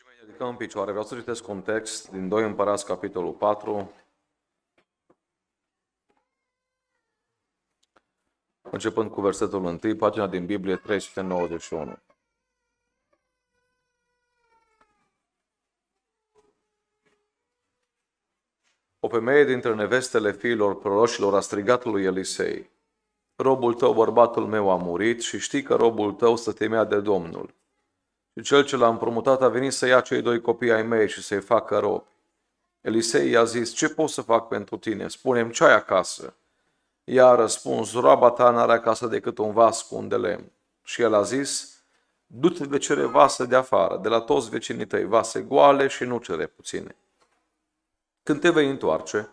Dragii mei, ridicăm în picioare. Vreau să citesc un text din 2 Împărați, capitolul 4. Începând cu versetul 1, pagina din Biblie 391. O femeie dintre nevestele fiilor proroșilor a strigat lui Elisei, Robul tău, bărbatul meu, a murit și știi că robul tău se temea de Domnul cel ce l-a împrumutat a venit să ia cei doi copii ai mei și să-i facă robi. Elisei i-a zis, ce pot să fac pentru tine? Spune-mi ce ai acasă. Ea a răspuns, roaba ta n-are acasă decât un vas cu un de lemn. Și el a zis, du-te de cere vase de afară, de la toți vecinii tăi, vase goale și nu cere puține. Când te vei întoarce,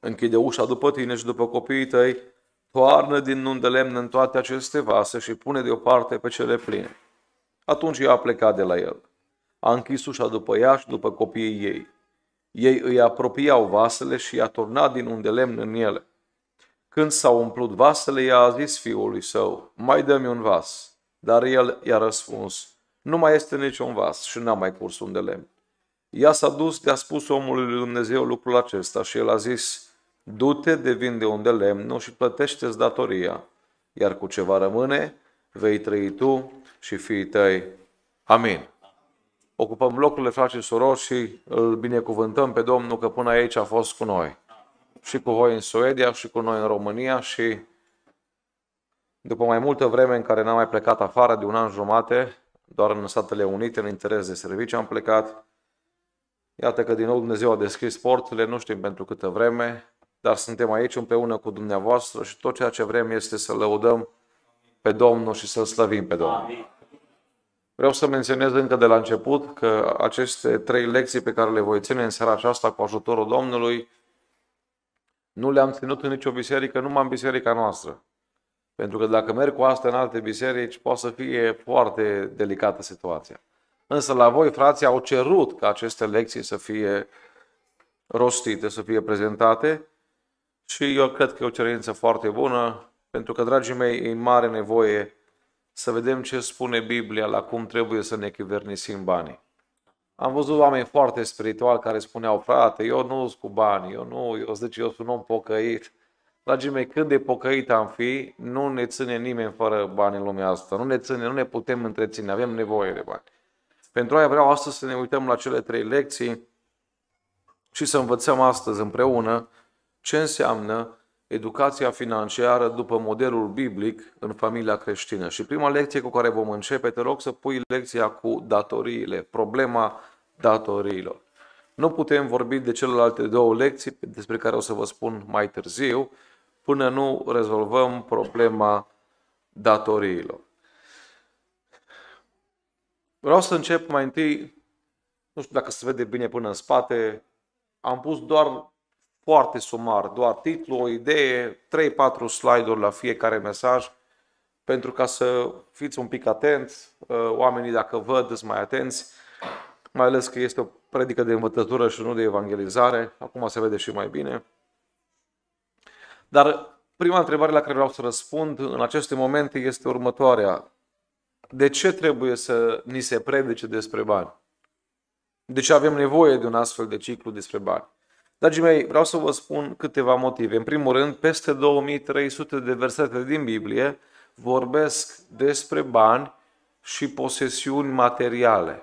închide ușa după tine și după copiii tăi, toarnă din un de lemn în toate aceste vase și pune deoparte pe cele pline atunci ea a plecat de la el. A închis ușa după ea și după copiii ei. Ei îi apropiau vasele și a turnat din unde lemn în ele. Când s-au umplut vasele, ea a zis fiului său, mai dă-mi un vas. Dar el i-a răspuns, nu mai este niciun vas și n-a mai curs un de lemn. Ea s-a dus de a spus omului lui Dumnezeu lucrul acesta și el a zis, du-te de vin de unde lemn și plătește-ți datoria, iar cu ceva rămâne, vei trăi tu și fiii tăi. Amin. Ocupăm locurile, frate și surori, și îl binecuvântăm pe Domnul că până aici a fost cu noi. Și cu voi în Suedia, și cu noi în România, și după mai multă vreme în care n-am mai plecat afară, de un an jumate, doar în Statele Unite, în interes de serviciu, am plecat. Iată că din nou Dumnezeu a deschis porturile, nu știm pentru câtă vreme, dar suntem aici împreună cu dumneavoastră și tot ceea ce vrem este să lăudăm pe Domnul și să-L slăvim pe Domnul. Amin. Vreau să menționez încă de la început că aceste trei lecții pe care le voi ține în seara aceasta cu ajutorul Domnului, nu le-am ținut în nicio biserică, numai în biserica noastră. Pentru că dacă merg cu asta în alte biserici, poate să fie foarte delicată situația. Însă la voi, frații, au cerut ca aceste lecții să fie rostite, să fie prezentate și eu cred că e o cerință foarte bună pentru că, dragii mei, e mare nevoie să vedem ce spune Biblia la cum trebuie să ne chivernisim banii. Am văzut oameni foarte spirituali care spuneau, frate, eu nu sunt cu bani, eu nu, eu zic, eu sunt un om pocăit. Dragii mei, când de pocăit am fi, nu ne ține nimeni fără bani în lumea asta. Nu ne ține, nu ne putem întreține, avem nevoie de bani. Pentru aia vreau astăzi să ne uităm la cele trei lecții și să învățăm astăzi împreună ce înseamnă educația financiară după modelul biblic în familia creștină. Și prima lecție cu care vom începe, te rog să pui lecția cu datoriile, problema datoriilor. Nu putem vorbi de celelalte două lecții despre care o să vă spun mai târziu, până nu rezolvăm problema datoriilor. Vreau să încep mai întâi, nu știu dacă se vede bine până în spate, am pus doar foarte sumar, doar titlu, o idee, 3-4 slide-uri la fiecare mesaj, pentru ca să fiți un pic atenți, uh, oamenii dacă văd, sunt mai atenți, mai ales că este o predică de învățătură și nu de evangelizare, acum se vede și mai bine. Dar prima întrebare la care vreau să răspund în aceste momente este următoarea. De ce trebuie să ni se predice despre bani? De ce avem nevoie de un astfel de ciclu despre bani? Dragii mei, vreau să vă spun câteva motive. În primul rând, peste 2300 de versete din Biblie vorbesc despre bani și posesiuni materiale.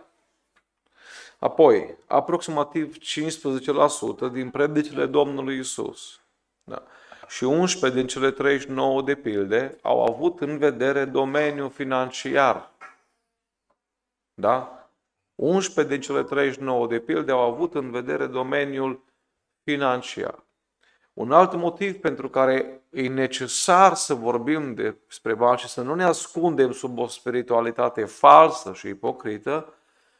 Apoi, aproximativ 15% din predicile Domnului Isus da, și 11 din cele 39 de pilde au avut în vedere domeniul financiar. Da? 11 din cele 39 de pilde au avut în vedere domeniul financiar. Un alt motiv pentru care e necesar să vorbim despre bani și să nu ne ascundem sub o spiritualitate falsă și ipocrită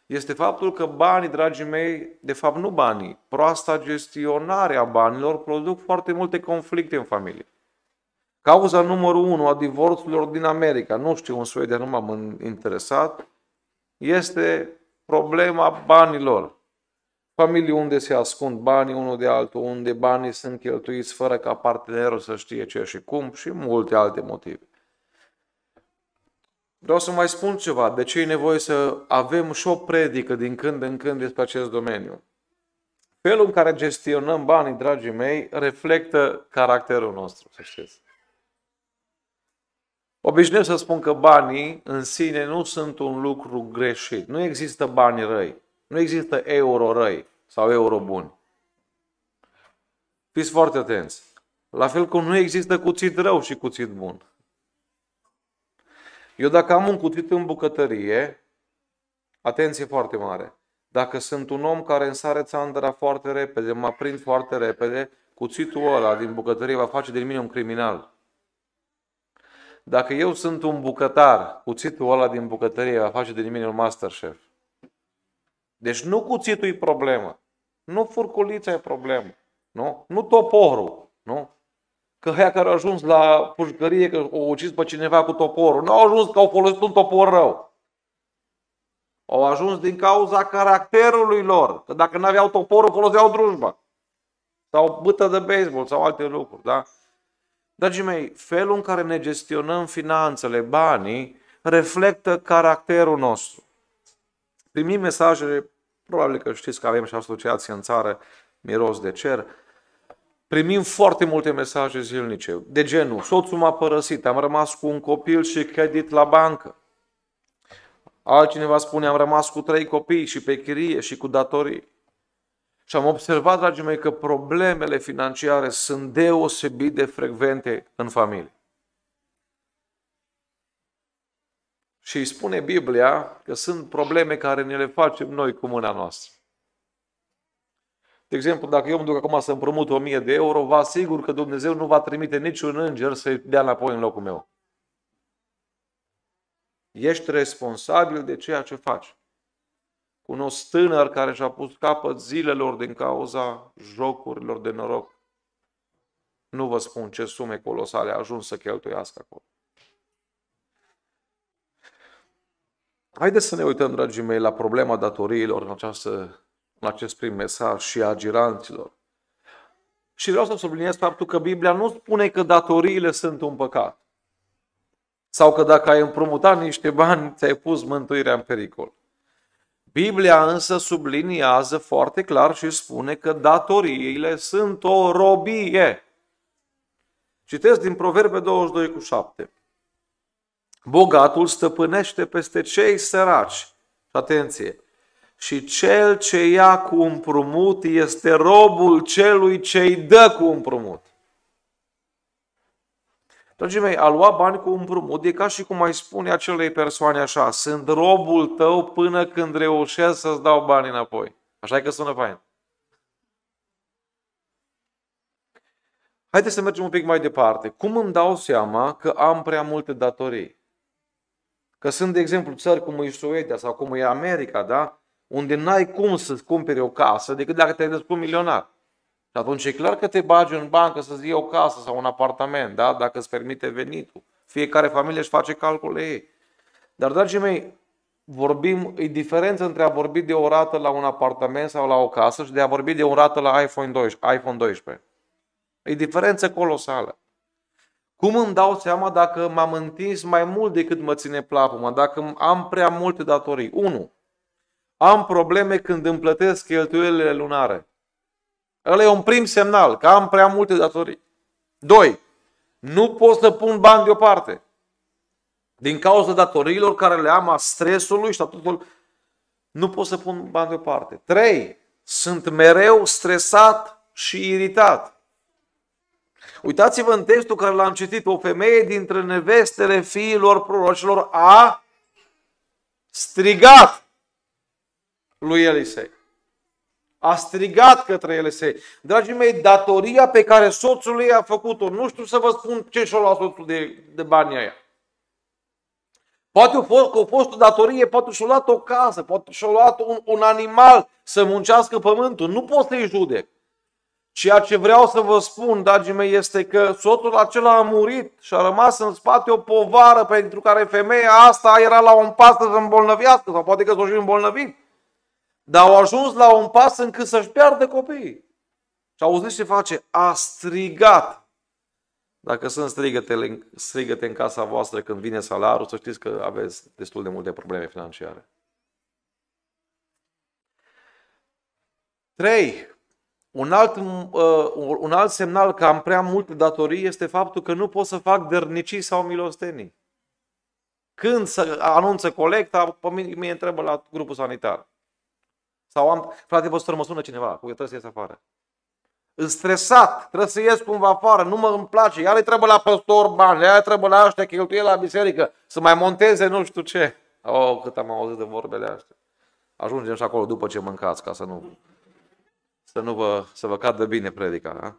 este faptul că banii, dragii mei, de fapt nu banii, proasta gestionare a banilor produc foarte multe conflicte în familie. Cauza numărul unu a divorțurilor din America, nu știu, în Suedia nu m-am interesat, este problema banilor. Familii unde se ascund banii unul de altul, unde banii sunt cheltuiți fără ca partenerul să știe ce și cum și multe alte motive. Vreau să mai spun ceva. De ce e nevoie să avem și o predică din când în când despre acest domeniu? Felul în care gestionăm banii, dragii mei, reflectă caracterul nostru, să știți. Obișnuiesc să spun că banii în sine nu sunt un lucru greșit. Nu există bani răi. Nu există euro răi sau euro buni. Fiți foarte atenți. La fel cum nu există cuțit rău și cuțit bun. Eu dacă am un cuțit în bucătărie, atenție foarte mare. Dacă sunt un om care însare țandăra foarte repede, mă prind foarte repede, cuțitul ăla din bucătărie va face din mine un criminal. Dacă eu sunt un bucătar, cuțitul ăla din bucătărie va face din mine un masterchef. Deci nu cuțitul e problemă. Nu furculița e problemă. Nu? Nu toporul. Nu? Că aia care a ajuns la pușcărie, că o ucis pe cineva cu toporul. Nu au ajuns că au folosit un topor rău. Au ajuns din cauza caracterului lor. Că dacă nu aveau toporul, foloseau drujba. Sau bâtă de baseball sau alte lucruri. Da? Dragii mei, felul în care ne gestionăm finanțele, banii, reflectă caracterul nostru. Primim mesajele Probabil că știți că avem și asociația în țară Miros de Cer. Primim foarte multe mesaje zilnice, de genul, soțul m-a părăsit, am rămas cu un copil și credit la bancă. Altcineva spune, am rămas cu trei copii și pe chirie și cu datorii. Și am observat, dragii mei, că problemele financiare sunt deosebit de frecvente în familie. Și îi spune Biblia că sunt probleme care ne le facem noi cu mâna noastră. De exemplu, dacă eu mă duc acum să împrumut 1000 de euro, vă asigur că Dumnezeu nu va trimite niciun înger să-i dea înapoi în locul meu. Ești responsabil de ceea ce faci. Cunosc tânăr care și-a pus capăt zilelor din cauza jocurilor de noroc. Nu vă spun ce sume colosale a ajuns să cheltuiască acolo. Haideți să ne uităm, dragii mei, la problema datoriilor în, această, în acest prim mesaj și a giranților. Și vreau să subliniez faptul că Biblia nu spune că datoriile sunt un păcat. Sau că dacă ai împrumutat niște bani, ți-ai pus mântuirea în pericol. Biblia însă subliniază foarte clar și spune că datoriile sunt o robie. Citesc din Proverbe 22 cu 7. Bogatul stăpânește peste cei săraci. Atenție! Și cel ce ia cu împrumut este robul celui ce îi dă cu împrumut. Dragii mei, a lua bani cu împrumut e ca și cum mai spune acelei persoane așa, sunt robul tău până când reușesc să-ți dau bani înapoi. Așa e că sună fain. Haideți să mergem un pic mai departe. Cum îmi dau seama că am prea multe datorii? Că sunt, de exemplu, țări cum e Suedia sau cum e America, da? Unde n-ai cum să-ți cumperi o casă decât dacă te răspui milionar. Și atunci e clar că te bagi în bancă să-ți iei o casă sau un apartament, da? Dacă îți permite venitul. Fiecare familie își face calculele ei. Dar, dragii mei, vorbim, e diferență între a vorbi de o rată la un apartament sau la o casă și de a vorbi de o rată la iPhone 12. IPhone 12. E diferență colosală. Cum îmi dau seama dacă m-am întins mai mult decât mă ține plapuma, dacă am prea multe datorii? 1. Am probleme când îmi plătesc cheltuielile lunare. Ăla e un prim semnal că am prea multe datorii. 2. Nu pot să pun bani deoparte. Din cauza datoriilor care le am, a stresului și a totul, nu pot să pun bani deoparte. 3. Sunt mereu stresat și iritat. Uitați-vă în textul care l-am citit. O femeie dintre nevestele fiilor prorocilor a strigat lui Elisei. A strigat către Elisei. Dragii mei, datoria pe care soțul ei a făcut-o, nu știu să vă spun ce și-a luat soțul de, de banii aia. Poate fost, că a fost o datorie, poate și-a luat o casă, poate și-a luat un, un animal să muncească pământul. Nu poți să-i judec. Ceea ce vreau să vă spun, dragii mei, este că soțul acela a murit și a rămas în spate o povară pentru care femeia asta era la un pas să se îmbolnăvească, sau poate că s-o și îmbolnăvit. Dar au ajuns la un pas încât să-și piardă copiii. Și auziți ce face? A strigat. Dacă sunt strigătele, strigăte în casa voastră când vine salarul, să știți că aveți destul de multe probleme financiare. 3. Un alt, uh, un alt semnal că am prea multe datorii este faptul că nu pot să fac dărnicii sau milostenii. Când se anunță colecta, pe mine mie întrebă la grupul sanitar. Sau am, frate, vă mă sună cineva, cu trebuie să ies afară. Îs stresat, trebuie să ies cumva afară, nu mă îmi place, iar trebuie la păstor bani, iar trebuie la ăștia e la biserică, să mai monteze nu știu ce. Oh, cât am auzit de vorbele astea. Ajungem și acolo după ce mâncați, ca să nu să nu vă, să vă cadă bine predica. Da?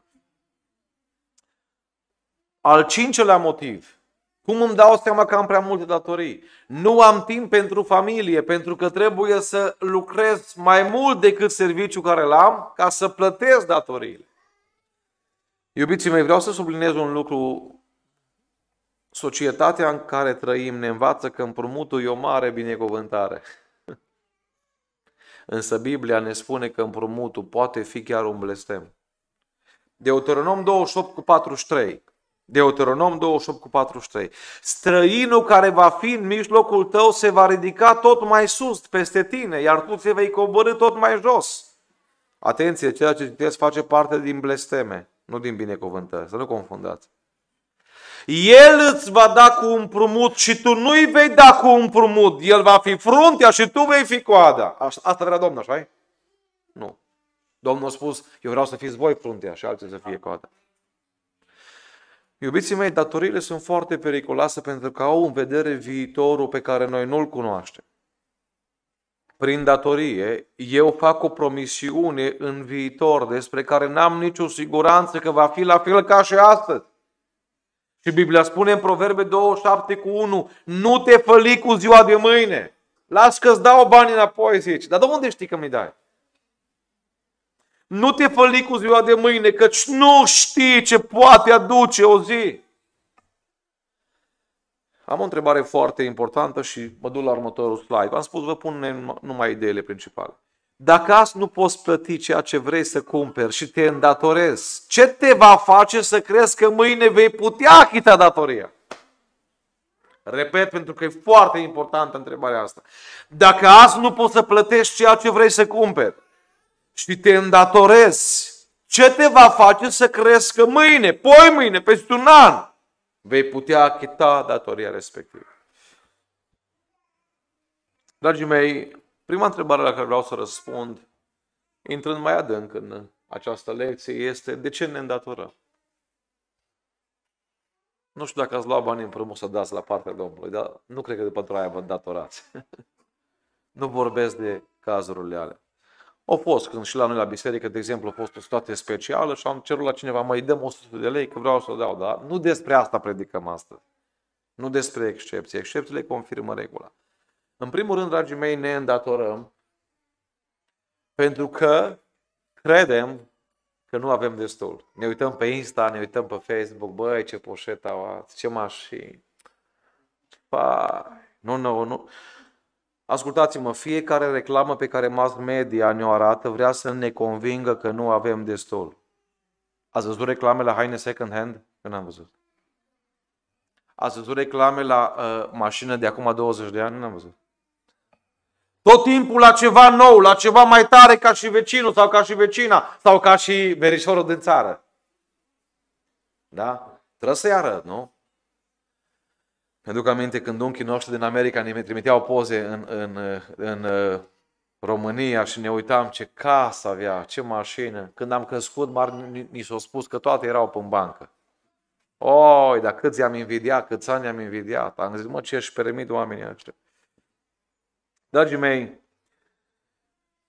Al cincelea motiv. Cum îmi dau seama că am prea multe datorii? Nu am timp pentru familie, pentru că trebuie să lucrez mai mult decât serviciul care l-am ca să plătesc datoriile. Iubiții mei, vreau să subliniez un lucru. Societatea în care trăim ne învață că împrumutul e o mare binecuvântare. Însă Biblia ne spune că împrumutul poate fi chiar un blestem. Deuteronom 28 cu 43. Deuteronom 28 cu 43. Străinul care va fi în mijlocul tău se va ridica tot mai sus peste tine, iar tu te vei coborâ tot mai jos. Atenție, ceea ce citesc face parte din blesteme, nu din binecuvântări, să nu confundați. El îți va da cu un prumut și tu nu-i vei da cu un prumut. El va fi fruntea și tu vei fi coada. Asta vrea Domnul, așa Nu. Domnul a spus, eu vreau să fiți voi fruntea și alții să fie coada. Iubiții mei, datoriile sunt foarte periculoase pentru că au în vedere viitorul pe care noi nu-l cunoaștem. Prin datorie, eu fac o promisiune în viitor despre care n-am nicio siguranță că va fi la fel ca și astăzi. Și Biblia spune în Proverbe 27 cu 1, nu te făli cu ziua de mâine. Las că-ți dau bani înapoi, zici. Dar de unde știi că mi dai? Nu te făli cu ziua de mâine, căci nu știi ce poate aduce o zi. Am o întrebare foarte importantă și mă duc la următorul slide. Am spus, vă pun numai ideile principale. Dacă azi nu poți plăti ceea ce vrei să cumperi și te îndatorezi, ce te va face să crezi că mâine vei putea achita datoria? Repet, pentru că e foarte importantă întrebarea asta. Dacă azi nu poți să plătești ceea ce vrei să cumperi și te îndatorezi, ce te va face să crezi că mâine, poi mâine, peste un an, vei putea achita datoria respectivă? Dragii mei, Prima întrebare la care vreau să răspund, intrând mai adânc în această lecție, este de ce ne îndatorăm? Nu știu dacă ați luat banii împrumut să dați la partea Domnului, dar nu cred că de pentru aia vă datorați. nu vorbesc de cazurile alea. Au fost când și la noi la biserică, de exemplu, a fost o situație specială și am cerut la cineva, mai dăm 100 de lei că vreau să o dau, dar nu despre asta predicăm astăzi. Nu despre excepții. Excepțiile confirmă regula. În primul rând, dragii mei, ne îndatorăm pentru că credem că nu avem destul. Ne uităm pe Insta, ne uităm pe Facebook, băi, ce poșetă au azi, ce mașini. Pa, nu, nu, nu. Ascultați-mă, fiecare reclamă pe care mass media ne-o arată vrea să ne convingă că nu avem destul. Ați văzut reclame la haine second hand? Eu n-am văzut. Ați văzut reclame la uh, mașină de acum 20 de ani? Nu am văzut. Tot timpul la ceva nou, la ceva mai tare ca și vecinul sau ca și vecina sau ca și verișorul din țară. Da? Trebuie să-i arăt, nu? Mi-aduc aminte când unchii noștri din America ne trimiteau poze în, în, în uh, România și ne uitam ce casă avea, ce mașină. Când am crescut, mar, ni s-au spus că toate erau pe bancă. Oi, dar câți i-am invidiat, câți ani i-am invidiat. Am zis, mă, ce își permit oamenii aceștia. Dragii mei,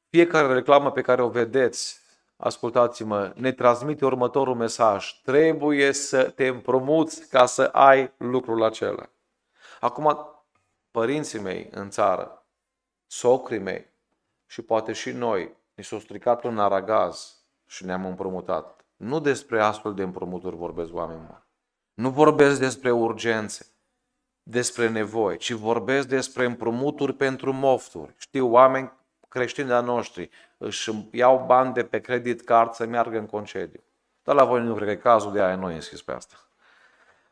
fiecare reclamă pe care o vedeți, ascultați-mă, ne transmite următorul mesaj. Trebuie să te împrumuți ca să ai lucrul acela. Acum, părinții mei în țară, socrii mei și poate și noi, ni s-au stricat un aragaz și ne-am împrumutat. Nu despre astfel de împrumuturi vorbesc oameni Nu vorbesc despre urgențe despre nevoi, ci vorbesc despre împrumuturi pentru mofturi. Știu, oameni creștini de-a noștri își iau bani de pe credit card să meargă în concediu. Dar la voi nu cred că e cazul de aia, noi insist pe asta.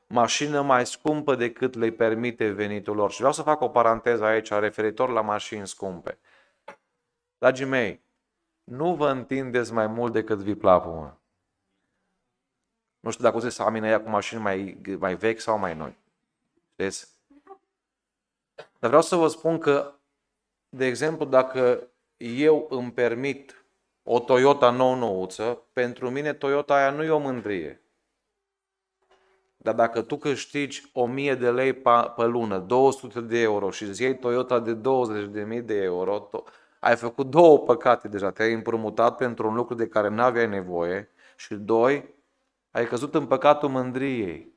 Mașină mai scumpă decât le permite venitul lor. Și vreau să fac o paranteză aici referitor la mașini scumpe. Dragii mei, nu vă întindeți mai mult decât vi plapumă. Nu știu dacă o să amină ea cu mașini mai, mai vechi sau mai noi. Știți? Dar vreau să vă spun că, de exemplu, dacă eu îmi permit o Toyota nou-nouță, pentru mine Toyota aia nu e o mândrie. Dar dacă tu câștigi 1000 de lei pe lună, 200 de euro și îți iei Toyota de 20.000 de euro, to- ai făcut două păcate deja. Te-ai împrumutat pentru un lucru de care n-aveai nevoie și doi, ai căzut în păcatul mândriei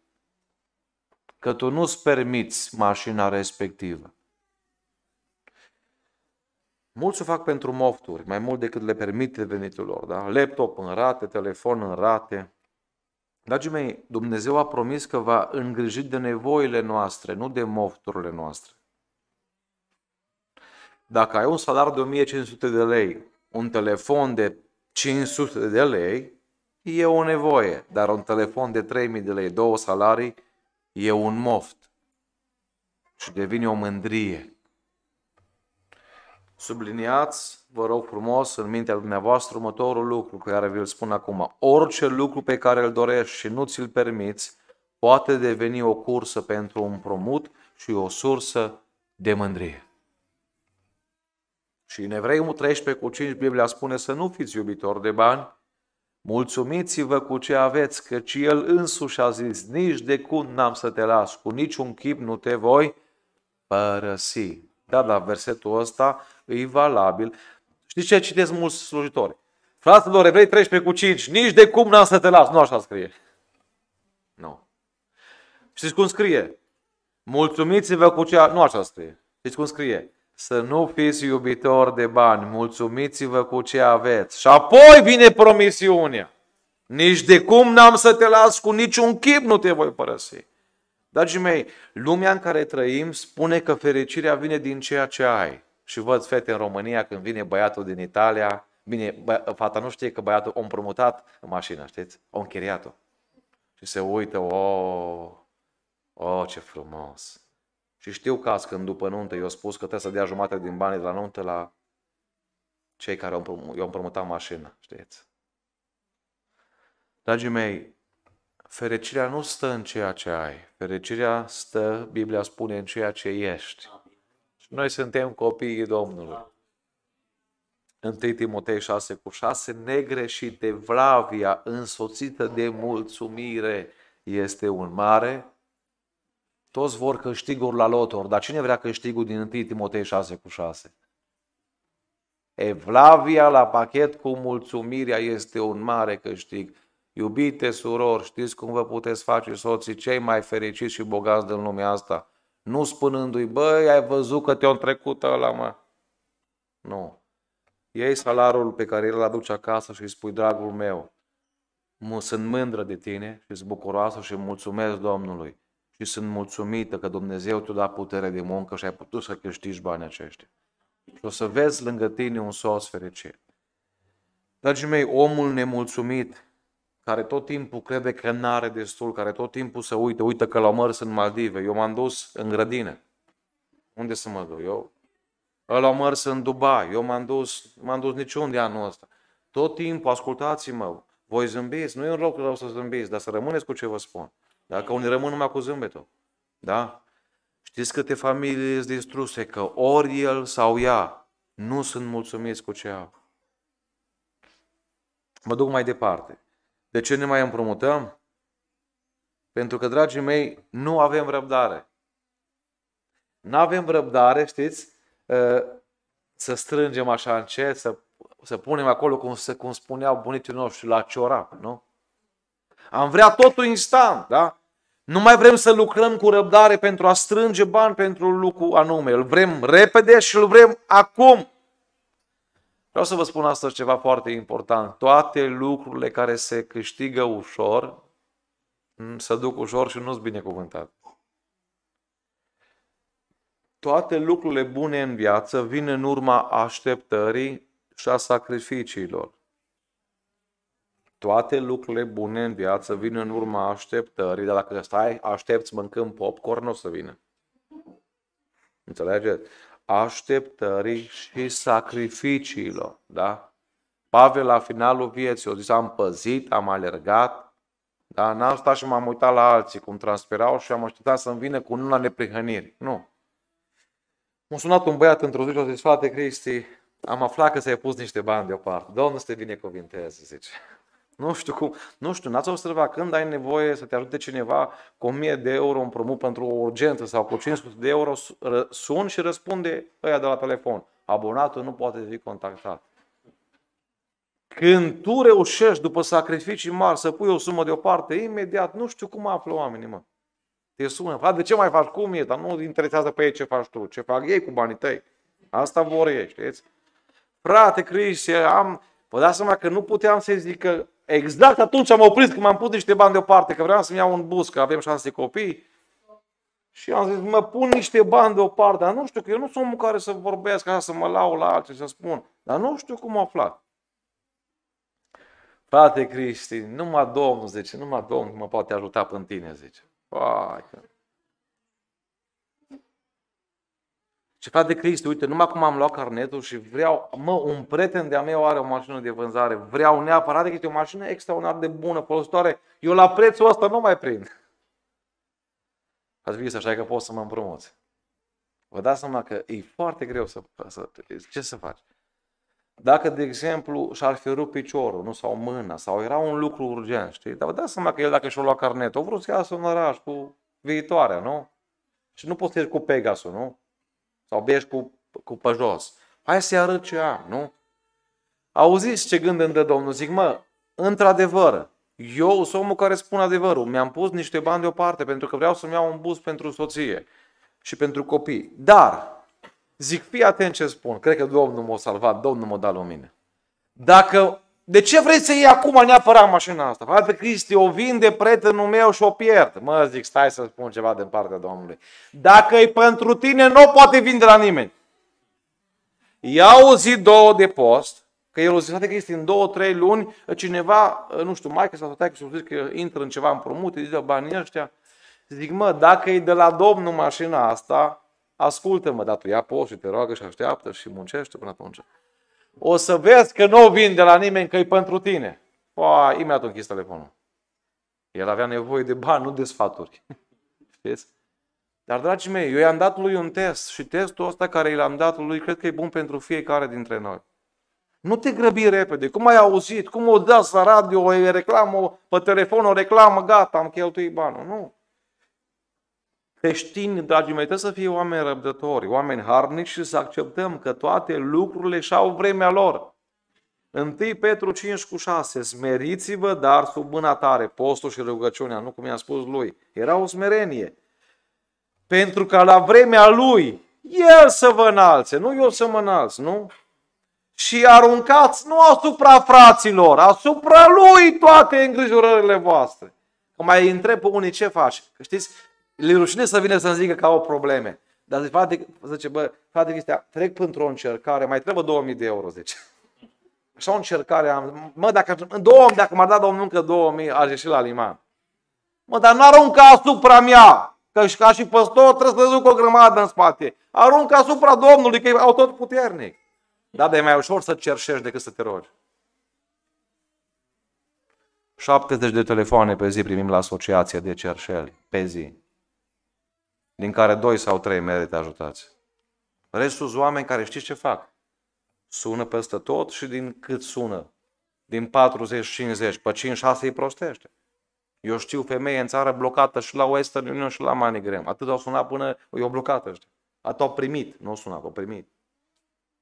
că tu nu-ți permiți mașina respectivă. Mulți o fac pentru mofturi, mai mult decât le permite venitul lor. Da? Laptop în rate, telefon în rate. Dragii mei, Dumnezeu a promis că va îngriji de nevoile noastre, nu de mofturile noastre. Dacă ai un salar de 1500 de lei, un telefon de 500 de lei, e o nevoie, dar un telefon de 3000 de lei, două salarii, e un moft și devine o mândrie. Subliniați, vă rog frumos, în mintea dumneavoastră următorul lucru pe care vi-l spun acum. Orice lucru pe care îl dorești și nu ți-l permiți, poate deveni o cursă pentru un promut și o sursă de mândrie. Și în Evreiul 13 cu 5 Biblia spune să nu fiți iubitori de bani, Mulțumiți-vă cu ce aveți, căci El însuși a zis, nici de cum n-am să te las, cu niciun chip nu te voi părăsi. Da, dar versetul ăsta e valabil. Știți ce citesc mulți slujitori? Fraților, evrei 13 cu 5, nici de cum n-am să te las. Nu așa scrie. Nu. Știți cum scrie? Mulțumiți-vă cu ce... Nu așa scrie. Știți cum scrie? Să nu fiți iubitori de bani, mulțumiți-vă cu ce aveți. Și apoi vine promisiunea. Nici de cum n-am să te las cu niciun chip, nu te voi părăsi. Dragii mei, lumea în care trăim spune că fericirea vine din ceea ce ai. Și văd fete în România când vine băiatul din Italia, bine, bă, fata nu știe că băiatul a împrumutat mașina, știți? A închiriat-o. Și se uită, o, oh, oh, ce frumos. Și știu că azi când după nuntă i-a spus că trebuie să dea jumătate din banii de la nuntă la cei care i-au împrumutat mașina, știți? Dragii mei, fericirea nu stă în ceea ce ai. Fericirea stă, Biblia spune, în ceea ce ești. Și noi suntem copiii Domnului. 1 Timotei 6 cu 6, negreșite, vlavia însoțită de mulțumire este un mare toți vor câștiguri la lotor, dar cine vrea câștigul din 1 Timotei 6 cu 6? Evlavia la pachet cu mulțumirea este un mare câștig. Iubite surori, știți cum vă puteți face soții cei mai fericiți și bogați din lumea asta? Nu spunându-i, băi, ai văzut că te-a trecut ăla, mă. Nu. Ei salarul pe care îl aduci acasă și îi spui, dragul meu, mă sunt mândră de tine și sunt bucuroasă și mulțumesc Domnului și sunt mulțumită că Dumnezeu te-a dat putere de muncă și ai putut să câștigi banii aceștia. Și o să vezi lângă tine un sos fericit. Dragii mei, omul nemulțumit, care tot timpul crede că nu are destul, care tot timpul se uită, uită că l l-au mărs în Maldive. Eu m-am dus în grădină. Unde să mă duc? Eu au mărs în Dubai. Eu m-am dus, m-am dus niciunde anul ăsta. Tot timpul, ascultați-mă, voi zâmbiți, nu e un loc rău să zâmbiți, dar să rămâneți cu ce vă spun. Dacă unii rămân numai cu zâmbetul. Da? Știți câte familii sunt distruse, că ori el sau ea nu sunt mulțumiți cu ce au. Mă duc mai departe. De ce ne mai împrumutăm? Pentru că, dragii mei, nu avem răbdare. Nu avem răbdare, știți, ă, să strângem așa încet, să, să punem acolo, cum, cum spuneau bunicii noștri, la ciorap, nu? Am vrea totul instant, da? Nu mai vrem să lucrăm cu răbdare pentru a strânge bani pentru un lucru anume. Îl vrem repede și îl vrem acum. Vreau să vă spun astăzi ceva foarte important. Toate lucrurile care se câștigă ușor, mm, se duc ușor și nu-s binecuvântat. Toate lucrurile bune în viață vin în urma așteptării și a sacrificiilor toate lucrurile bune în viață vin în urma așteptării, dar dacă stai, aștepți mâncând popcorn, nu o să vină. Înțelegeți? Așteptării și sacrificiilor, da? Pavel la finalul vieții, o zis, am păzit, am alergat, dar n-am stat și m-am uitat la alții cum transpirau și am așteptat să-mi vină cu una neprihăniri. Nu. M-a sunat un băiat într-o zi și a zis, frate Cristi, am aflat că ți-ai pus niște bani deoparte. Domnul să te binecuvinteze, zice. Nu știu cum, nu știu, n-ați observat când ai nevoie să te ajute cineva cu 1000 de euro împrumut pentru o urgență sau cu 500 de euro, sun și răspunde ăia de la telefon. Abonatul nu poate fi contactat. Când tu reușești după sacrificii mari să pui o sumă deoparte, imediat nu știu cum află oamenii, mă. Te sună, frate, de ce mai faci, cum e, dar nu interesează pe ei ce faci tu, ce fac ei cu banii tăi. Asta vor ei, știți? Frate, Cris, am... Vă dați seama că nu puteam să-i zic că Exact atunci am oprit, că m-am pus niște bani deoparte, că vreau să-mi iau un bus, că avem șanse copii. Și am zis, mă pun niște bani deoparte, dar nu știu, că eu nu sunt omul care să vorbesc ca să mă lau la alții, să spun. Dar nu știu cum aflat. Frate Cristi, numai Domnul, zice, numai Domnul mă poate ajuta pe tine, zice. Vai, că... Și frate Cristi, uite, numai cum am luat carnetul și vreau, mă, un prieten de-a meu are o mașină de vânzare, vreau neapărat, că este o mașină extraordinar de bună, folositoare, eu la prețul ăsta nu mai prind. Ați zis așa că poți să mă împrumut. Vă dați seama că e foarte greu să, să ce să faci. Dacă, de exemplu, și-ar fi rupt piciorul, nu, sau mâna, sau era un lucru urgent, știi? Dar vă dați seama că el, dacă și-a luat carnetul, a vrut să iasă în oraș cu viitoarea, nu? Și nu poți să ieși cu Pegasul, nu? Sau bești cu, cu pe jos. Hai să-i arăt ce am, nu? Auziți ce gând îmi dă Domnul? Zic, mă, într-adevăr, eu sunt omul care spun adevărul. Mi-am pus niște bani deoparte pentru că vreau să-mi iau un bus pentru soție și pentru copii. Dar, zic, fii atent ce spun. Cred că Domnul m-a salvat, Domnul m-a dat lumină. Dacă de ce vrei să iei acum neapărat mașina asta? Frate Cristi, o vinde prietenul meu și o pierd. Mă zic, stai să spun ceva din partea Domnului. Dacă e pentru tine, nu o poate vinde la nimeni. Ia o zi două de post, că el o zi, frate Cristi, în două, trei luni, cineva, nu știu, mai sau taică, să zic că intră în ceva împrumut, îi zice banii ăștia. Zic, mă, dacă e de la Domnul mașina asta, ascultă-mă, dar tu ia post și te roagă și așteaptă și muncește până atunci. O să vezi că nu vin de la nimeni că e pentru tine. O, imediat închis telefonul. El avea nevoie de bani, nu de sfaturi. Știți? Dar, dragii mei, eu i-am dat lui un test și testul ăsta care i l-am dat lui, cred că e bun pentru fiecare dintre noi. Nu te grăbi repede. Cum ai auzit? Cum o dați la radio, o reclamă, pe telefon o reclamă, gata, am cheltuit banul. Nu creștini, dragii mei, trebuie să fie oameni răbdători, oameni harnici și să acceptăm că toate lucrurile și-au vremea lor. 1 Petru 5 cu 6, smeriți-vă, dar sub mâna tare, postul și rugăciunea, nu cum i-a spus lui. Era o smerenie. Pentru că la vremea lui, el să vă înalțe, nu eu să mă înalț, nu? Și aruncați nu asupra fraților, asupra lui toate îngrijorările voastre. Că mai întreb pe unii ce faci. știți, le rușine să vină să-mi zică că au probleme. Dar zice, frate, zice, bă, frate Cristea, trec printr-o încercare, mai trebuie 2000 de euro, zice. Așa o încercare am, mă, dacă, în 2000, dacă m-ar da Domnul încă 2000, aș ieși la liman. Mă, dar nu arunca asupra mea, că și ca și păstor trebuie să duc o grămadă în spate. Arunca asupra Domnului, că e au tot puternic. Da, dar e mai ușor să cerșești decât să te rogi. 70 de telefoane pe zi primim la asociația de cerșeli, pe zi din care doi sau trei merită ajutați. Restul sunt oameni care știți ce fac. Sună peste tot și din cât sună. Din 40-50, pe 5-6 îi prostește. Eu știu femeie în țară blocată și la Western Union și la MoneyGram. Atât au sunat până o blocată Atât au primit. Nu au sunat, au primit.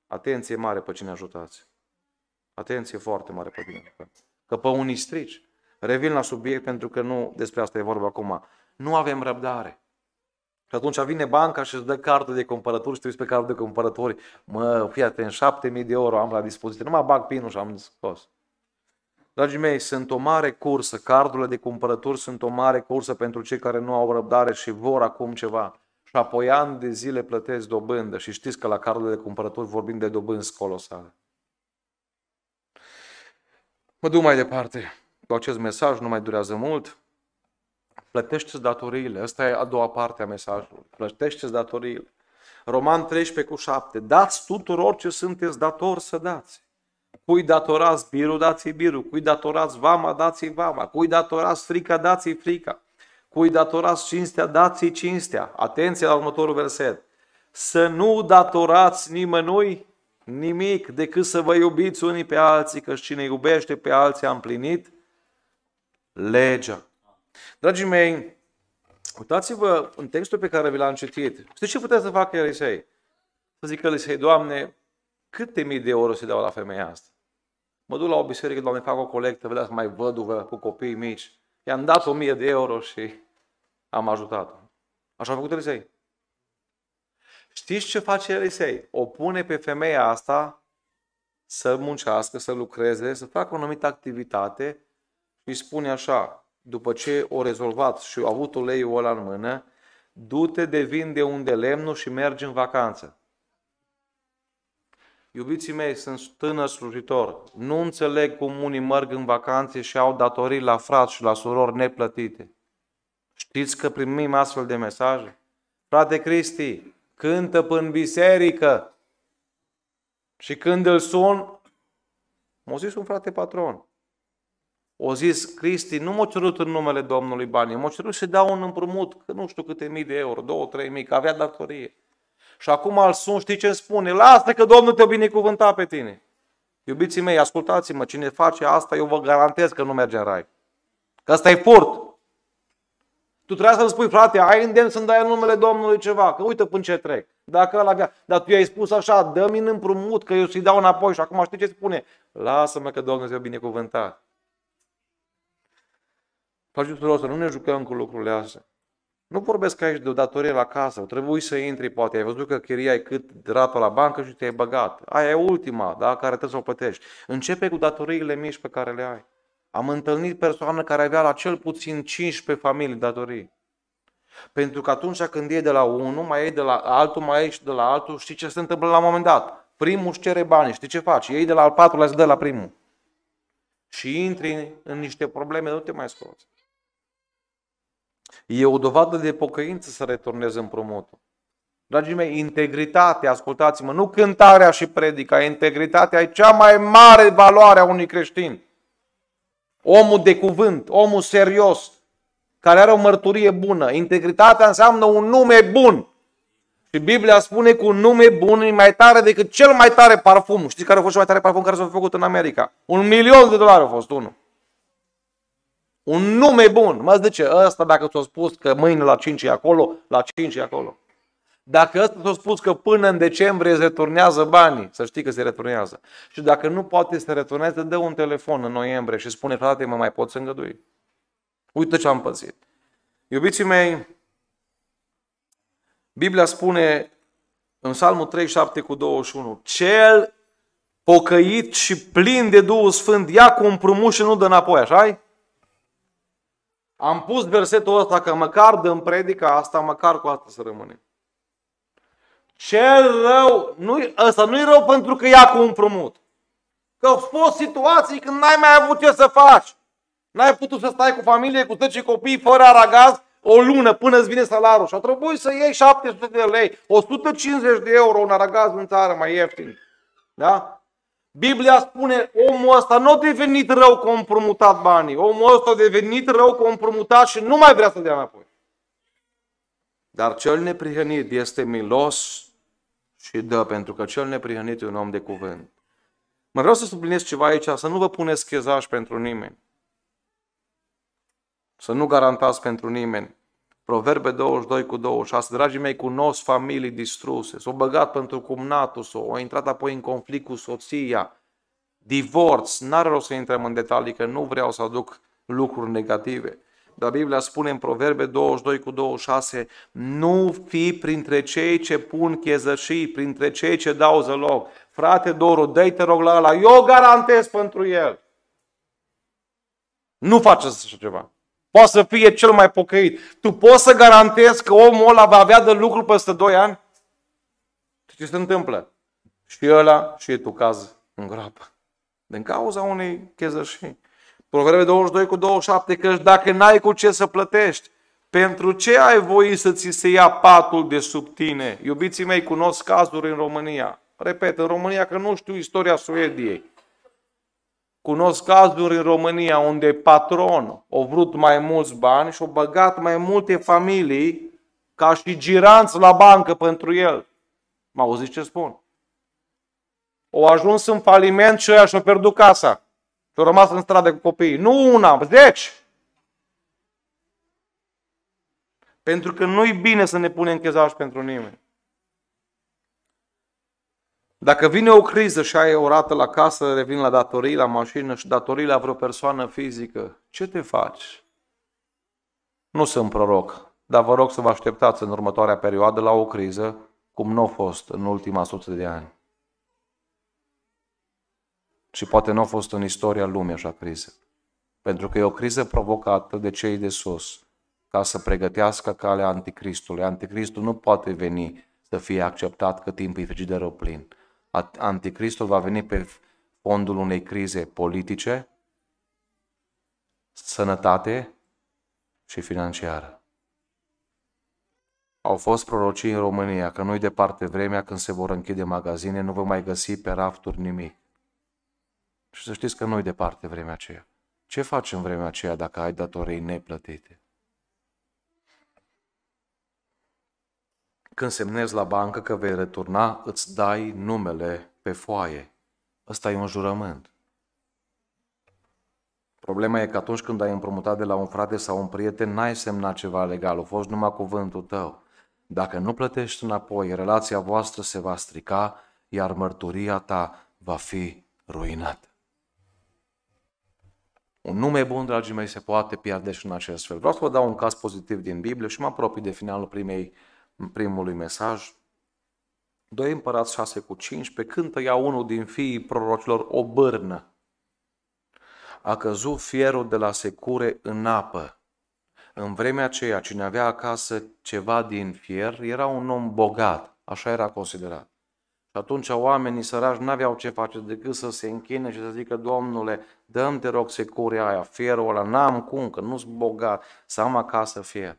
Atenție mare pe cine ajutați. Atenție foarte mare pe cine ajutați. Că pe unii strici. Revin la subiect pentru că nu despre asta e vorba acum. Nu avem răbdare. Și atunci vine banca și îți dă cardul de cumpărături și te uiți pe cardul de cumpărături. Mă, fii atent, 7000 de euro am la dispoziție. Nu mă bag pinul și am scos. Dragii mei, sunt o mare cursă. Cardurile de cumpărături sunt o mare cursă pentru cei care nu au răbdare și vor acum ceva. Și apoi ani de zile plătesc dobândă. Și știți că la cardurile de cumpărături vorbim de dobânzi colosale. Mă duc mai departe cu acest mesaj, nu mai durează mult. Plătește-ți datoriile. Asta e a doua parte a mesajului. Plătește-ți datoriile. Roman 13 cu 7. Dați tuturor ce sunteți datori să dați. Cui datorați biru dați-i biru. Cui datorați vama, dați-i vama. Cui datorați frica, dați-i frica. Cui datorați cinstea, dați-i cinstea. Atenție la următorul verset. Să nu datorați nimănui nimic decât să vă iubiți unii pe alții, că cine iubește pe alții a împlinit legea. Dragii mei, uitați-vă în textul pe care vi l-am citit. Știți ce putea să facă Elisei? Să zică Elisei, Doamne, câte mii de euro se dau la femeia asta? Mă duc la o biserică, Doamne, fac o colectă, vedeați mai văduvă cu copii mici. I-am dat o mie de euro și am ajutat-o. Așa a făcut Elisei. Știți ce face Elisei? O pune pe femeia asta să muncească, să lucreze, să facă o anumită activitate și îi spune așa, după ce o rezolvat și au avut uleiul ăla în mână, du-te de vin de unde lemnul și mergi în vacanță. Iubiții mei, sunt tânăr slujitor. Nu înțeleg cum unii merg în vacanțe și au datorii la frați și la surori neplătite. Știți că primim astfel de mesaje? Frate Cristi, cântă până biserică. Și când îl sun, m-a zis un frate patron. O zis, Cristi, nu m-a cerut în numele Domnului banii, m-a cerut să dau un împrumut, că nu știu câte mii de euro, două, trei mii, că avea datorie. Și acum al sun, știi ce îmi spune? Lasă că Domnul te-a binecuvântat pe tine. Iubiții mei, ascultați-mă, cine face asta, eu vă garantez că nu merge în rai. Că ăsta e furt. Tu trebuie să-mi spui, frate, ai îndemn să-mi dai în numele Domnului ceva, că uite până ce trec. Dacă ăla avea... Dar tu i-ai spus așa, dă-mi în împrumut, că eu să-i dau înapoi și acum știi ce spune? Lasă-mă că Domnul te-a binecuvântat. Dragii tuturor, să nu ne jucăm cu lucrurile astea. Nu vorbesc aici de o datorie la casă. trebuie să intri, poate ai văzut că chiria e cât drapă la bancă și te-ai băgat. Aia e ultima, da, care trebuie să o plătești. Începe cu datoriile mici pe care le ai. Am întâlnit persoană care avea la cel puțin 15 familii datorii. Pentru că atunci când e de la unul, mai e de la altul, mai ești de la altul, știi ce se întâmplă la un moment dat. Primul își cere banii, știi ce faci? Ei de la al patrulea, se dă la primul. Și intri în niște probleme, nu te mai scoți. E o dovadă de pocăință să returnezi împrumutul. Dragii mei, integritatea, ascultați-mă, nu cântarea și predica, integritatea e cea mai mare valoare a unui creștin. Omul de cuvânt, omul serios, care are o mărturie bună. Integritatea înseamnă un nume bun. Și Biblia spune că un nume bun e mai tare decât cel mai tare parfum. Știți care a fost cel mai tare parfum care s-a făcut în America? Un milion de dolari a fost unul. Un nume bun. Mă zice, ăsta dacă ți-a spus că mâine la 5 e acolo, la 5 e acolo. Dacă ăsta ți-a spus că până în decembrie se returnează banii, să știi că se returnează. Și dacă nu poate să returneze, dă un telefon în noiembrie și spune, frate, mă mai pot să îngădui. Uite ce am pățit. Iubiții mei, Biblia spune în Salmul 37 cu 21, Cel pocăit și plin de Duhul Sfânt, ia cu prumuș și nu dă înapoi, așa -i? Am pus versetul ăsta că măcar din predica asta, măcar cu asta să rămânem. Ce rău, nu ăsta nu-i rău pentru că ia cu un împrumut. Că au fost situații când n-ai mai avut ce să faci. N-ai putut să stai cu familie, cu 10 copii, fără aragaz, o lună până îți vine salarul și a trebuit să iei 700 de lei, 150 de euro un aragaz în țară mai ieftin. Da? Biblia spune, omul ăsta nu a devenit rău că a împrumutat banii. Omul ăsta a devenit rău că a împrumutat și nu mai vrea să dea înapoi. Dar cel neprihănit este milos și dă, pentru că cel neprihănit e un om de cuvânt. Mă vreau să subliniez ceva aici, să nu vă puneți chezași pentru nimeni. Să nu garantați pentru nimeni. Proverbe 22 cu 26, dragii mei, cunosc familii distruse, s-au băgat pentru cumnatul său, s-o, au intrat apoi în conflict cu soția, divorț, n-are rost să intrăm în detalii, că nu vreau să aduc lucruri negative. Dar Biblia spune în Proverbe 22 cu 26, nu fi printre cei ce pun chezășii, printre cei ce dau zăloc. Frate Doru, dă te rog la ăla, eu garantez pentru el. Nu faceți așa ceva. Poate să fie cel mai pocăit. Tu poți să garantezi că omul ăla va avea de lucru peste 2 ani? Ce se întâmplă? Și ăla și e tu caz în groapă. Din cauza unei chezășii. Proverbe 22 cu 27, că dacă n-ai cu ce să plătești, pentru ce ai voie să ți se ia patul de sub tine? Iubiții mei, cunosc cazuri în România. Repet, în România că nu știu istoria Suediei. Cunosc cazuri în România unde patron a vrut mai mulți bani și a băgat mai multe familii ca și giranți la bancă pentru el. Mă auziți ce spun? Au ajuns în faliment și ăia și-au pierdut casa. Și au rămas în stradă cu copiii. Nu una, zeci! Pentru că nu-i bine să ne punem chezași pentru nimeni. Dacă vine o criză și ai o rată la casă, revin la datorii, la mașină și datorii la vreo persoană fizică, ce te faci? Nu sunt proroc, dar vă rog să vă așteptați în următoarea perioadă la o criză cum nu a fost în ultima sută de ani. Și poate nu a fost în istoria lumii așa criză. Pentru că e o criză provocată de cei de sus, ca să pregătească calea anticristului. Anticristul nu poate veni să fie acceptat că timpul e frigiderul plin anticristul va veni pe fondul unei crize politice, sănătate și financiară. Au fost prorocii în România că nu-i departe vremea când se vor închide magazine, nu vă mai găsi pe rafturi nimic. Și să știți că nu-i departe vremea aceea. Ce faci în vremea aceea dacă ai datorii neplătite? Când semnezi la bancă că vei returna, îți dai numele pe foaie. Ăsta e un jurământ. Problema e că atunci când ai împrumutat de la un frate sau un prieten, n-ai semnat ceva legal, a fost numai cuvântul tău. Dacă nu plătești înapoi, relația voastră se va strica, iar mărturia ta va fi ruinată. Un nume bun, dragii mei, se poate pierde și în acest fel. Vreau să vă dau un caz pozitiv din Biblie și mă apropii de finalul primei primului mesaj, 2 împărați 6 cu pe când tăia unul din fiii prorocilor o bârnă, a căzut fierul de la secure în apă. În vremea aceea, cine avea acasă ceva din fier, era un om bogat, așa era considerat. Și atunci oamenii sărași n-aveau ce face decât să se închine și să zică, Domnule, dăm te rog securea aia, fierul ăla, n-am cum, că nu-s bogat, să am acasă fier.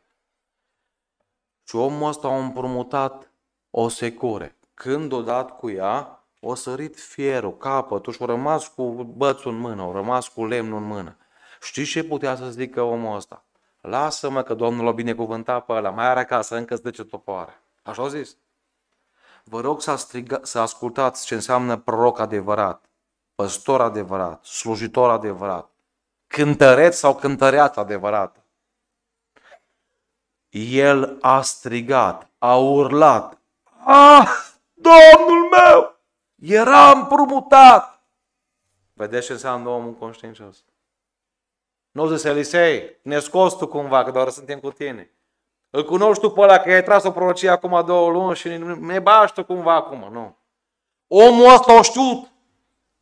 Și omul ăsta a împrumutat o secure. Când o dat cu ea, o sărit fierul, capătul și o rămas cu bățul în mână, o rămas cu lemnul în mână. Știi ce putea să zică omul ăsta? Lasă-mă că Domnul l-a binecuvântat pe ăla, mai are acasă încă 10 topoare. Așa au zis. Vă rog să, striga, să ascultați ce înseamnă proroc adevărat, păstor adevărat, slujitor adevărat, cântăreț sau cântăreat adevărată el a strigat, a urlat, Ah, Domnul meu, eram împrumutat! Vedeți ce înseamnă omul conștiincios. Nu zis Elisei, ne scos tu cumva, că doar suntem cu tine. Îl cunoști tu pe ăla că ai tras o prorocie acum două luni și ne, ne bași tu cumva acum, nu. Omul ăsta o știut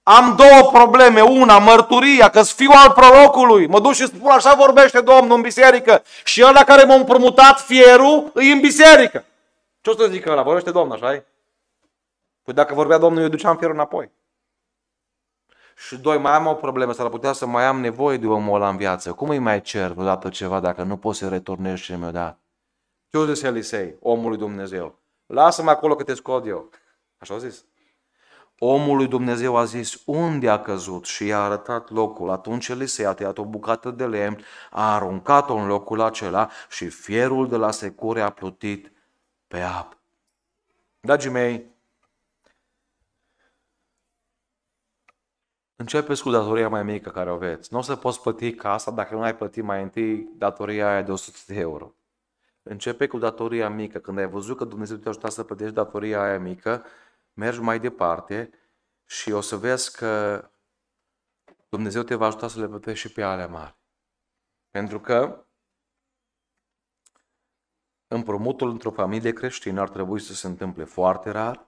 am două probleme. Una, mărturia, că fiu al prorocului. Mă duc și spun așa vorbește Domnul în biserică. Și ăla care m-a împrumutat fierul, e în biserică. Ce o să zic ăla? Vorbește Domnul, așa e? Păi dacă vorbea Domnul, eu duceam fierul înapoi. Și doi, mai am o problemă, s-ar putea să mai am nevoie de omul ăla în viață. Cum îi mai cer vreodată ceva dacă nu poți să returnezi și mi-o dat? Ce o zis Elisei, omului Dumnezeu? Lasă-mă acolo că te scot eu. Așa a zis. Omul lui Dumnezeu a zis unde a căzut și i-a arătat locul. Atunci Elisei a tăiat o bucată de lemn, a aruncat-o în locul acela și fierul de la secure a plutit pe apă. Dragii mei, începeți cu datoria mai mică care o aveți. Nu o să poți plăti casa dacă nu ai plătit mai întâi datoria aia de 100 de euro. Începe cu datoria mică. Când ai văzut că Dumnezeu te-a ajutat să plătești datoria aia mică, mergi mai departe și o să vezi că Dumnezeu te va ajuta să le plătești și pe alea mari. Pentru că împrumutul într-o familie creștină ar trebui să se întâmple foarte rar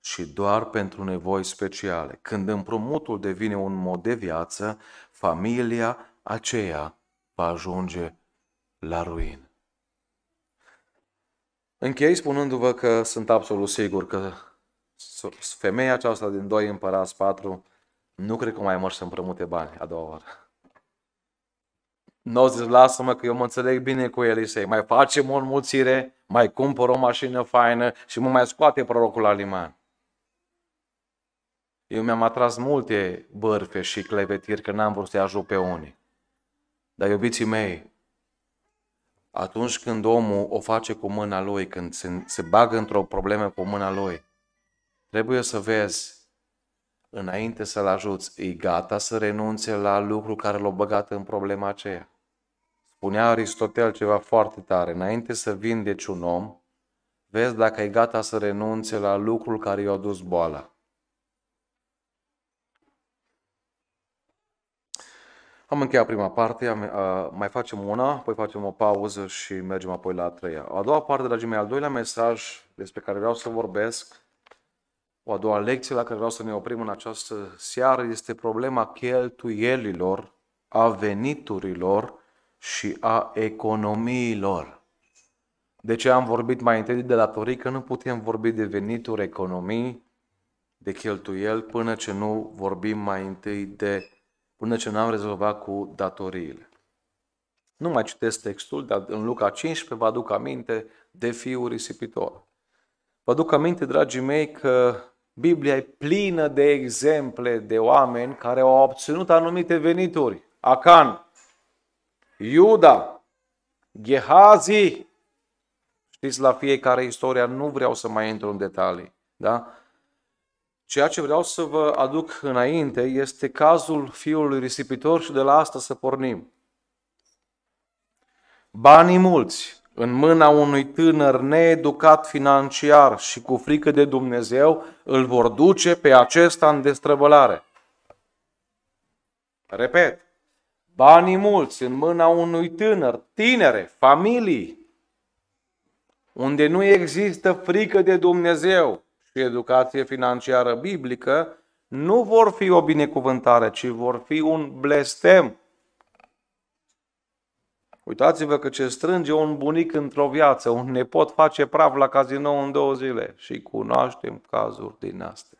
și doar pentru nevoi speciale. Când împrumutul devine un mod de viață, familia aceea va ajunge la ruină. Închei spunându-vă că sunt absolut sigur că femeia aceasta din doi împărați patru, nu cred că mai mor să împrumute bani a doua oară. Nu zis, lasă-mă că eu mă înțeleg bine cu Elisei. Mai facem o înmulțire, mai cumpăr o mașină faină și mă mai scoate prorocul la liman. Eu mi-am atras multe bărfe și clevetiri că n-am vrut să-i ajut pe unii. Dar iubiții mei, atunci când omul o face cu mâna lui, când se, se bagă într-o problemă cu mâna lui, Trebuie să vezi înainte să-l ajuți, e gata să renunțe la lucru care l-a băgat în problema aceea. Spunea Aristotel ceva foarte tare, înainte să vindeci un om, vezi dacă e gata să renunțe la lucrul care i-a dus boala. Am încheiat prima parte, am, mai facem una, apoi facem o pauză și mergem apoi la a treia. A doua parte, dragii mei, al doilea mesaj despre care vreau să vorbesc o a doua lecție la care vreau să ne oprim în această seară este problema cheltuielilor, a veniturilor și a economiilor. De ce am vorbit mai întâi de datorii? Că nu putem vorbi de venituri, economii, de cheltuiel până ce nu vorbim mai întâi de, până ce n-am rezolvat cu datoriile. Nu mai citesc textul, dar în Luca 15 vă aduc aminte de fiul risipitor. Vă aduc aminte, dragii mei, că Biblia e plină de exemple de oameni care au obținut anumite venituri. Acan, Iuda, Gehazi. Știți la fiecare istoria, nu vreau să mai intru în detalii. Da? Ceea ce vreau să vă aduc înainte este cazul fiului risipitor și de la asta să pornim. Banii mulți, în mâna unui tânăr needucat financiar și cu frică de Dumnezeu, îl vor duce pe acesta în destrăbălare. Repet, banii mulți în mâna unui tânăr, tinere, familii, unde nu există frică de Dumnezeu și educație financiară biblică, nu vor fi o binecuvântare, ci vor fi un blestem Uitați-vă că ce strânge un bunic într-o viață, un nepot face praf la cazinou în două zile. Și cunoaștem cazuri din astea.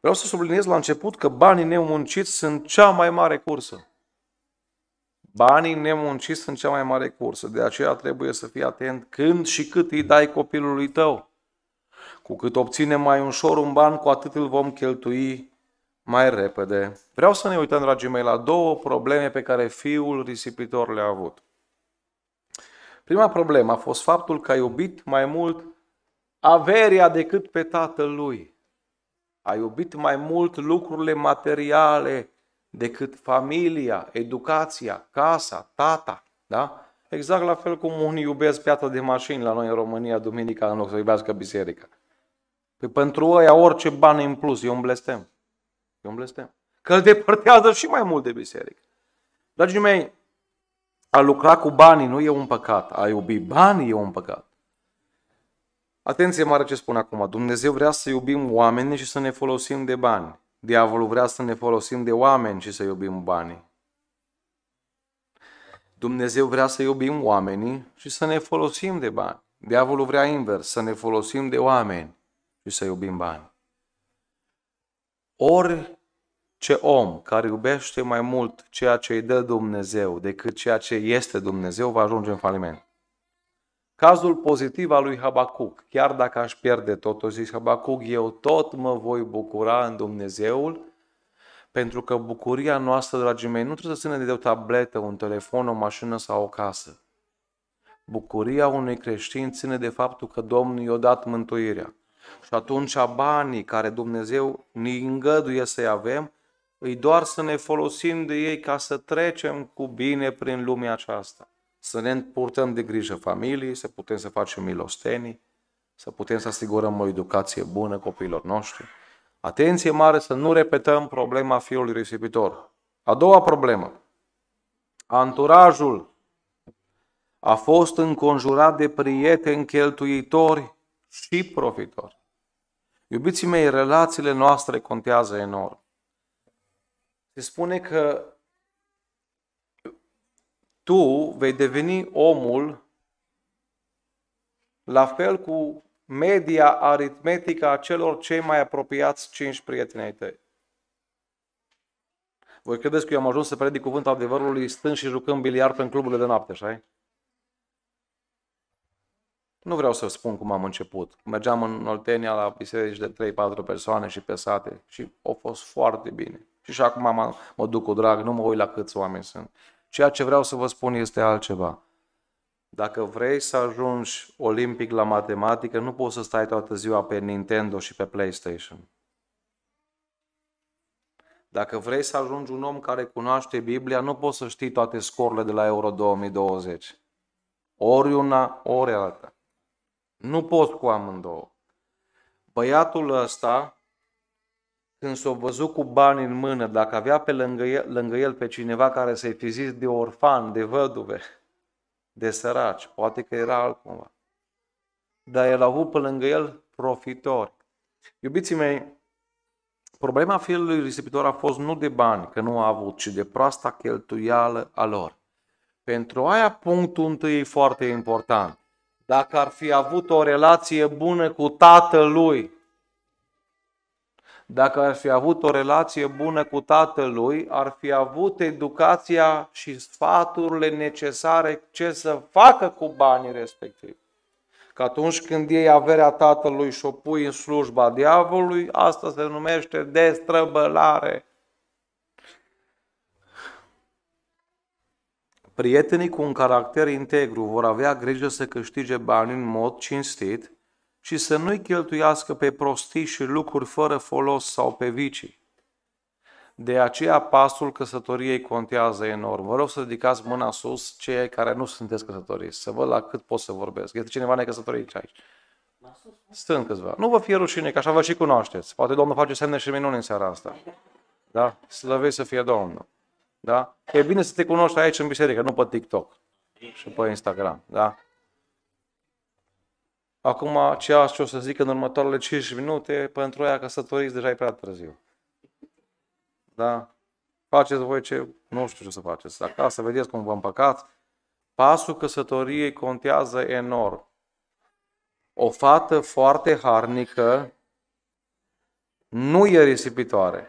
Vreau să subliniez la început că banii nemunciți sunt cea mai mare cursă. Banii nemunciți sunt cea mai mare cursă, de aceea trebuie să fii atent când și cât îi dai copilului tău. Cu cât obține mai ușor un ban, cu atât îl vom cheltui mai repede. Vreau să ne uităm, dragii mei, la două probleme pe care fiul risipitor le-a avut. Prima problemă a fost faptul că a iubit mai mult averia decât pe tatăl lui. A iubit mai mult lucrurile materiale decât familia, educația, casa, tata. Da? Exact la fel cum unii iubesc piața de mașini la noi în România duminica în loc să iubească biserica. Păi pentru ăia orice bani în plus e un blestem. E un blestem. Că îl depărtează și mai mult de biserică. Dragii mei, a lucra cu banii nu e un păcat. A iubi banii e un păcat. Atenție mare ce spun acum. Dumnezeu vrea să iubim oamenii și să ne folosim de bani. Diavolul vrea să ne folosim de oameni și să iubim banii. Dumnezeu vrea să iubim oamenii și să ne folosim de bani. Diavolul vrea invers, să ne folosim de oameni și să iubim bani. Ori ce om care iubește mai mult ceea ce îi dă Dumnezeu decât ceea ce este Dumnezeu va ajunge în faliment. Cazul pozitiv al lui Habacuc. Chiar dacă aș pierde tot, o zis Habacuc, eu tot mă voi bucura în Dumnezeul, pentru că bucuria noastră, dragii mei, nu trebuie să ține de o tabletă, un telefon, o mașină sau o casă. Bucuria unui creștin ține de faptul că Domnul i-a dat mântuirea. Și atunci banii care Dumnezeu ne îngăduie să-i avem, îi doar să ne folosim de ei ca să trecem cu bine prin lumea aceasta. Să ne purtăm de grijă familii, să putem să facem milostenii, să putem să asigurăm o educație bună copiilor noștri. Atenție mare să nu repetăm problema fiului risipitor. A doua problemă. Anturajul a fost înconjurat de prieteni cheltuitori și profitori. Iubiții mei, relațiile noastre contează enorm se spune că tu vei deveni omul la fel cu media aritmetică a celor cei mai apropiați cinci prieteni ai tăi. Voi credeți că eu am ajuns să predic cuvântul adevărului stând și jucând biliard în cluburile de noapte, așa Nu vreau să spun cum am început. Mergeam în Oltenia la biserici de 3-4 persoane și pe sate și a fost foarte bine. Și și acum mă, mă duc cu drag, nu mă uit la câți oameni sunt. Ceea ce vreau să vă spun este altceva. Dacă vrei să ajungi olimpic la matematică, nu poți să stai toată ziua pe Nintendo și pe PlayStation. Dacă vrei să ajungi un om care cunoaște Biblia, nu poți să știi toate scorile de la Euro 2020. Ori una, ori alta. Nu poți cu amândouă. Băiatul ăsta când s-o văzut cu bani în mână, dacă avea pe lângă el, lângă el pe cineva care să-i fi zis de orfan, de văduve, de săraci, poate că era altcumva. Dar el a avut pe lângă el profitori. Iubiții mei, problema fiului risipitor a fost nu de bani, că nu a avut, ci de proasta cheltuială a lor. Pentru aia punctul întâi e foarte important. Dacă ar fi avut o relație bună cu tatălui, dacă ar fi avut o relație bună cu tatălui, ar fi avut educația și sfaturile necesare ce să facă cu banii respectivi. Că atunci când iei averea tatălui și o pui în slujba diavolului, asta se numește destrăbălare. Prietenii cu un caracter integru vor avea grijă să câștige bani în mod cinstit, și să nu-i cheltuiască pe prostii și lucruri fără folos sau pe vicii. De aceea pasul căsătoriei contează enorm. Vă rog să ridicați mâna sus cei care nu sunteți căsătoriți, să văd la cât pot să vorbesc. Este cineva necăsătorit aici? Stând câțiva. Nu vă fie rușine, că așa vă și cunoașteți. Poate Domnul face semne și minuni în seara asta. Da? Slăvei să fie Domnul. Da? e bine să te cunoști aici în biserică, nu pe TikTok și pe Instagram. Da? Acum, ceea ce o să zic în următoarele 5 minute, pentru aia căsătoriți deja e prea târziu. Da? Faceți voi ce, nu știu ce să faceți. să vedeți cum vă împăcați. Pasul căsătoriei contează enorm. O fată foarte harnică nu e risipitoare,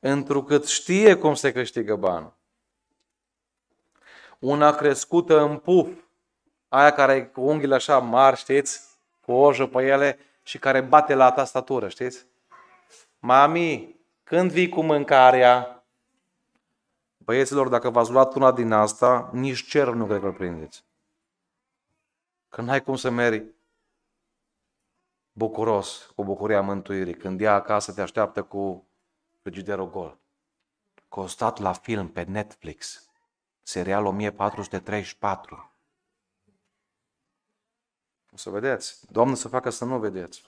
întrucât știe cum se câștigă bani. Una crescută în puf, aia care e cu unghiile așa mari, știți? Cu ojă pe ele și care bate la tastatură, știți? Mami, când vii cu mâncarea? Băieților, dacă v-ați luat una din asta, nici cer nu cred că îl prindeți. Că n-ai cum să meri bucuros, cu bucuria mântuirii, când ea acasă te așteaptă cu frigiderul gol. Costat la film pe Netflix, serial 1434. O să vedeți. Doamne să facă să nu vedeți.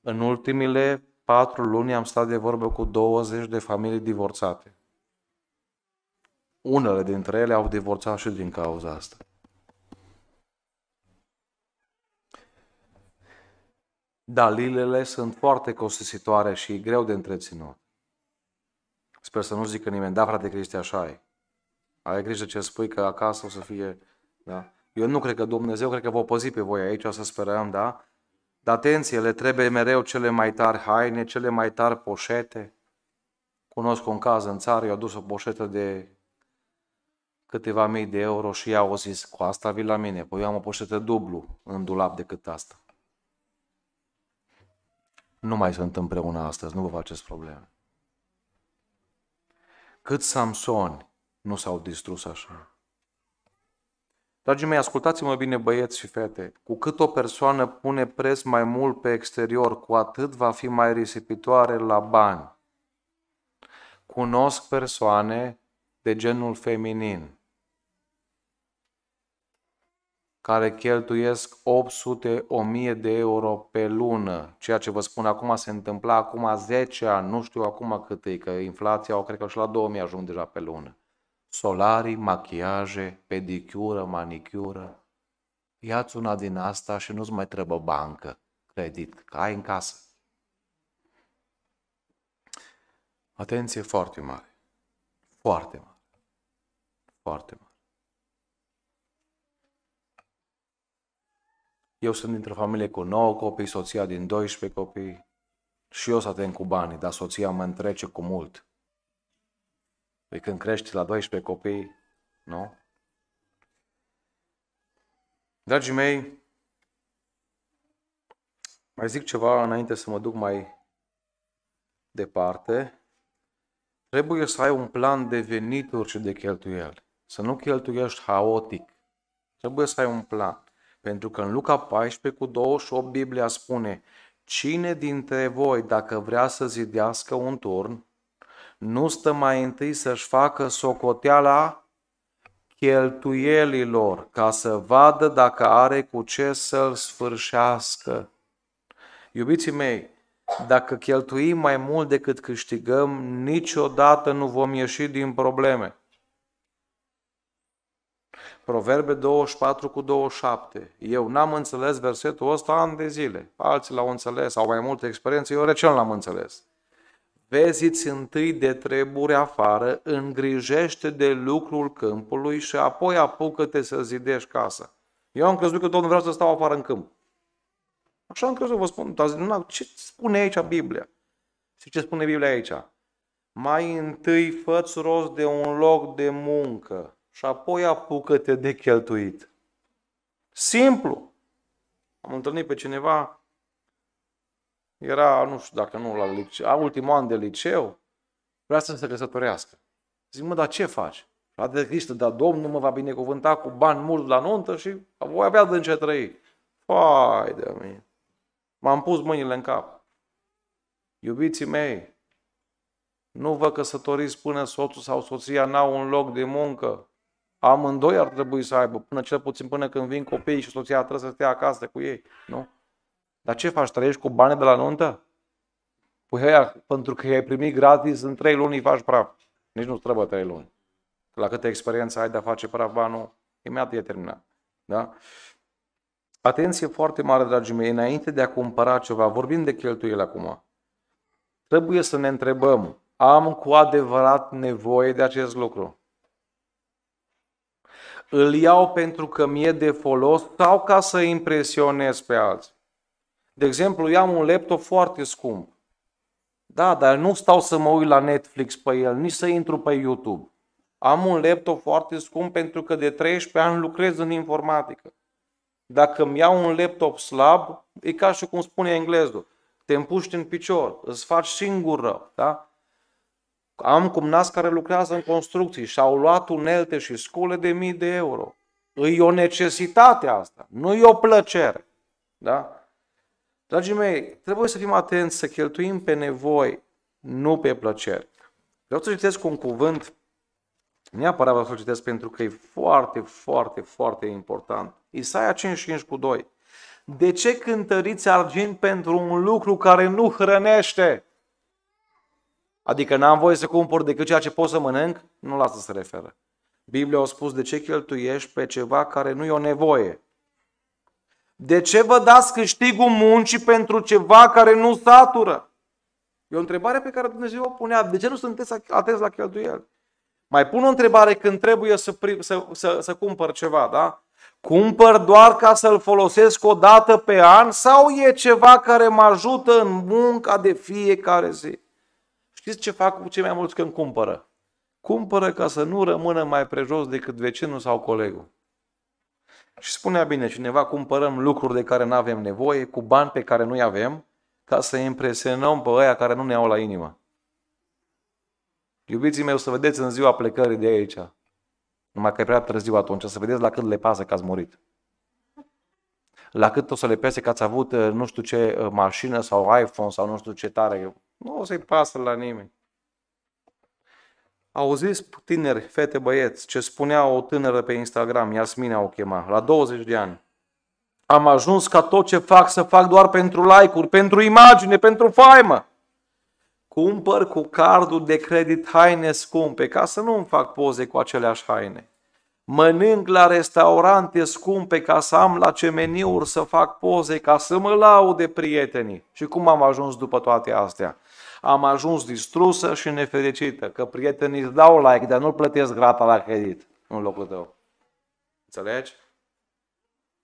În ultimile patru luni am stat de vorbă cu 20 de familii divorțate. Unele dintre ele au divorțat și din cauza asta. Dalilele sunt foarte costisitoare și greu de întreținut. Sper să nu zică nimeni, da frate Cristi, așa e. Ai grijă ce spui că acasă o să fie, da? Eu nu cred că Dumnezeu, cred că vă păzi pe voi aici, o să sperăm, da? Dar atenție, le trebuie mereu cele mai tari haine, cele mai tari poșete. Cunosc un caz în țară, i-au dus o poșetă de câteva mii de euro și i au zis, cu asta vii la mine, păi eu am o poșetă dublu în dulap decât asta. Nu mai sunt împreună astăzi, nu vă faceți probleme. Cât Samson nu s-au distrus așa. Dragii mei, ascultați-mă bine băieți și fete, cu cât o persoană pune preț mai mult pe exterior, cu atât va fi mai risipitoare la bani. Cunosc persoane de genul feminin care cheltuiesc 800-1000 de euro pe lună. Ceea ce vă spun acum se întâmpla acum 10 ani, nu știu acum cât e, că inflația o cred că și la 2000 ajung deja pe lună solarii, machiaje, pedicură, manicură. Iați una din asta și nu-ți mai trebuie bancă, credit, că ai în casă. Atenție foarte mare. Foarte mare. Foarte mare. Eu sunt dintr-o familie cu 9 copii, soția din 12 copii. Și eu să atent cu banii, dar soția mă întrece cu mult. Păi când crești la 12 copii, nu? Dragii mei, mai zic ceva înainte să mă duc mai departe. Trebuie să ai un plan de venituri și de cheltuieli. Să nu cheltuiești haotic. Trebuie să ai un plan. Pentru că în Luca 14 cu 28 Biblia spune Cine dintre voi, dacă vrea să zidească un turn, nu stă mai întâi să-și facă socoteala cheltuielilor ca să vadă dacă are cu ce să-l sfârșească. Iubiții mei, dacă cheltuim mai mult decât câștigăm, niciodată nu vom ieși din probleme. Proverbe 24 cu 27. Eu n-am înțeles versetul ăsta ani de zile. Alții l-au înțeles, au mai multe experiențe, eu recent l-am înțeles. Vezi-ți întâi de treburi afară, îngrijește de lucrul câmpului și apoi apucă-te să zidești casa. Eu am crezut că Domnul vrea să stau afară în câmp. Așa am crezut, vă spun, dar ce spune aici Biblia? Și ce spune Biblia aici? Mai întâi fă-ți rost de un loc de muncă și apoi apucă-te de cheltuit. Simplu. Am întâlnit pe cineva era, nu știu dacă nu, la liceu, a ultimul an de liceu, vrea să se căsătorească. Zic, mă, dar ce faci? La de Hristă, dar Domnul mă va binecuvânta cu bani mulți la nuntă și voi avea de ce trăi. Fai de mine. M-am pus mâinile în cap. Iubiții mei, nu vă căsătoriți până soțul sau soția n-au un loc de muncă. Amândoi ar trebui să aibă, până cel puțin până când vin copiii și soția trebuie să stea acasă cu ei. Nu? Dar ce faci? Trăiești cu bani de la nuntă? Păi aia, pentru că i-ai primit gratis, în trei luni îi faci praf. Nici nu trebuie trei luni. La câte experiență ai de a face praf banul, imediat e terminat. Da? Atenție foarte mare, dragii mei, înainte de a cumpăra ceva, vorbim de cheltuieli acum. Trebuie să ne întrebăm, am cu adevărat nevoie de acest lucru? Îl iau pentru că mi-e de folos sau ca să impresionez pe alții? De exemplu, eu am un laptop foarte scump. Da, dar nu stau să mă uit la Netflix pe el, nici să intru pe YouTube. Am un laptop foarte scump pentru că de 13 ani lucrez în informatică. Dacă îmi iau un laptop slab, e ca și cum spune englezul, te împuști în picior, îți faci singur rău. Da? Am cumnați care lucrează în construcții și au luat unelte și scule de mii de euro. E o necesitate asta, nu e o plăcere. Da? Dragii mei, trebuie să fim atenți să cheltuim pe nevoi, nu pe plăceri. Vreau să citesc un cuvânt, neapărat vreau să-l citesc pentru că e foarte, foarte, foarte important. Isaia 55 cu 2. De ce cântăriți argint pentru un lucru care nu hrănește? Adică n-am voie să cumpăr decât ceea ce pot să mănânc? Nu lasă să se referă. Biblia a spus de ce cheltuiești pe ceva care nu e o nevoie. De ce vă dați câștigul muncii pentru ceva care nu satură? E o întrebare pe care Dumnezeu o punea. De ce nu sunteți atenți la cheltuieli? Mai pun o întrebare când trebuie să, să, să, să cumpăr ceva, da? Cumpăr doar ca să-l folosesc o dată pe an sau e ceva care mă ajută în munca de fiecare zi? Știți ce fac cu cei mai mulți când cumpără? Cumpără ca să nu rămână mai prejos decât vecinul sau colegul. Și spunea bine cineva, cumpărăm lucruri de care nu avem nevoie, cu bani pe care nu-i avem, ca să impresionăm pe aia care nu ne au la inimă. Iubiții mei, o să vedeți în ziua plecării de aici. Numai că e prea târziu atunci, o să vedeți la cât le pasă că ați murit. La cât o să le pese că ați avut nu știu ce mașină sau iPhone sau nu știu ce tare. Nu o să-i pasă la nimeni. Auziți tineri, fete, băieți, ce spunea o tânără pe Instagram, Iasmina o chema, la 20 de ani. Am ajuns ca tot ce fac să fac doar pentru like-uri, pentru imagine, pentru faimă. Cumpăr cu cardul de credit haine scumpe ca să nu-mi fac poze cu aceleași haine. Mănânc la restaurante scumpe ca să am la ce meniuri să fac poze, ca să mă laude prietenii. Și cum am ajuns după toate astea? am ajuns distrusă și nefericită, că prietenii îți dau like, dar nu plătesc rata la credit în locul tău. Înțelegi?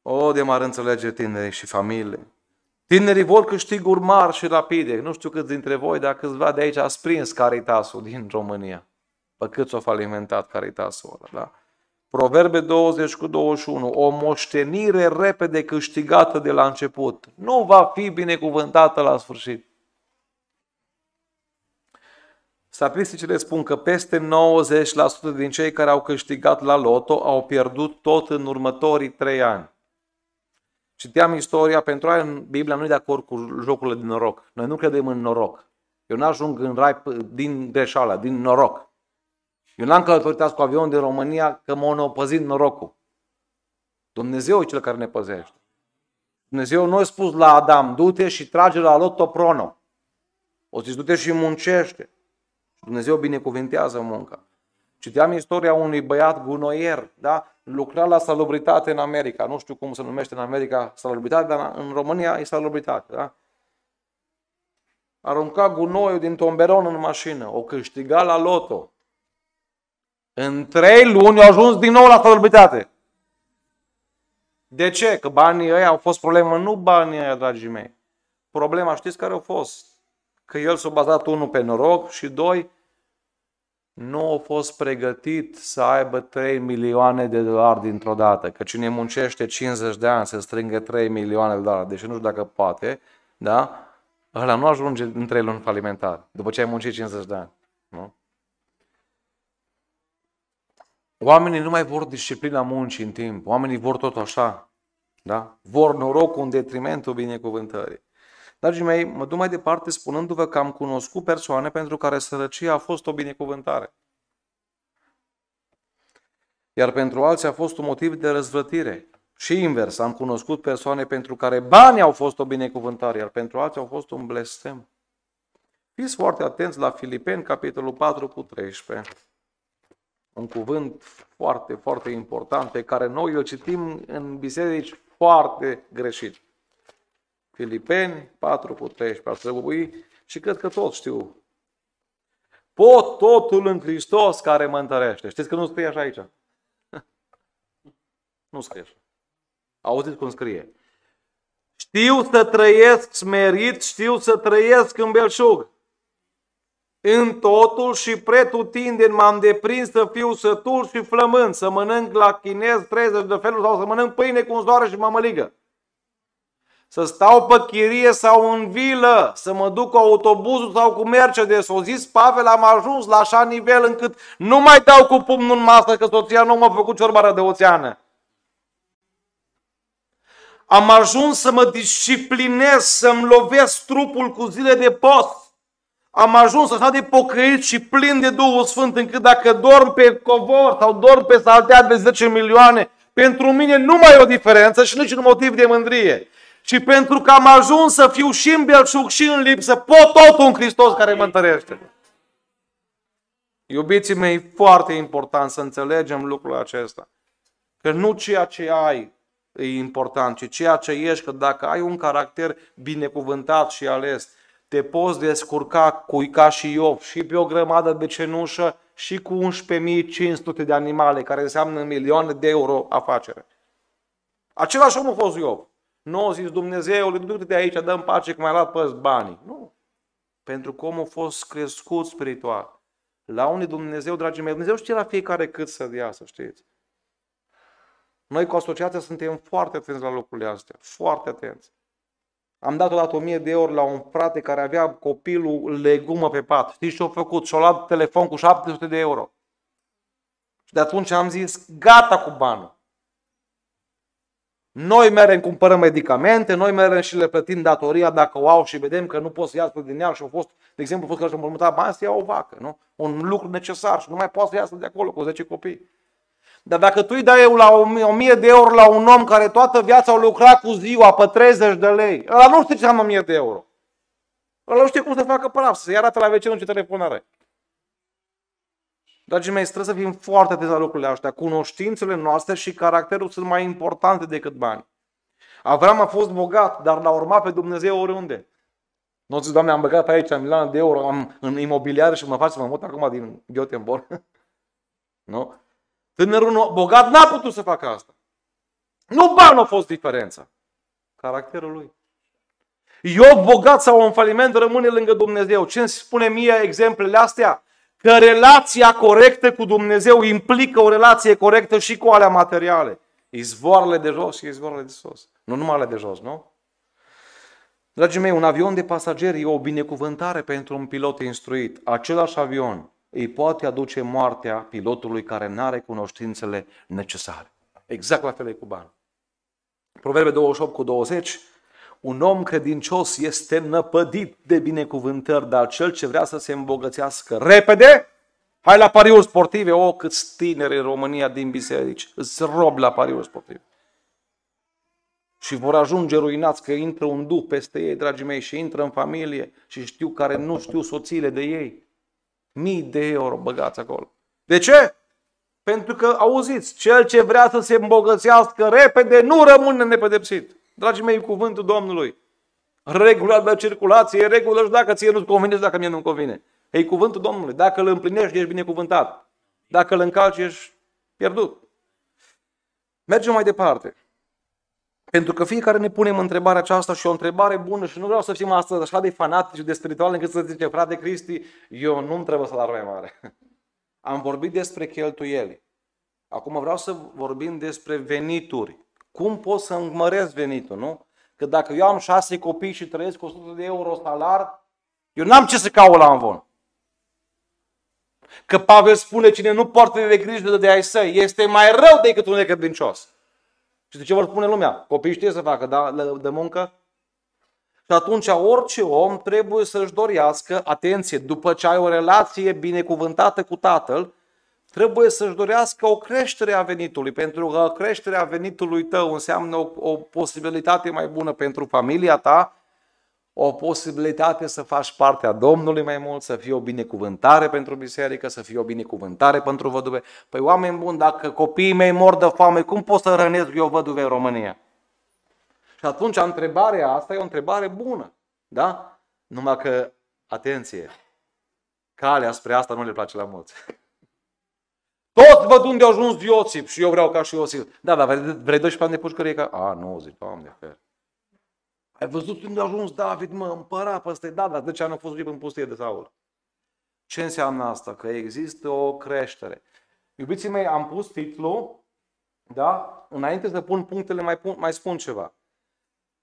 O, de mare înțelege tinerii și familie. Tinerii vor câștiguri mari și rapide. Nu știu câți dintre voi, dar câțiva de aici a prins Caritasul din România. Pe cât s-a falimentat Caritasul ăla, da? Proverbe 20 cu 21. O moștenire repede câștigată de la început nu va fi binecuvântată la sfârșit. Statisticile spun că peste 90% din cei care au câștigat la loto au pierdut tot în următorii 3 ani. Citeam istoria, pentru aia Biblia nu e de acord cu jocurile din noroc. Noi nu credem în noroc. Eu nu ajung în rai din greșeală, din noroc. Eu n-am călătorit cu avion din România că m au nopăzit norocul. Dumnezeu e cel care ne păzește. Dumnezeu nu a spus la Adam, du-te și trage la prono. O zis, du-te și muncește. Dumnezeu binecuvintează munca. Citeam istoria unui băiat gunoier, da? lucra la salubritate în America. Nu știu cum se numește în America salubritate, dar în România e salubritate. Da? Arunca gunoiul din tomberon în mașină, o câștiga la loto. În trei luni au ajuns din nou la salubritate. De ce? Că banii ăia au fost problemă? Nu banii ăia, dragii mei. Problema știți care au fost? că el s-a bazat unul pe noroc și doi, nu a fost pregătit să aibă 3 milioane de dolari dintr-o dată. Că cine muncește 50 de ani se strângă 3 milioane de dolari, deși nu știu dacă poate, da? Ăla nu ajunge în 3 luni falimentar, după ce ai muncit 50 de ani. Nu? Oamenii nu mai vor disciplina muncii în timp. Oamenii vor tot așa. Da? Vor norocul în detrimentul binecuvântării. Dragii mei, mă duc mai departe spunându-vă că am cunoscut persoane pentru care sărăcia a fost o binecuvântare. Iar pentru alții a fost un motiv de răzvrătire. Și invers, am cunoscut persoane pentru care banii au fost o binecuvântare, iar pentru alții au fost un blestem. Fiți foarte atenți la Filipeni, capitolul 4 cu 13. Un cuvânt foarte, foarte important pe care noi îl citim în biserici foarte greșit. Filipeni 4 cu 13 ar trebui și cred că toți știu. Pot totul în Hristos care mă întărește. Știți că nu scrie așa aici. Nu scrie așa. Auziți cum scrie. Știu să trăiesc smerit, știu să trăiesc în belșug. În totul și pretutindeni m-am deprins să fiu sătul și flămând, să mănânc la chinez 30 de feluri sau să mănânc pâine cu un soare și mămăligă. Să stau pe chirie sau în vilă, să mă duc cu autobuzul sau cu Mercedes. O zis Pavel, am ajuns la așa nivel încât nu mai dau cu pumnul în masă că soția nu m-a făcut de rădăuțeană. Am ajuns să mă disciplinez, să-mi lovesc trupul cu zile de post. Am ajuns așa de pocăit și plin de Duhul Sfânt încât dacă dorm pe covor sau dorm pe saltea de 10 milioane, pentru mine nu mai e o diferență și nici un motiv de mândrie ci pentru că am ajuns să fiu și în belșug și în lipsă, pot totul în Hristos care mă întărește. Iubiții mei, foarte important să înțelegem lucrul acesta. Că nu ceea ce ai e important, ci ceea ce ești, că dacă ai un caracter binecuvântat și ales, te poți descurca cu ca și Iov, și pe o grămadă de cenușă, și cu 11.500 de animale, care înseamnă milioane de euro afacere. Același om a fost Iov. Nu au zis Dumnezeu, du-te de aici, dăm pace că mai luat păs banii. Nu. Pentru că omul a fost crescut spiritual. La unii Dumnezeu, dragii mei, Dumnezeu știe la fiecare cât să dea, să știți. Noi cu asociația suntem foarte atenți la lucrurile astea. Foarte atenți. Am dat odată o mie de euro la un frate care avea copilul legumă pe pat. Știți ce a făcut? Și-a luat telefon cu 700 de euro. Și de atunci am zis, gata cu banul. Noi mergem, cumpărăm medicamente, noi mergem și le plătim datoria dacă o au și vedem că nu pot să iasă din ea și au fost, de exemplu, au fost că și-au împrumutat bani să iau o vacă, nu? Un lucru necesar și nu mai poate să iasă de acolo cu 10 copii. Dar dacă tu îi dai eu la 1000 de euro la un om care toată viața a lucrat cu ziua pe 30 de lei, ăla nu știe ce am 1000 de euro. Ăla nu știe cum să facă praf, să-i arată la vecinul ce telefon are. Dragii mei, trebuie să fim foarte atenți la lucrurile astea. Cunoștințele noastre și caracterul sunt mai importante decât bani. Avram a fost bogat, dar l-a urmat pe Dumnezeu oriunde. Nu zic, Doamne, am băgat pe aici milioane de euro am, în imobiliare și mă fac să mă mut acum din Göteborg. nu? Tânărul bogat n-a putut să facă asta. Nu bani a fost diferența. Caracterul lui. Eu bogat sau un faliment rămâne lângă Dumnezeu. Ce îmi spune mie exemplele astea? că relația corectă cu Dumnezeu implică o relație corectă și cu alea materiale. Izvoarele de jos și izvoarele de sus. Nu numai ale de jos, nu? Dragii mei, un avion de pasageri e o binecuvântare pentru un pilot instruit. Același avion îi poate aduce moartea pilotului care nu are cunoștințele necesare. Exact la fel e cu bani. Proverbe 28 cu 20 un om credincios este năpădit de binecuvântări, dar cel ce vrea să se îmbogățească repede, hai la pariuri sportive, o, oh, câți tineri în România din biserici, îți rob la pariuri sportive. Și vor ajunge ruinați că intră un duh peste ei, dragii mei, și intră în familie și știu care nu știu soțiile de ei. Mii de euro băgați acolo. De ce? Pentru că, auziți, cel ce vrea să se îmbogățească repede nu rămâne nepedepsit. Dragii mei, cuvântul Domnului. Regula de circulație regulă și dacă ție nu-ți convine și dacă mie nu-mi convine. Ei cuvântul Domnului. Dacă îl împlinești, ești binecuvântat. Dacă îl încalci, ești pierdut. Mergem mai departe. Pentru că fiecare ne punem întrebarea aceasta și o întrebare bună și nu vreau să fim astăzi așa de fanatici de spiritual încât să zice, frate Cristi, eu nu-mi trebuie să la mai mare. Am vorbit despre cheltuieli. Acum vreau să vorbim despre venituri. Cum pot să măresc venitul, nu? Că dacă eu am șase copii și trăiesc 100 de euro salar, eu n-am ce să caut la amvon. Că Pavel spune, cine nu poartă de grijă de ai săi, este mai rău decât un necădincios. Și de ce vor spune lumea? Copiii știe să facă da, de muncă. Și atunci orice om trebuie să-și dorească, atenție, după ce ai o relație binecuvântată cu tatăl, trebuie să-și dorească o creștere a venitului, pentru că creșterea venitului tău înseamnă o, o posibilitate mai bună pentru familia ta, o posibilitate să faci partea Domnului mai mult, să fie o binecuvântare pentru biserică, să fie o binecuvântare pentru văduve. Păi oameni buni, dacă copiii mei mor de foame, cum pot să rănesc eu văduve în România? Și atunci întrebarea asta e o întrebare bună, da? Numai că, atenție, calea spre asta nu le place la mulți. Tot văd unde a ajuns Iosif și eu vreau ca și Iosif. Da, dar vrei, vrei 12 ani de pușcărie ca... A, nu, zic, doamne, fer. Ai văzut unde a ajuns David, mă, împăra peste da, dar de ce a fost vip în pustie de Saul? Ce înseamnă asta? Că există o creștere. Iubiții mei, am pus titlul, da? Înainte să pun punctele, mai, pun, mai spun ceva.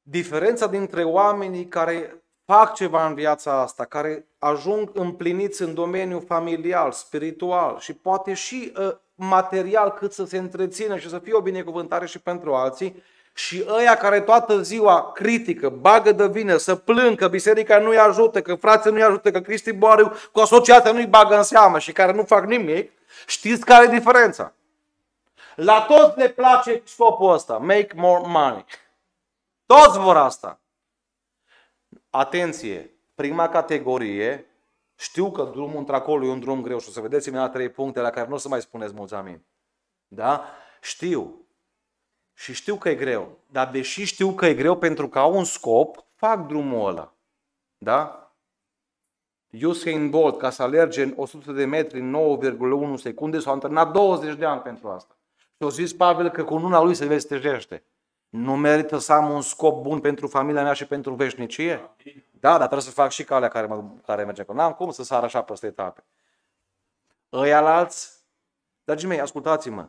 Diferența dintre oamenii care fac ceva în viața asta, care ajung împliniți în domeniul familial, spiritual și poate și uh, material cât să se întrețină și să fie o binecuvântare și pentru alții, și ăia care toată ziua critică, bagă de vină, să plâng că biserica nu-i ajută, că frații nu-i ajută, că Cristi Boariu cu asociația nu-i bagă în seamă și care nu fac nimic, știți care e diferența? La toți le place scopul ăsta, make more money. Toți vor asta. Atenție! Prima categorie, știu că drumul într-acolo e un drum greu și o să vedeți imediat trei puncte la care nu o să mai spuneți mulți amin. Da? Știu. Și știu că e greu. Dar deși știu că e greu pentru că au un scop, fac drumul ăla. Da? Usain Bolt, ca să alerge în 100 de metri în 9,1 secunde, s-a antrenat 20 de ani pentru asta. Și a zis Pavel că cu luna lui se vestejește. Nu merită să am un scop bun pentru familia mea și pentru veșnicie? Da, dar trebuie să fac și calea care, mă, care merge acolo. N-am cum să sar așa peste etape. Ăia la alți, dragii mei, ascultați-mă.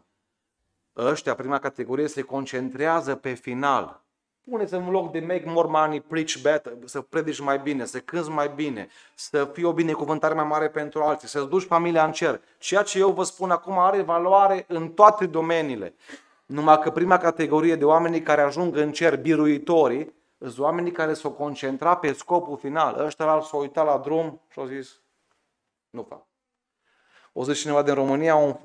Ăștia, prima categorie, se concentrează pe final. Puneți în loc de make more money, preach better, să predici mai bine, să cânți mai bine, să fii o binecuvântare mai mare pentru alții, să-ți duci familia în cer. Ceea ce eu vă spun acum are valoare în toate domeniile. Numai că prima categorie de oameni care ajung în cer, biruitorii, sunt oamenii care s-au concentrat pe scopul final. Ăștia s-au uitat la drum și au zis, nu fac. O zis cineva din România, un,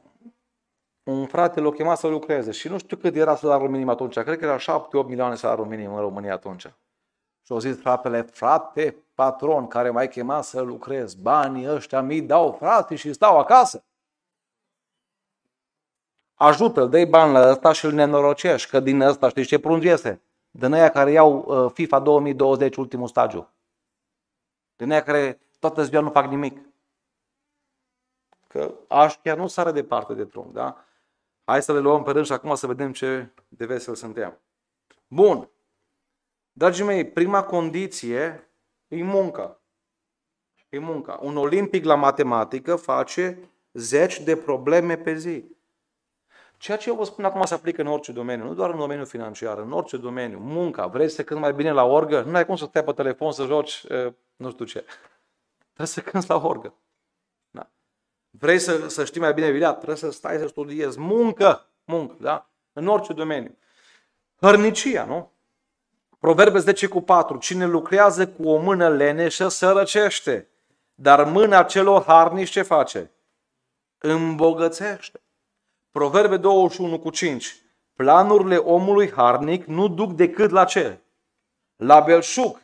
un frate l-a chemat să lucreze și nu știu cât era salarul minim atunci, cred că era 7-8 milioane salarul minim în România atunci. Și au zis fratele, frate, patron care m-ai chemat să lucrez, banii ăștia mi dau frate și stau acasă ajută-l, dă-i bani la ăsta și îl nenorocești, că din ăsta știi ce prunz iese. Din aia care iau uh, FIFA 2020 ultimul stagiu. Din aia care toată ziua nu fac nimic. Că aș chiar nu sare departe de trunchi, da? Hai să le luăm pe rând și acum să vedem ce de vesel suntem. Bun. Dragii mei, prima condiție e munca. E munca. Un olimpic la matematică face zeci de probleme pe zi. Ceea ce eu vă spun acum se aplică în orice domeniu, nu doar în domeniul financiar, în orice domeniu, munca, vrei să cânti mai bine la orgă, nu ai cum să stai pe telefon să joci nu știu ce. Trebuie să cânti la orgă. Da. Vrei să, să știi mai bine biliat, trebuie să stai să studiezi. Muncă, muncă, da? În orice domeniu. Hărnicia, nu? Proverbe 10 cu 4. Cine lucrează cu o mână leneșă sărăcește, dar mâna celor harnici ce face? Îmbogățește. Proverbe 21 cu 5. Planurile omului harnic nu duc decât la ce? La belșug.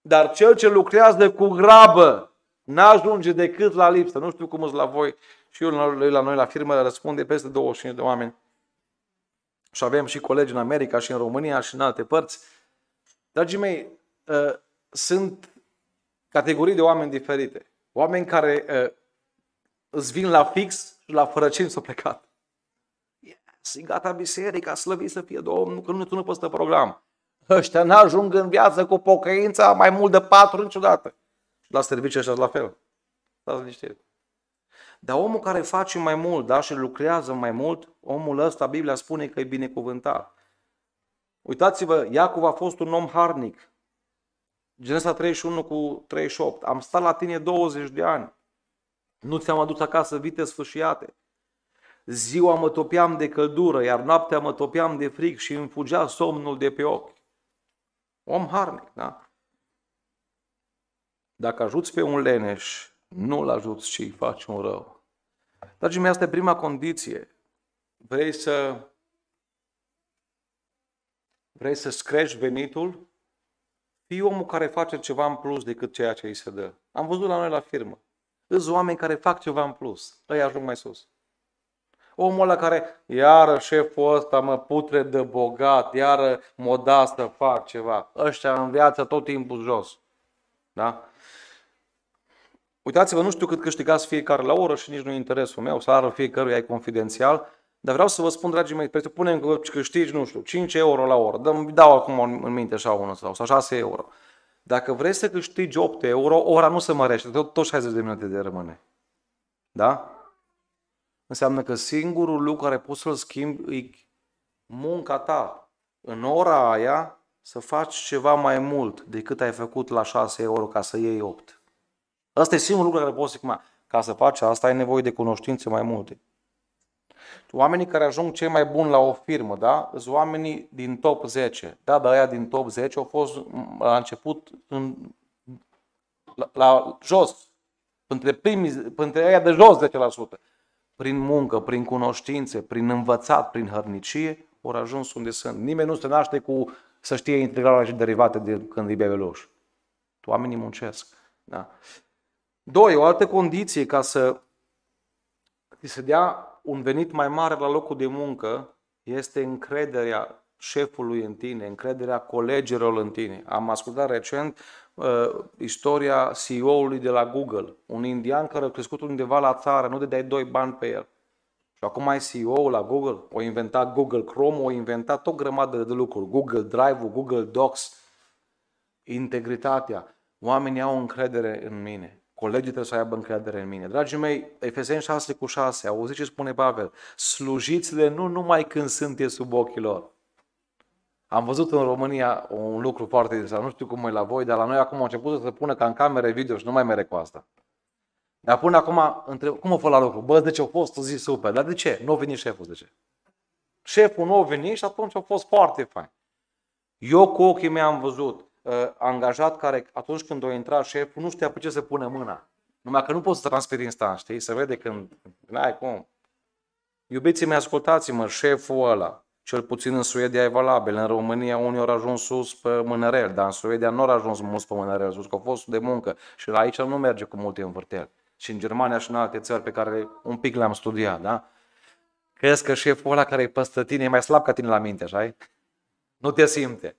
Dar cel ce lucrează cu grabă n-ajunge decât la lipsă. Nu știu cum îți la voi și eu la noi la firmă răspunde peste 25 de oameni. Și avem și colegi în America și în România și în alte părți. Dragii mei, ă, sunt categorii de oameni diferite. Oameni care ă, îți vin la fix și la fărăcini s-a plecat. Yes, e gata biserica, slăvit să fie Domnul, că nu ne tună peste program. Ăștia n-ajung în viață cu pocăința mai mult de patru niciodată. La serviciu așa la fel. Stați liniștit. Dar omul care face mai mult, da, și lucrează mai mult, omul ăsta, Biblia spune că e binecuvântat. Uitați-vă, Iacov a fost un om harnic. Genesa 31 cu 38. Am stat la tine 20 de ani. Nu ți-am adus acasă vite sfârșiate. Ziua mă topeam de căldură, iar noaptea mă topeam de frig și îmi fugea somnul de pe ochi. Om harnic, da? Dacă ajuți pe un leneș, nu-l ajuți, și îi faci un rău. Dragii mei, asta e prima condiție. Vrei să vrei să screști venitul, fii omul care face ceva în plus decât ceea ce îi se dă. Am văzut la noi la firmă. Îți oameni care fac ceva în plus. Îi ajung mai sus. Omul ăla care, iară șeful ăsta mă putre de bogat, iară modastă fac ceva. Ăștia în viață tot timpul jos. Da? Uitați-vă, nu știu cât câștigați fiecare la oră și nici nu e interesul meu, salarul fiecăruia e confidențial, dar vreau să vă spun, dragii mei, presupunem că câștigi, nu știu, 5 euro la oră. Dă, dau acum în minte așa unul sau, sau 6 euro. Dacă vrei să câștigi 8 euro, ora nu se mărește, tot, tot 60 de minute de rămâne. Da? Înseamnă că singurul lucru care poți să-l schimbi e munca ta. În ora aia să faci ceva mai mult decât ai făcut la 6 euro ca să iei 8. Asta e singurul lucru care poți să schimba. Ca să faci asta ai nevoie de cunoștințe mai multe. Oamenii care ajung cei mai buni la o firmă, da? Sunt oamenii din top 10. Da, dar aia din top 10 au fost la început în, la, la jos, între, primii, între aia de jos 10%. Prin muncă, prin cunoștințe, prin învățat, prin hărnicie, au ajuns unde sunt. Nimeni nu se naște cu să știe integrarea și derivate de când e bebeluș. Oamenii muncesc. Da. Doi, o altă condiție ca să îi se dea un venit mai mare la locul de muncă este încrederea șefului în tine, încrederea colegilor în tine. Am ascultat recent uh, istoria CEO-ului de la Google, un indian care a crescut undeva la țară, nu de dai doi bani pe el. Și acum ai CEO la Google, o inventat Google Chrome, o inventat o grămadă de lucruri, Google Drive-ul, Google Docs, integritatea. Oamenii au încredere în mine. Colegii trebuie să aibă încredere în mine. Dragii mei, Efeseni 6 cu 6, auziți ce spune Pavel, slujiți-le nu numai când sunteți sub ochii lor. Am văzut în România un lucru foarte interesant, nu știu cum e la voi, dar la noi acum au început să se pună ca în camere video și nu mai merg cu asta. Dar până acum, întreb, cum a fost la lucru? Bă, de ce a fost o zi super, dar de ce? Nu a venit șeful, de ce? Șeful nu a venit și atunci a fost foarte fain. Eu cu ochii mei am văzut Uh, angajat care atunci când o intra șeful nu știa pe ce să pune mâna. Numai că nu poți să transferi instant, știi? Se vede când... N-ai cum. Iubiții mei, ascultați-mă, șeful ăla, cel puțin în Suedia e valabil. În România unii au ajuns sus pe mânărel, dar în Suedia nu au ajuns mult pe mânărel, sus că au fost de muncă. Și aici nu merge cu multe învârteli. Și în Germania și în alte țări pe care un pic le-am studiat, da? Crezi că șeful ăla care e păstă tine e mai slab ca tine la minte, așa Nu te simte.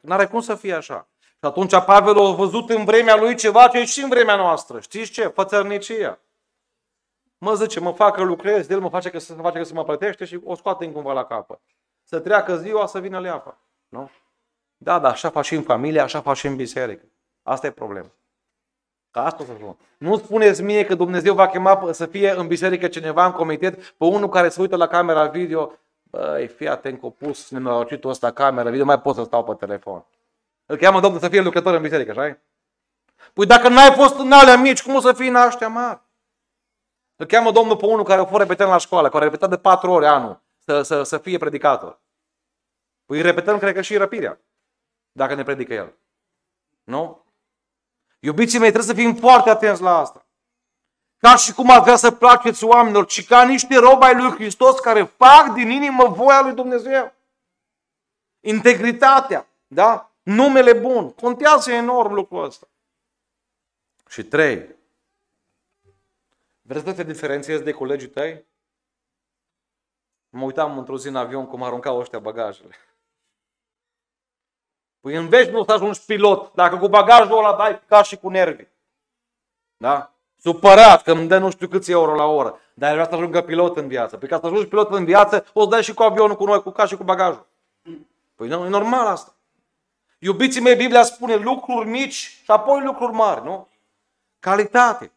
Nu are cum să fie așa. Și atunci Pavel a văzut în vremea lui ceva ce e și în vremea noastră. Știți ce? Fățărnicia. Mă zice, mă fac că lucrez, de el mă face că, să face că se mă plătește și o în cumva la capăt. Să treacă ziua, să vină leapa. Nu? Da, da, așa faci și în familie, așa faci și în biserică. Asta e problema. Ca asta o să spun. Nu spuneți mie că Dumnezeu va chema să fie în biserică cineva, în comitet, pe unul care se uită la camera video Băi, fii atent că pus nenorocitul ăsta cameră, video, mai pot să stau pe telefon. Îl cheamă Domnul să fie lucrător în biserică, așa Păi dacă n-ai fost în alea mici, cum o să fii în aștia mari? Îl cheamă Domnul pe unul care a fost repetat la școală, care a repetat de patru ore anul, să, să, să fie predicator. Păi repetăm, cred că și răpirea, dacă ne predică el. Nu? Iubiții mei, trebuie să fim foarte atenți la asta ca și cum ar vrea să placeți oamenilor, ci ca niște robi ai lui Hristos care fac din inimă voia lui Dumnezeu. Integritatea, da? Numele bun. Contează enorm lucrul ăsta. Și trei, Vreți să te diferențiezi de colegii tăi? Mă uitam într-o zi în avion cum aruncau ăștia bagajele. Păi în veci nu o să ajungi pilot dacă cu bagajul ăla dai ca și cu nervii. Da? Supărat că îmi dă nu știu câți euro la oră. Dar vrea să ajungă pilot în viață. Păi ca să ajungi pilot în viață, o să dai și cu avionul, cu noi, cu ca și cu bagajul. Păi nu, e normal asta. Iubiții mei, Biblia spune lucruri mici și apoi lucruri mari, nu? Calitate.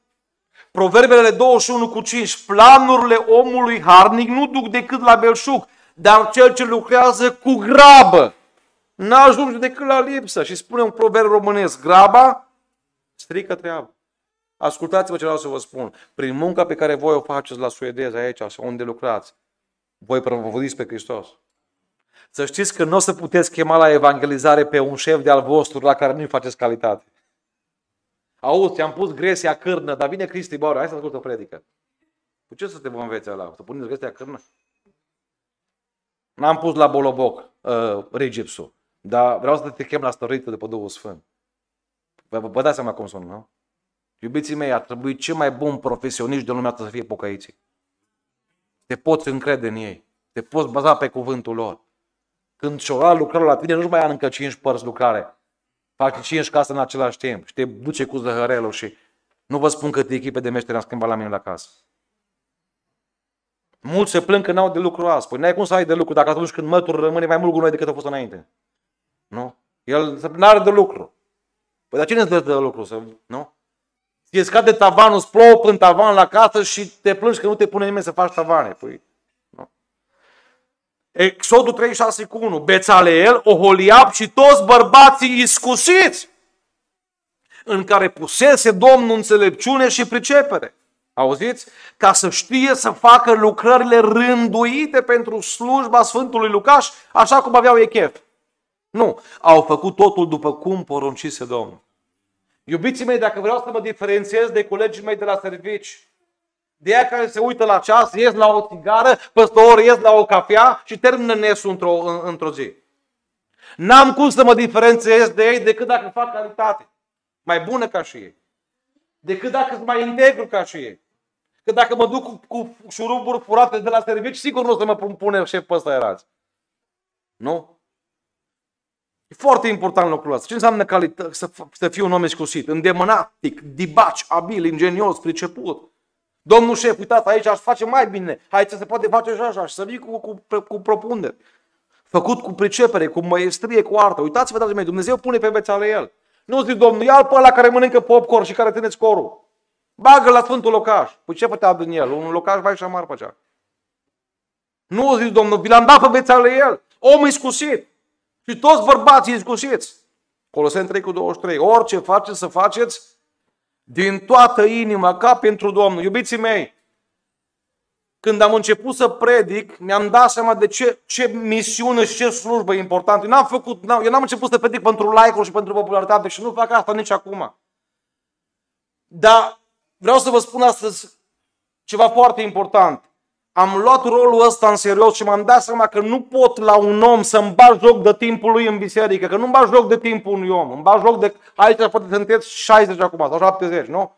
Proverbele 21 cu 5. Planurile omului harnic nu duc decât la belșug, dar cel ce lucrează cu grabă n-ajunge decât la lipsă. Și spune un proverb românesc, graba strică treaba. Ascultați-vă ce vreau să vă spun. Prin munca pe care voi o faceți la suedez aici sau unde lucrați, voi propovădiți pe Hristos. Să știți că nu o să puteți chema la evangelizare pe un șef de-al vostru la care nu-i faceți calitate. Auzi, ți-am pus gresia cârnă, dar vine Cristi Baure, hai să ascultă predică. Cu ce să te vă înveți ăla? Să puneți gresia cârnă? N-am pus la boloboc uh, regipsul, dar vreau să te chem la stărită de pe Duhul Sfânt. Vă, vă dați seama cum sună, nu? Iubiții mei, ar trebui cei mai buni profesioniști de lumea să fie pocăiții. Te poți încrede în ei. Te poți baza pe cuvântul lor. Când ceva lucrare la tine, nu mai are încă 5 părți lucrare. Faci 5 case în același timp și te duce cu zăhărelul și nu vă spun câte echipe de meșteri am schimbat la mine la casă. Mulți se plâng că n-au de lucru azi. Păi n-ai cum să ai de lucru dacă atunci când mătur rămâne mai mult gunoi decât a fost înainte. Nu? El nu are de lucru. Păi dar cine îți dă de lucru? Să, nu? Ție scade tavanul, îți plouă până tavan la casă și te plângi că nu te pune nimeni să faci tavane. Păi, nu. Exodul 36 cu 1. Bețaleel, Oholiab și toți bărbații iscusiți în care pusese Domnul înțelepciune și pricepere. Auziți? Ca să știe să facă lucrările rânduite pentru slujba Sfântului Lucaș, așa cum aveau ei chef. Nu, au făcut totul după cum poruncise Domnul. Iubiții mei, dacă vreau să mă diferențiez de colegii mei de la servici, de aia care se uită la ceas, ies la o țigară, peste o oră ies la o cafea și termină nesul într-o, într-o zi. N-am cum să mă diferențiez de ei decât dacă fac calitate. Mai bună ca și ei. Decât dacă sunt mai integru ca și ei. Că dacă mă duc cu, cu șuruburi furate de la servici, sigur nu o să mă pune șef pe ăsta erați. Nu? E foarte important lucrul ăsta. Ce înseamnă calită, să, să fii un om iscusit? Îndemânatic, dibaci, abil, ingenios, priceput. Domnul șef, uitați, aici aș face mai bine, aici se poate face așa, așa, și să vii cu, cu, cu, propuneri. Făcut cu pricepere, cu maestrie, cu artă. Uitați-vă, dragii mei, Dumnezeu pune pe bețale el. Nu zic, domnul, ia-l pe ăla care mănâncă popcorn și care tine scorul. Bagă la Sfântul Locaș. Păi ce putea din el? Un locaș mai și amar pe cea. Nu zic, domnul, vi l-am dat pe bețale el. Om iscusit. Și toți bărbații izgusiți. Coloseni 3 cu 23. Orice faceți să faceți din toată inima, ca pentru Domnul. Iubiții mei, când am început să predic, mi-am dat seama de ce, ce misiune și ce slujbă e importantă. Eu n-am, făcut, n-am, eu n-am început să predic pentru like și pentru popularitate și nu fac asta nici acum. Dar vreau să vă spun astăzi ceva foarte important am luat rolul ăsta în serios și m-am dat seama că nu pot la un om să-mi bag joc de timpul lui în biserică, că nu-mi bag joc de timpul unui om, îmi bag joc de... Aici poate sunteți 60 acum sau 70, nu?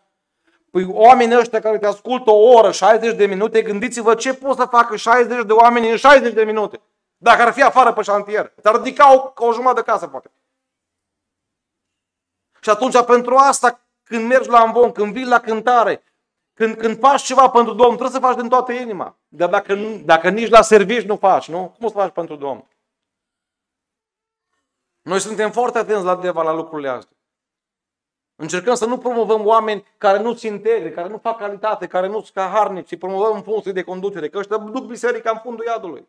Păi oamenii ăștia care te ascultă o oră, 60 de minute, gândiți-vă ce pot să facă 60 de oameni în 60 de minute. Dacă ar fi afară pe șantier. Dar ridica o, o jumătate de casă, poate. Și atunci, pentru asta, când mergi la amvon, când vii la cântare, când, când faci ceva pentru Domnul, trebuie să faci din toată inima. Dar dacă, dacă nici la servici nu faci, nu? Cum o să faci pentru Domnul? Noi suntem foarte atenți la deva, la lucrurile astea. Încercăm să nu promovăm oameni care nu ți integre, care nu fac calitate, care nu sunt ca harnici, promovăm în funcție de conducere, că ăștia duc biserica în fundul iadului.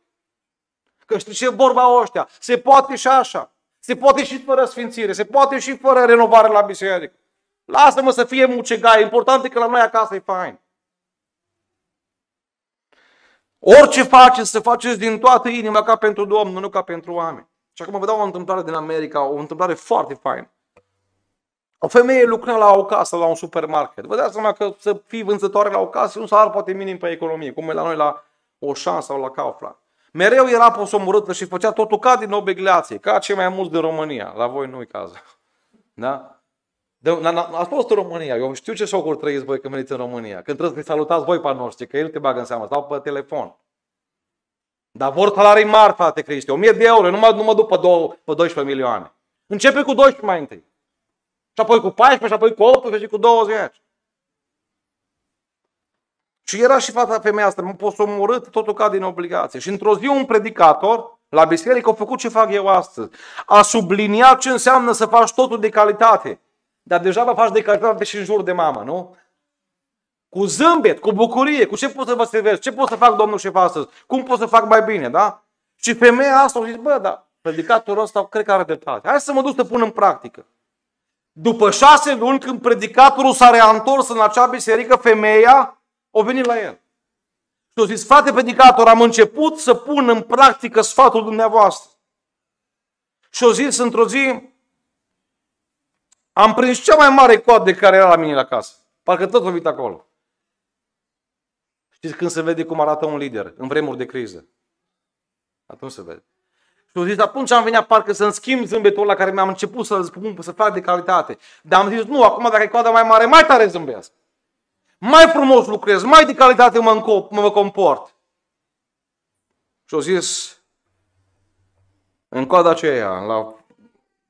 Că știi ce vorba ăștia? Se poate și așa. Se poate și fără sfințire, se poate și fără renovare la biserică. Lasă-mă să fie mucegai, important e că la noi acasă e fain. Orice faceți, să faceți din toată inima ca pentru Domnul, nu ca pentru oameni. Și acum vă dau o întâmplare din America, o întâmplare foarte faină. O femeie lucra la o casă, la un supermarket. Vă dați seama că să fii vânzătoare la o casă un salar poate minim pe economie, cum e la noi la Oșan sau la Caufla. Mereu era posomorâtă și făcea totul ca din obligație, ca cei mai mulți din România. La voi nu-i cazul. Da? De, na- na a spus tu România, eu știu ce șocuri trăiți voi când veniți în România, când trebuie să-i salutați voi pe noștri, că el te bagă în seamă, stau pe telefon. Dar vor salarii mari, frate Cristi, 1000 de euro, nu mă, nu mă duc pe, două, pe 12 milioane. Începe cu 12 mai întâi. Și apoi cu 14, și apoi cu 18 și cu 20. Și era și fata femeia asta, mă pot să omorât, totul ca din obligație. Și într-o zi un predicator la biserică a făcut ce fac eu astăzi. A subliniat ce înseamnă să faci totul de calitate. Dar vă faci calitate și în jur de mama, nu? Cu zâmbet, cu bucurie, cu ce pot să vă servesc, ce pot să fac Domnul șef astăzi, cum pot să fac mai bine, da? Și femeia asta a zis, bă, dar predicatorul ăsta cred că are dreptate. Hai să mă duc să pun în practică. După șase luni, când predicatorul s-a reîntors în acea biserică, femeia o venit la el. Și a zis, frate predicator, am început să pun în practică sfatul dumneavoastră. Și o zis într-o zi, am prins cea mai mare coadă care era la mine la casă. Parcă tot lovit acolo. Știți când se vede cum arată un lider? În vremuri de criză. Atunci se vede. Și au zis, atunci am venit parcă să-mi schimb zâmbetul la care mi-am început să-l spun, să fac de calitate. Dar am zis, nu, acum dacă e coada mai mare, mai tare zâmbesc. Mai frumos lucrez, mai de calitate mă, încop, mă comport. Și au zis, în coada aceea, la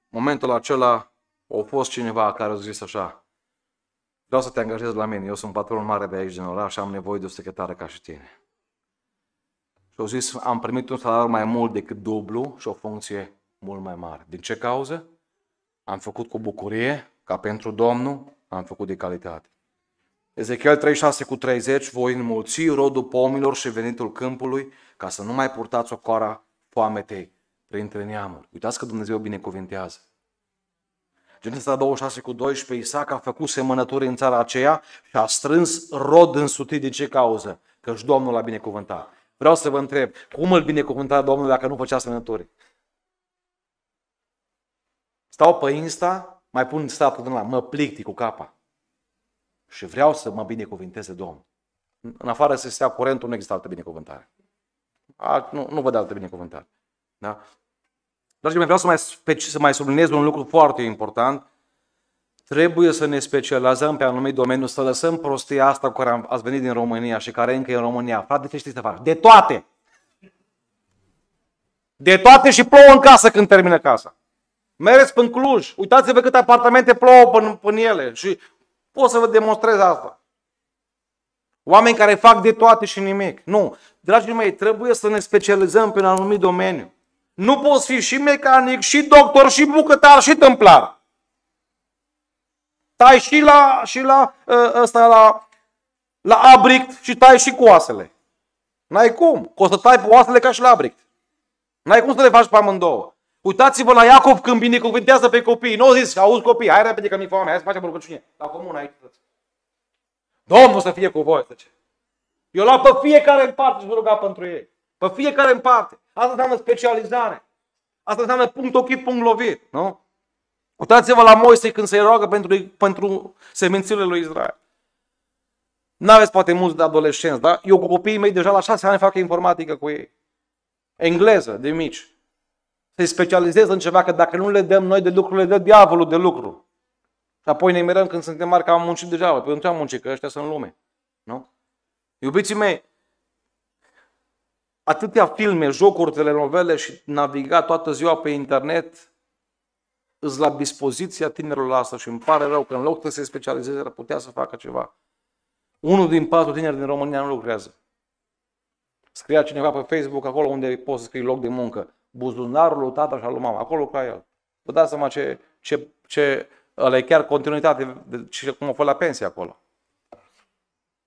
momentul acela, o fost cineva care a zis așa, vreau să te angajez la mine, eu sunt patronul mare de aici din oraș și am nevoie de o secretară ca și tine. Și au zis, am primit un salariu mai mult decât dublu și o funcție mult mai mare. Din ce cauză? Am făcut cu bucurie, ca pentru Domnul, am făcut de calitate. Ezechiel 36 cu 30, voi înmulți rodul pomilor și venitul câmpului, ca să nu mai purtați o coara foametei printre neamuri. Uitați că Dumnezeu binecuvintează. Genesa 26 cu 12, Isaac a făcut semănături în țara aceea și a strâns rod în însutit din ce cauză? Căci Domnul l-a binecuvântat. Vreau să vă întreb, cum îl binecuvânta Domnul dacă nu făcea semănături? Stau pe Insta, mai pun statul la, mă plicti cu capa. Și vreau să mă binecuvinteze Domnul. În afară să se stea curentul, nu există altă binecuvântare. A, nu, nu văd altă binecuvântare. Da? Dar mei, vreau să mai, speci- să mai subliniez un lucru foarte important. Trebuie să ne specializăm pe anumit domeniu, să lăsăm prostia asta cu care am, ați venit din România și care încă e în România. Frate, ce știți să faci? De toate! De toate și plouă în casă când termină casa. Mereți până Cluj. Uitați-vă câte apartamente plouă până, până ele. Și pot să vă demonstrez asta. Oameni care fac de toate și nimic. Nu. Dragii mei, trebuie să ne specializăm pe un anumit domeniu. Nu poți fi și mecanic, și doctor, și bucătar, și tâmplar. Tai și la, și la, ă, ăsta, la, la abrict și tai și coasele. N-ai cum. Că o să tai coasele ca și la abrict. N-ai cum să le faci pe amândouă. Uitați-vă la Iacov când binecuvântează pe copii. Nu n-o zis, auzi copii, hai repede că mi-e foame, hai să facem rugăciune. La comună aici. Domnul să fie cu voi, zice. Eu la pe fiecare în parte și vă ruga pentru ei. Pe fiecare în parte. Asta înseamnă specializare. Asta înseamnă punct ochi, punct lovit. Nu? Uitați-vă la Moise când se roagă pentru, pentru semințile lui Israel. N-aveți poate mulți de adolescenți, da? Eu cu copiii mei deja la șase ani fac informatică cu ei. Engleză, de mici. Se specializează în ceva, că dacă nu le dăm noi de lucru, le dă diavolul de lucru. Și apoi ne mirăm când suntem mari că am muncit deja. Păi nu am muncit, că ăștia sunt lume. Nu? Iubiții mei, atâtea filme, jocuri, telenovele și naviga toată ziua pe internet îți la dispoziția tinerilor asta și îmi pare rău că în loc să se specializeze ar putea să facă ceva. Unul din patru tineri din România nu lucrează. Scria cineva pe Facebook acolo unde poți să scrii loc de muncă. Buzunarul lui tata și al lui mama. Acolo ca el. Vă dați seama ce, ce, ce ăla e chiar continuitate Și cum o fă la pensie acolo.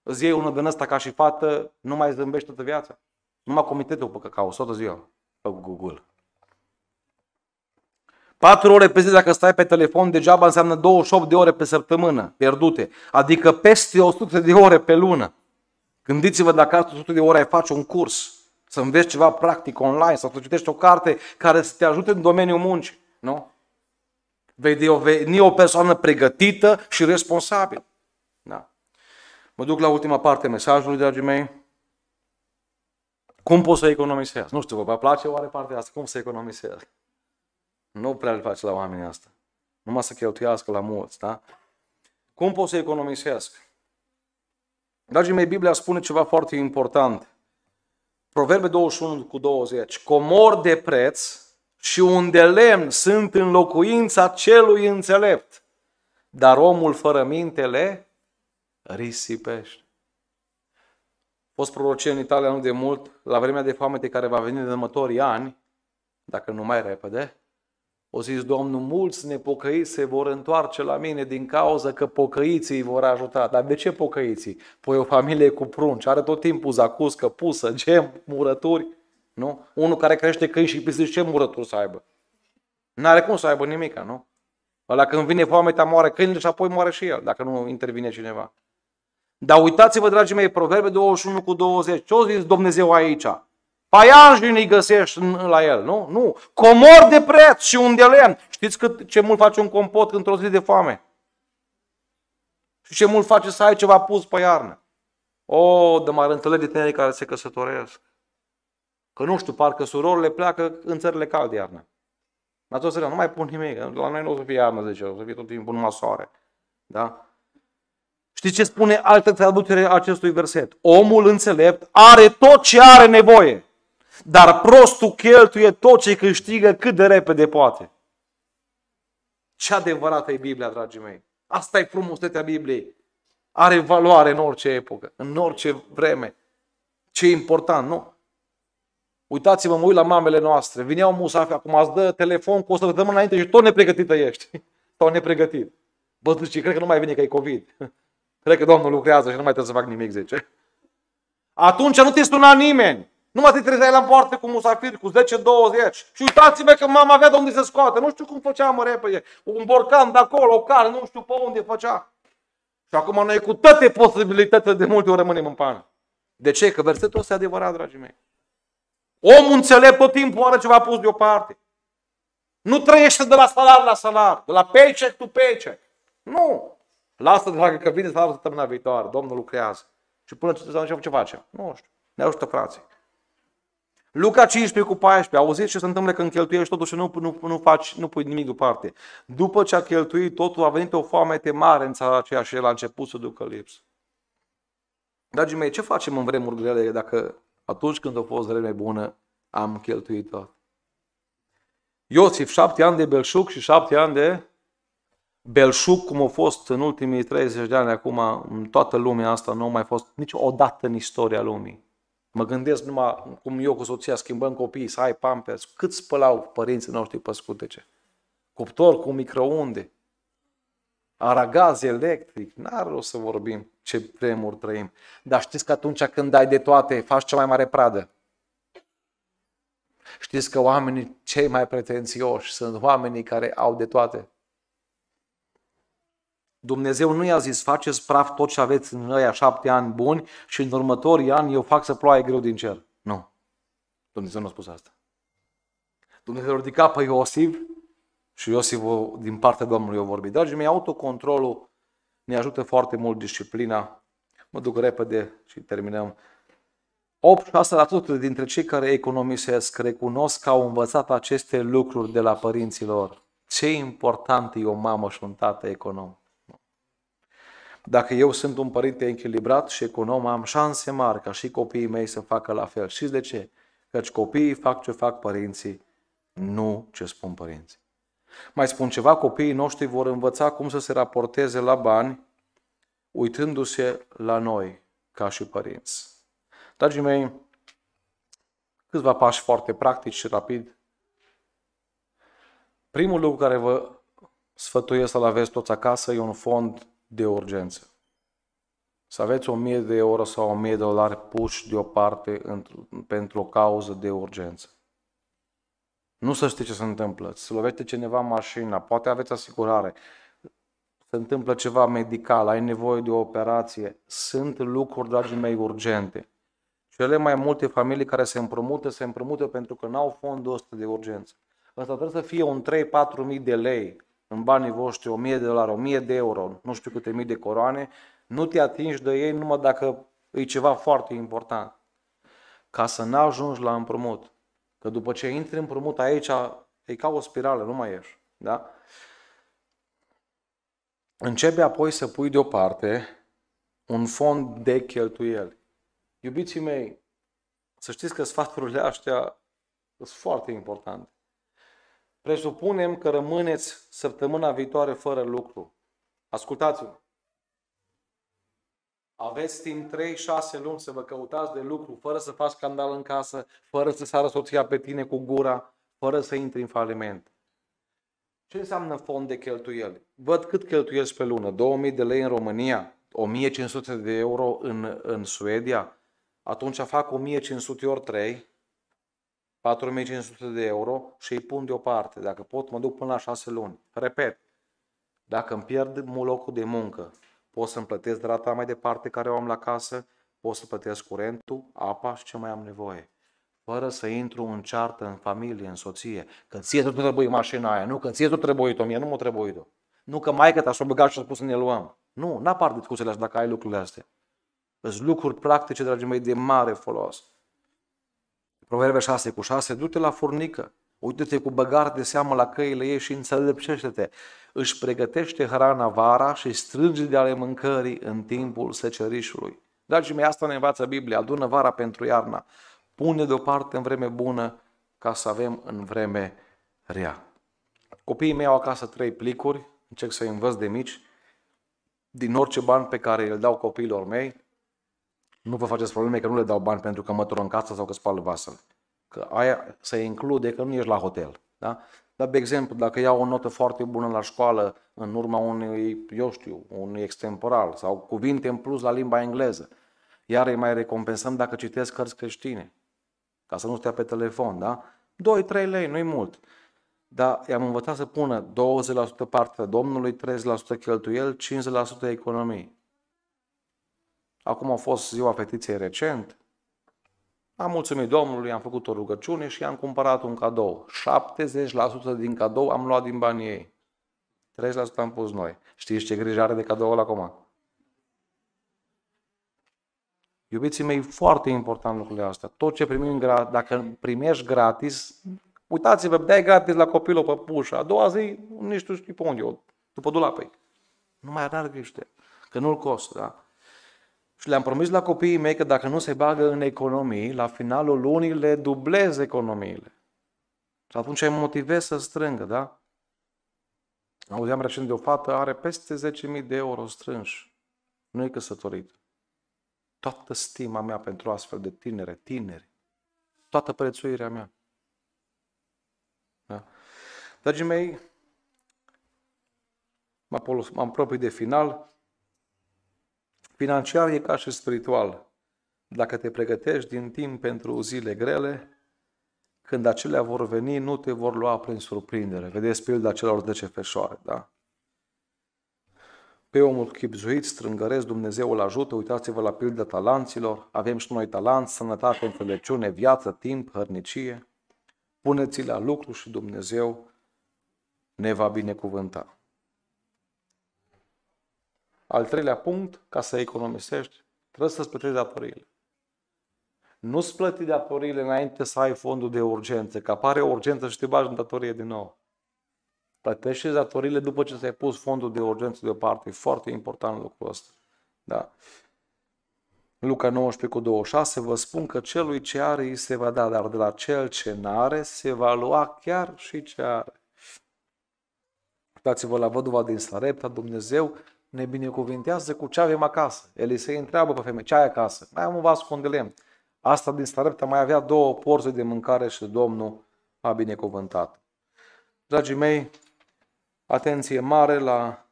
Îți iei unul din ăsta ca și fată, nu mai zâmbești toată viața. Numai comitetul pe cacao, toată ziua, pe Google. Patru ore pe zi dacă stai pe telefon degeaba înseamnă 28 de ore pe săptămână pierdute, adică peste 100 de ore pe lună. Gândiți-vă dacă astăzi 100 de ore ai face un curs, să înveți ceva practic online sau să citești o carte care să te ajute în domeniul muncii. Nu? Vei deveni o persoană pregătită și responsabilă. Da. Mă duc la ultima parte a mesajului, dragii mei. Cum pot să economisesc? Nu știu, vă place oare partea asta? Cum să economisesc? Nu prea le place la oamenii asta. Numai să cheltuiască la mulți, da? Cum pot să economisesc? Dragii mei, Biblia spune ceva foarte important. Proverbe 21 cu 20. Comor de preț și un de lemn sunt în locuința celui înțelept, dar omul fără mintele risipește fost prorocie în Italia nu de mult, la vremea de foamete care va veni în următorii ani, dacă nu mai repede, o zis Domnul, mulți nepocăiți se vor întoarce la mine din cauza că pocăiții îi vor ajuta. Dar de ce pocăiții? Păi o familie cu prunci, are tot timpul zacuscă, pusă, gem, murături. Nu? Unul care crește câini și pisici, ce murături să aibă? N-are cum să aibă nimica, nu? Ăla când vine foamea, moare câinile și apoi moare și el, dacă nu intervine cineva. Dar uitați-vă, dragii mei, Proverbe 21 cu 20. Ce o zis Dumnezeu aici? Paianjul îi găsești la el, nu? Nu. Comor de preț și un de lemn. Știți cât, ce mult face un compot într-o zi de foame? Și ce mult face să ai ceva pus pe iarnă? O, de mare întâlniri de tineri care se căsătoresc. Că nu știu, parcă surorile pleacă în țările calde iarna. Dar tot nu mai pun nimic. La noi nu o să fie iarnă, zice, o să fie tot timpul numai soare. Da? Știți ce spune altă traducere a acestui verset? Omul înțelept are tot ce are nevoie, dar prostul cheltuie tot ce câștigă cât de repede poate. Ce adevărată e Biblia, dragii mei! Asta e frumusețea Bibliei. Are valoare în orice epocă, în orice vreme. Ce e important, nu? Uitați-vă, mă uit la mamele noastre. Vineau musafi, acum îți dă telefon cu o săptămână înainte și tot nepregătită ești. Tot nepregătit. Bă, zice, cred că nu mai vine că e COVID. Cred că Domnul lucrează și nu mai trebuie să fac nimic, zice. Atunci nu te suna nimeni. Nu mă te trezeai la poartă cu musafiri, cu 10-20. Și uitați-vă că mama avea de unde se scoate. Nu știu cum făcea mă repede. Un borcan de acolo, o cară. nu știu pe unde făcea. Și acum noi cu toate posibilitățile de multe ori rămânem în pană. De ce? Că versetul ăsta e adevărat, dragii mei. Omul înțelept tot timpul are ceva pus deoparte. Nu trăiește de la salar la salar, de la paycheck to paycheck. Nu. Lasă, dragă, că vine slavă săptămâna viitoare. Domnul lucrează. Și până ce, să ce facem? Nu știu. Ne ajută frații. Luca 15 cu 14. Auziți ce se întâmplă când cheltuiești totul și nu, nu, nu, faci, nu pui nimic deoparte. După ce a cheltuit totul, a venit o foamete mare în țara aceea și el a început să ducă lips. Dragii mei, ce facem în vremuri grele dacă atunci când a fost vreme bună am cheltuit tot? Iosif, șapte ani de belșug și șapte ani de belșug cum a fost în ultimii 30 de ani acum în toată lumea asta, nu a mai fost niciodată în istoria lumii. Mă gândesc numai cum eu cu soția schimbăm copiii, să ai pampers, cât spălau părinții noștri pe scutece. Cuptor cu microunde, aragaz electric, n-ar rost să vorbim ce vremuri trăim. Dar știți că atunci când ai de toate, faci cea mai mare pradă. Știți că oamenii cei mai pretențioși sunt oamenii care au de toate. Dumnezeu nu i-a zis, faceți praf tot ce aveți în ăia șapte ani buni și în următorii ani eu fac să ploaie greu din cer. Nu. Dumnezeu nu a spus asta. Dumnezeu a ridicat pe Iosif și Iosif din partea Domnului a vorbit. Dragii mei, autocontrolul ne ajută foarte mult disciplina. Mă duc repede și terminăm. 8 asta la totul dintre cei care economisesc recunosc că au învățat aceste lucruri de la părinților. Ce important e o mamă și un tată econom. Dacă eu sunt un părinte echilibrat și econom, am șanse mari ca și copiii mei să facă la fel. Și de ce? Căci copiii fac ce fac părinții, nu ce spun părinții. Mai spun ceva, copiii noștri vor învăța cum să se raporteze la bani, uitându-se la noi, ca și părinți. Dragii mei, câțiva pași foarte practici și rapid. Primul lucru care vă sfătuiesc să-l aveți toți acasă e un fond de urgență. Să aveți 1000 de euro sau 1000 de dolari puși deoparte pentru o cauză de urgență. Nu să știți ce se întâmplă. Se lovește cineva mașina, poate aveți asigurare, se întâmplă ceva medical, ai nevoie de o operație. Sunt lucruri, dragii mei, urgente. Cele mai multe familii care se împrumută, se împrumută pentru că n-au fondul ăsta de urgență. Ăsta trebuie să fie un 3-4 mii de lei în banii voștri 1000 de dolari, 1000 de euro, nu știu câte mii de coroane, nu te atingi de ei numai dacă e ceva foarte important. Ca să nu ajungi la împrumut. Că după ce intri în împrumut aici, e ca o spirală, nu mai ieși. Da? Începe apoi să pui deoparte un fond de cheltuieli. Iubiții mei, să știți că sfaturile astea sunt foarte importante. Presupunem că rămâneți săptămâna viitoare fără lucru. Ascultați-mă. Aveți timp 3-6 luni să vă căutați de lucru, fără să faci scandal în casă, fără să sară soția pe tine cu gura, fără să intri în faliment. Ce înseamnă fond de cheltuieli? Văd cât cheltuieli pe lună. 2000 de lei în România, 1500 de euro în, în Suedia. Atunci fac 1500 ori 3, 4500 de euro și îi pun deoparte. Dacă pot, mă duc până la 6 luni. Repet, dacă îmi pierd locul de muncă, pot să-mi plătesc rata mai departe care o am la casă, pot să plătesc curentul, apa și ce mai am nevoie. Fără să intru în ceartă, în familie, în soție. Că ție tot trebuie mașina aia, nu? Că ție tot trebuie-o, mie nu mă trebuie-o. Nu că mai că ta s-a băgat și a spus să ne luăm. Nu, n-apar discuțiile astea dacă ai lucrurile astea. Sunt lucruri practice, dragii mei, de mare folos. Proverbe 6 cu 6, du-te la furnică, uite-te cu băgar de seamă la căile ei și înțelepcește-te. Își pregătește hrana vara și strânge de ale mâncării în timpul secerișului. Dragii mei, asta ne învață Biblia, adună vara pentru iarna. Pune deoparte în vreme bună ca să avem în vreme rea. Copiii mei au acasă trei plicuri, încerc să-i învăț de mici, din orice bani pe care îl dau copiilor mei, nu vă faceți probleme că nu le dau bani pentru că mătură în casă sau că spală vasele. Că aia se include că nu ești la hotel. Da? Dar, de exemplu, dacă iau o notă foarte bună la școală în urma unui, eu știu, unui extemporal sau cuvinte în plus la limba engleză, iar îi mai recompensăm dacă citesc cărți creștine, ca să nu stea pe telefon, da? 2-3 lei, nu-i mult. Dar i-am învățat să pună 20% partea Domnului, 30% cheltuiel, 50% economii. Acum a fost ziua petiției recent. Am mulțumit Domnului, am făcut o rugăciune și am cumpărat un cadou. 70% din cadou am luat din banii ei. 30% am pus noi. Știți ce grijă are de cadou la acum? Iubiții mei, foarte important lucrurile astea. Tot ce primim, dacă primești gratis, uitați-vă, dai gratis la copilul pe pușă. A doua zi, nici tu știi pe unde, eu, după dulapei. Nu mai are grijă. Că nu-l costă, da? Și le-am promis la copiii mei că dacă nu se bagă în economii, la finalul lunii le dublez economiile. Și atunci îi motivez să strângă, da? Auzeam recent de o fată, are peste 10.000 de euro strânși. Nu e căsătorit. Toată stima mea pentru astfel de tinere, tineri. Toată prețuirea mea. Da? Dragii mei, mă apropii de final. Financiar e ca și spiritual. Dacă te pregătești din timp pentru zile grele, când acelea vor veni, nu te vor lua prin surprindere. Vedeți pilda celor ce feșoare, da? Pe omul chipzuit, strângăresc, Dumnezeu îl ajută, uitați-vă la pilda talanților, avem și noi talanți, sănătate, înțelepciune, viață, timp, hărnicie. Puneți-i la lucru și Dumnezeu ne va binecuvânta. Al treilea punct, ca să economisești, trebuie să-ți plătești datoriile. Nu-ți plăti datoriile înainte să ai fondul de urgență, că apare o urgență și te bagi în datorie din nou. Plătește datoriile după ce ți-ai pus fondul de urgență deoparte. E foarte important lucrul ăsta. Da. Luca 19 cu 26, vă spun că celui ce are îi se va da, dar de la cel ce n-are se va lua chiar și ce are. Uitați-vă la văduva din Sarepta, Dumnezeu ne binecuvintează cu ce avem acasă. Elisei întreabă pe femeie, ce ai acasă? Mai am un vas cu un de lemn. Asta din starăpta mai avea două porți de mâncare și Domnul a binecuvântat. Dragii mei, atenție mare la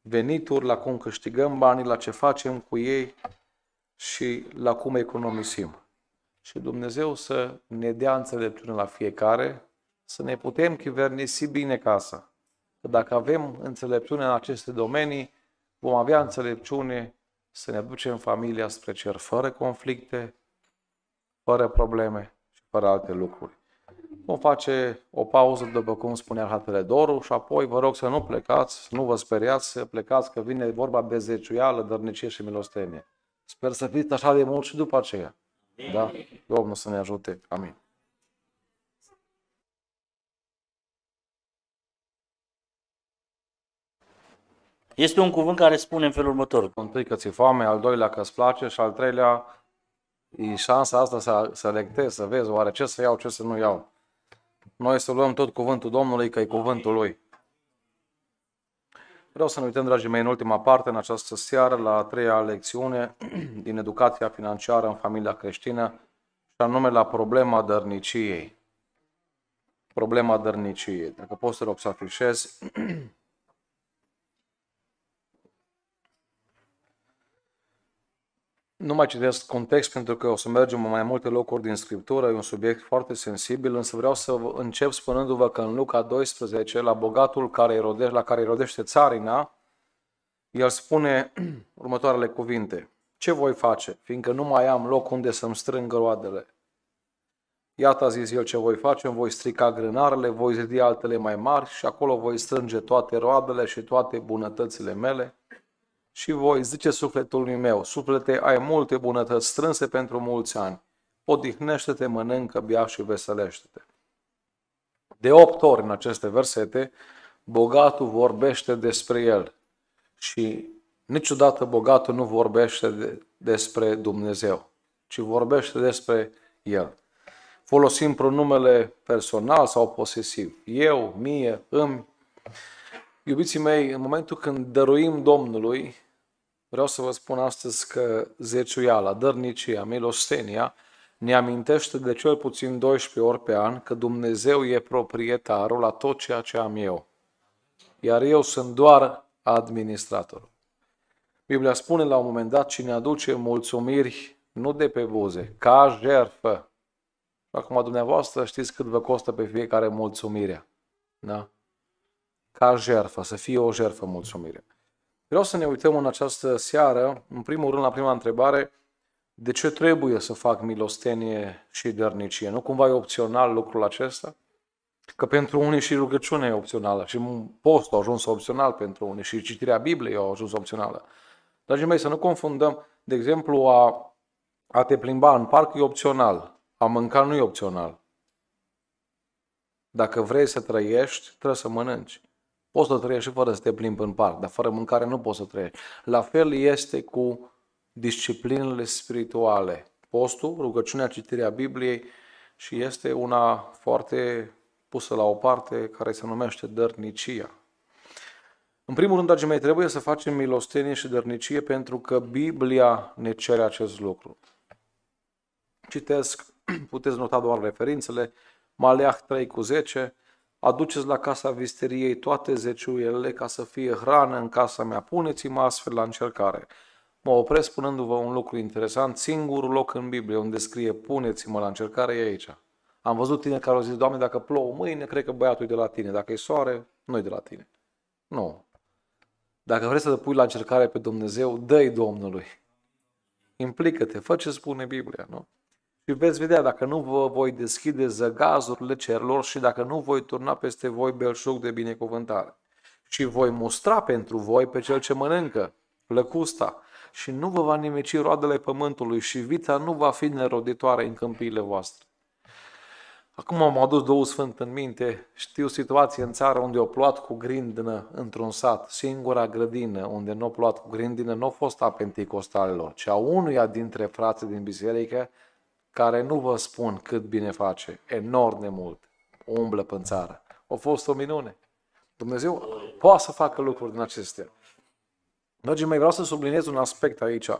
venituri, la cum câștigăm banii, la ce facem cu ei și la cum economisim. Și Dumnezeu să ne dea înțelepciune la fiecare, să ne putem chivernisi bine casa. Că dacă avem înțelepciune în aceste domenii, vom avea înțelepciune să ne ducem familia spre cer fără conflicte, fără probleme și fără alte lucruri. Vom face o pauză, după cum spunea Hatele Doru, și apoi vă rog să nu plecați, să nu vă speriați, să plecați că vine vorba de zeciuială, dărnicie și milostenie. Sper să fiți așa de mult și după aceea. Da? Domnul să ne ajute. Amin. Este un cuvânt care spune în felul următor. Întâi că ți foame, al doilea că îți place și al treilea e șansa asta să selectezi, să vezi oare ce să iau, ce să nu iau. Noi să luăm tot cuvântul Domnului, că e cuvântul Lui. Vreau să ne uităm, dragii mei, în ultima parte, în această seară, la a treia lecțiune din educația financiară în familia creștină, și anume la problema dărniciei. Problema dărniciei. Dacă poți să-l să afișezi, Nu mai citesc context pentru că o să mergem în mai multe locuri din Scriptură, e un subiect foarte sensibil, însă vreau să încep spunându-vă că în Luca 12, la bogatul care rodește, la care erodește țarina, el spune următoarele cuvinte. Ce voi face, fiindcă nu mai am loc unde să-mi strâng roadele? Iată, a zis el, ce voi face, voi strica grânarele, voi zidi altele mai mari și acolo voi strânge toate roadele și toate bunătățile mele și voi, zice sufletul meu, suflete, ai multe bunătăți strânse pentru mulți ani. Odihnește-te, mănâncă, bea și veselește-te. De opt ori în aceste versete, bogatul vorbește despre el și niciodată bogatul nu vorbește de, despre Dumnezeu, ci vorbește despre el. Folosim pronumele personal sau posesiv. Eu, mie, îmi. Iubiții mei, în momentul când dăruim Domnului, Vreau să vă spun astăzi că zeciuiala, dărnicia, milostenia ne amintește de cel puțin 12 ori pe an că Dumnezeu e proprietarul la tot ceea ce am eu. Iar eu sunt doar administratorul. Biblia spune la un moment dat, cine aduce mulțumiri nu de pe buze, ca jertfă. Acum dumneavoastră știți cât vă costă pe fiecare mulțumirea. Da? Ca jertfă, să fie o jertfă mulțumire. Vreau să ne uităm în această seară, în primul rând, la prima întrebare, de ce trebuie să fac milostenie și dărnicie? Nu cumva e opțional lucrul acesta? Că pentru unii și rugăciunea e opțională și postul a ajuns opțional pentru unii și citirea Bibliei a ajuns opțională. Dragii mei, să nu confundăm, de exemplu, a, a te plimba în parc e opțional, a mânca nu e opțional. Dacă vrei să trăiești, trebuie să mănânci. Poți să trăiești și fără să te plimbi în parc, dar fără mâncare nu poți să trăiești. La fel este cu disciplinele spirituale. Postul, rugăciunea, citirea Bibliei și este una foarte pusă la o parte care se numește dărnicia. În primul rând, dragii mei, trebuie să facem milostenie și dărnicie pentru că Biblia ne cere acest lucru. Citesc, puteți nota doar referințele, Maleah 3 cu 10, aduceți la casa visteriei toate zeciuielele ca să fie hrană în casa mea, puneți-mă astfel la încercare. Mă opresc spunându-vă un lucru interesant, singurul loc în Biblie unde scrie puneți-mă la încercare e aici. Am văzut tine care au zis, Doamne, dacă plouă mâine, cred că băiatul e de la tine, dacă e soare, nu e de la tine. Nu. Dacă vrei să te pui la încercare pe Dumnezeu, dă-i Domnului. Implică-te, fă ce spune Biblia, nu? Și veți vedea, dacă nu vă voi deschide zăgazurile cerilor și dacă nu voi turna peste voi belșug de binecuvântare. Și voi mustra pentru voi pe cel ce mănâncă, lăcusta, și nu vă va nimici roadele pământului și vița nu va fi neroditoare în câmpiile voastre. Acum am adus două Sfânt în minte, știu situație în țară unde o pluat cu grindină într-un sat, singura grădină unde nu n-o pluat cu grindină nu a fost a pentecostalilor, ci a unuia dintre frații din biserică care nu vă spun cât bine face, enorm de mult, umblă pe țară. A fost o minune. Dumnezeu poate să facă lucruri din acestea. Dragii mei, vreau să subliniez un aspect aici.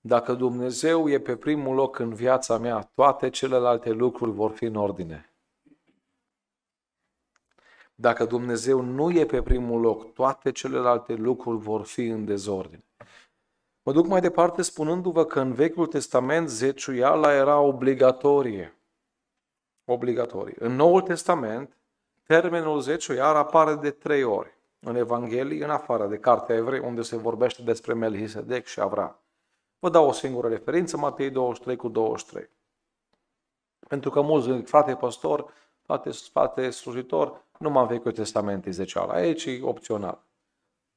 Dacă Dumnezeu e pe primul loc în viața mea, toate celelalte lucruri vor fi în ordine. Dacă Dumnezeu nu e pe primul loc, toate celelalte lucruri vor fi în dezordine. Mă duc mai departe spunându-vă că în Vechiul Testament zeciuiala era obligatorie. Obligatorie. În Noul Testament, termenul zeciuiar apare de trei ori. În Evanghelie, în afară de Cartea Evrei, unde se vorbește despre Melchisedec și Avram. Vă dau o singură referință, Matei 23 cu 23. Pentru că mulți zic, frate păstor, frate, frate slujitor, numai în Vechiul Testament e zeciuiala. Aici e opțional.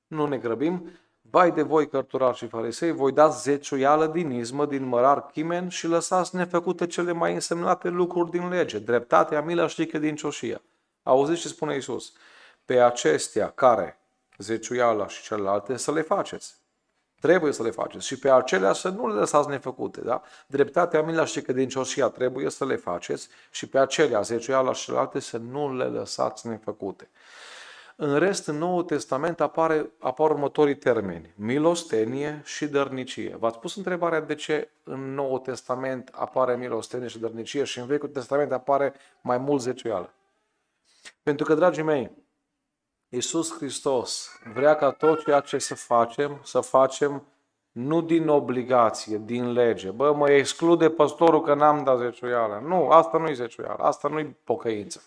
Nu ne grăbim, Vai de voi, cărturari și farisei, voi dați zeciuială din izmă, din mărar chimen și lăsați nefăcute cele mai însemnate lucruri din lege, dreptatea, mila și credincioșia. Auziți ce spune Isus? Pe acestea care, zeciuiala și celelalte, să le faceți. Trebuie să le faceți. Și pe acelea să nu le lăsați nefăcute. Da? Dreptatea, mila și credincioșia trebuie să le faceți și pe acelea, zeciuiala și celelalte, să nu le lăsați nefăcute. În rest, în Noul Testament apare, apar următorii termeni. Milostenie și dărnicie. V-ați pus întrebarea de ce în Noul Testament apare milostenie și dărnicie și în Vechiul Testament apare mai mult zeciuială. Pentru că, dragii mei, Iisus Hristos vrea ca tot ceea ce să facem, să facem nu din obligație, din lege. Bă, mă exclude păstorul că n-am dat zeciuială. Nu, asta nu-i zeciuială, asta nu-i pocăință.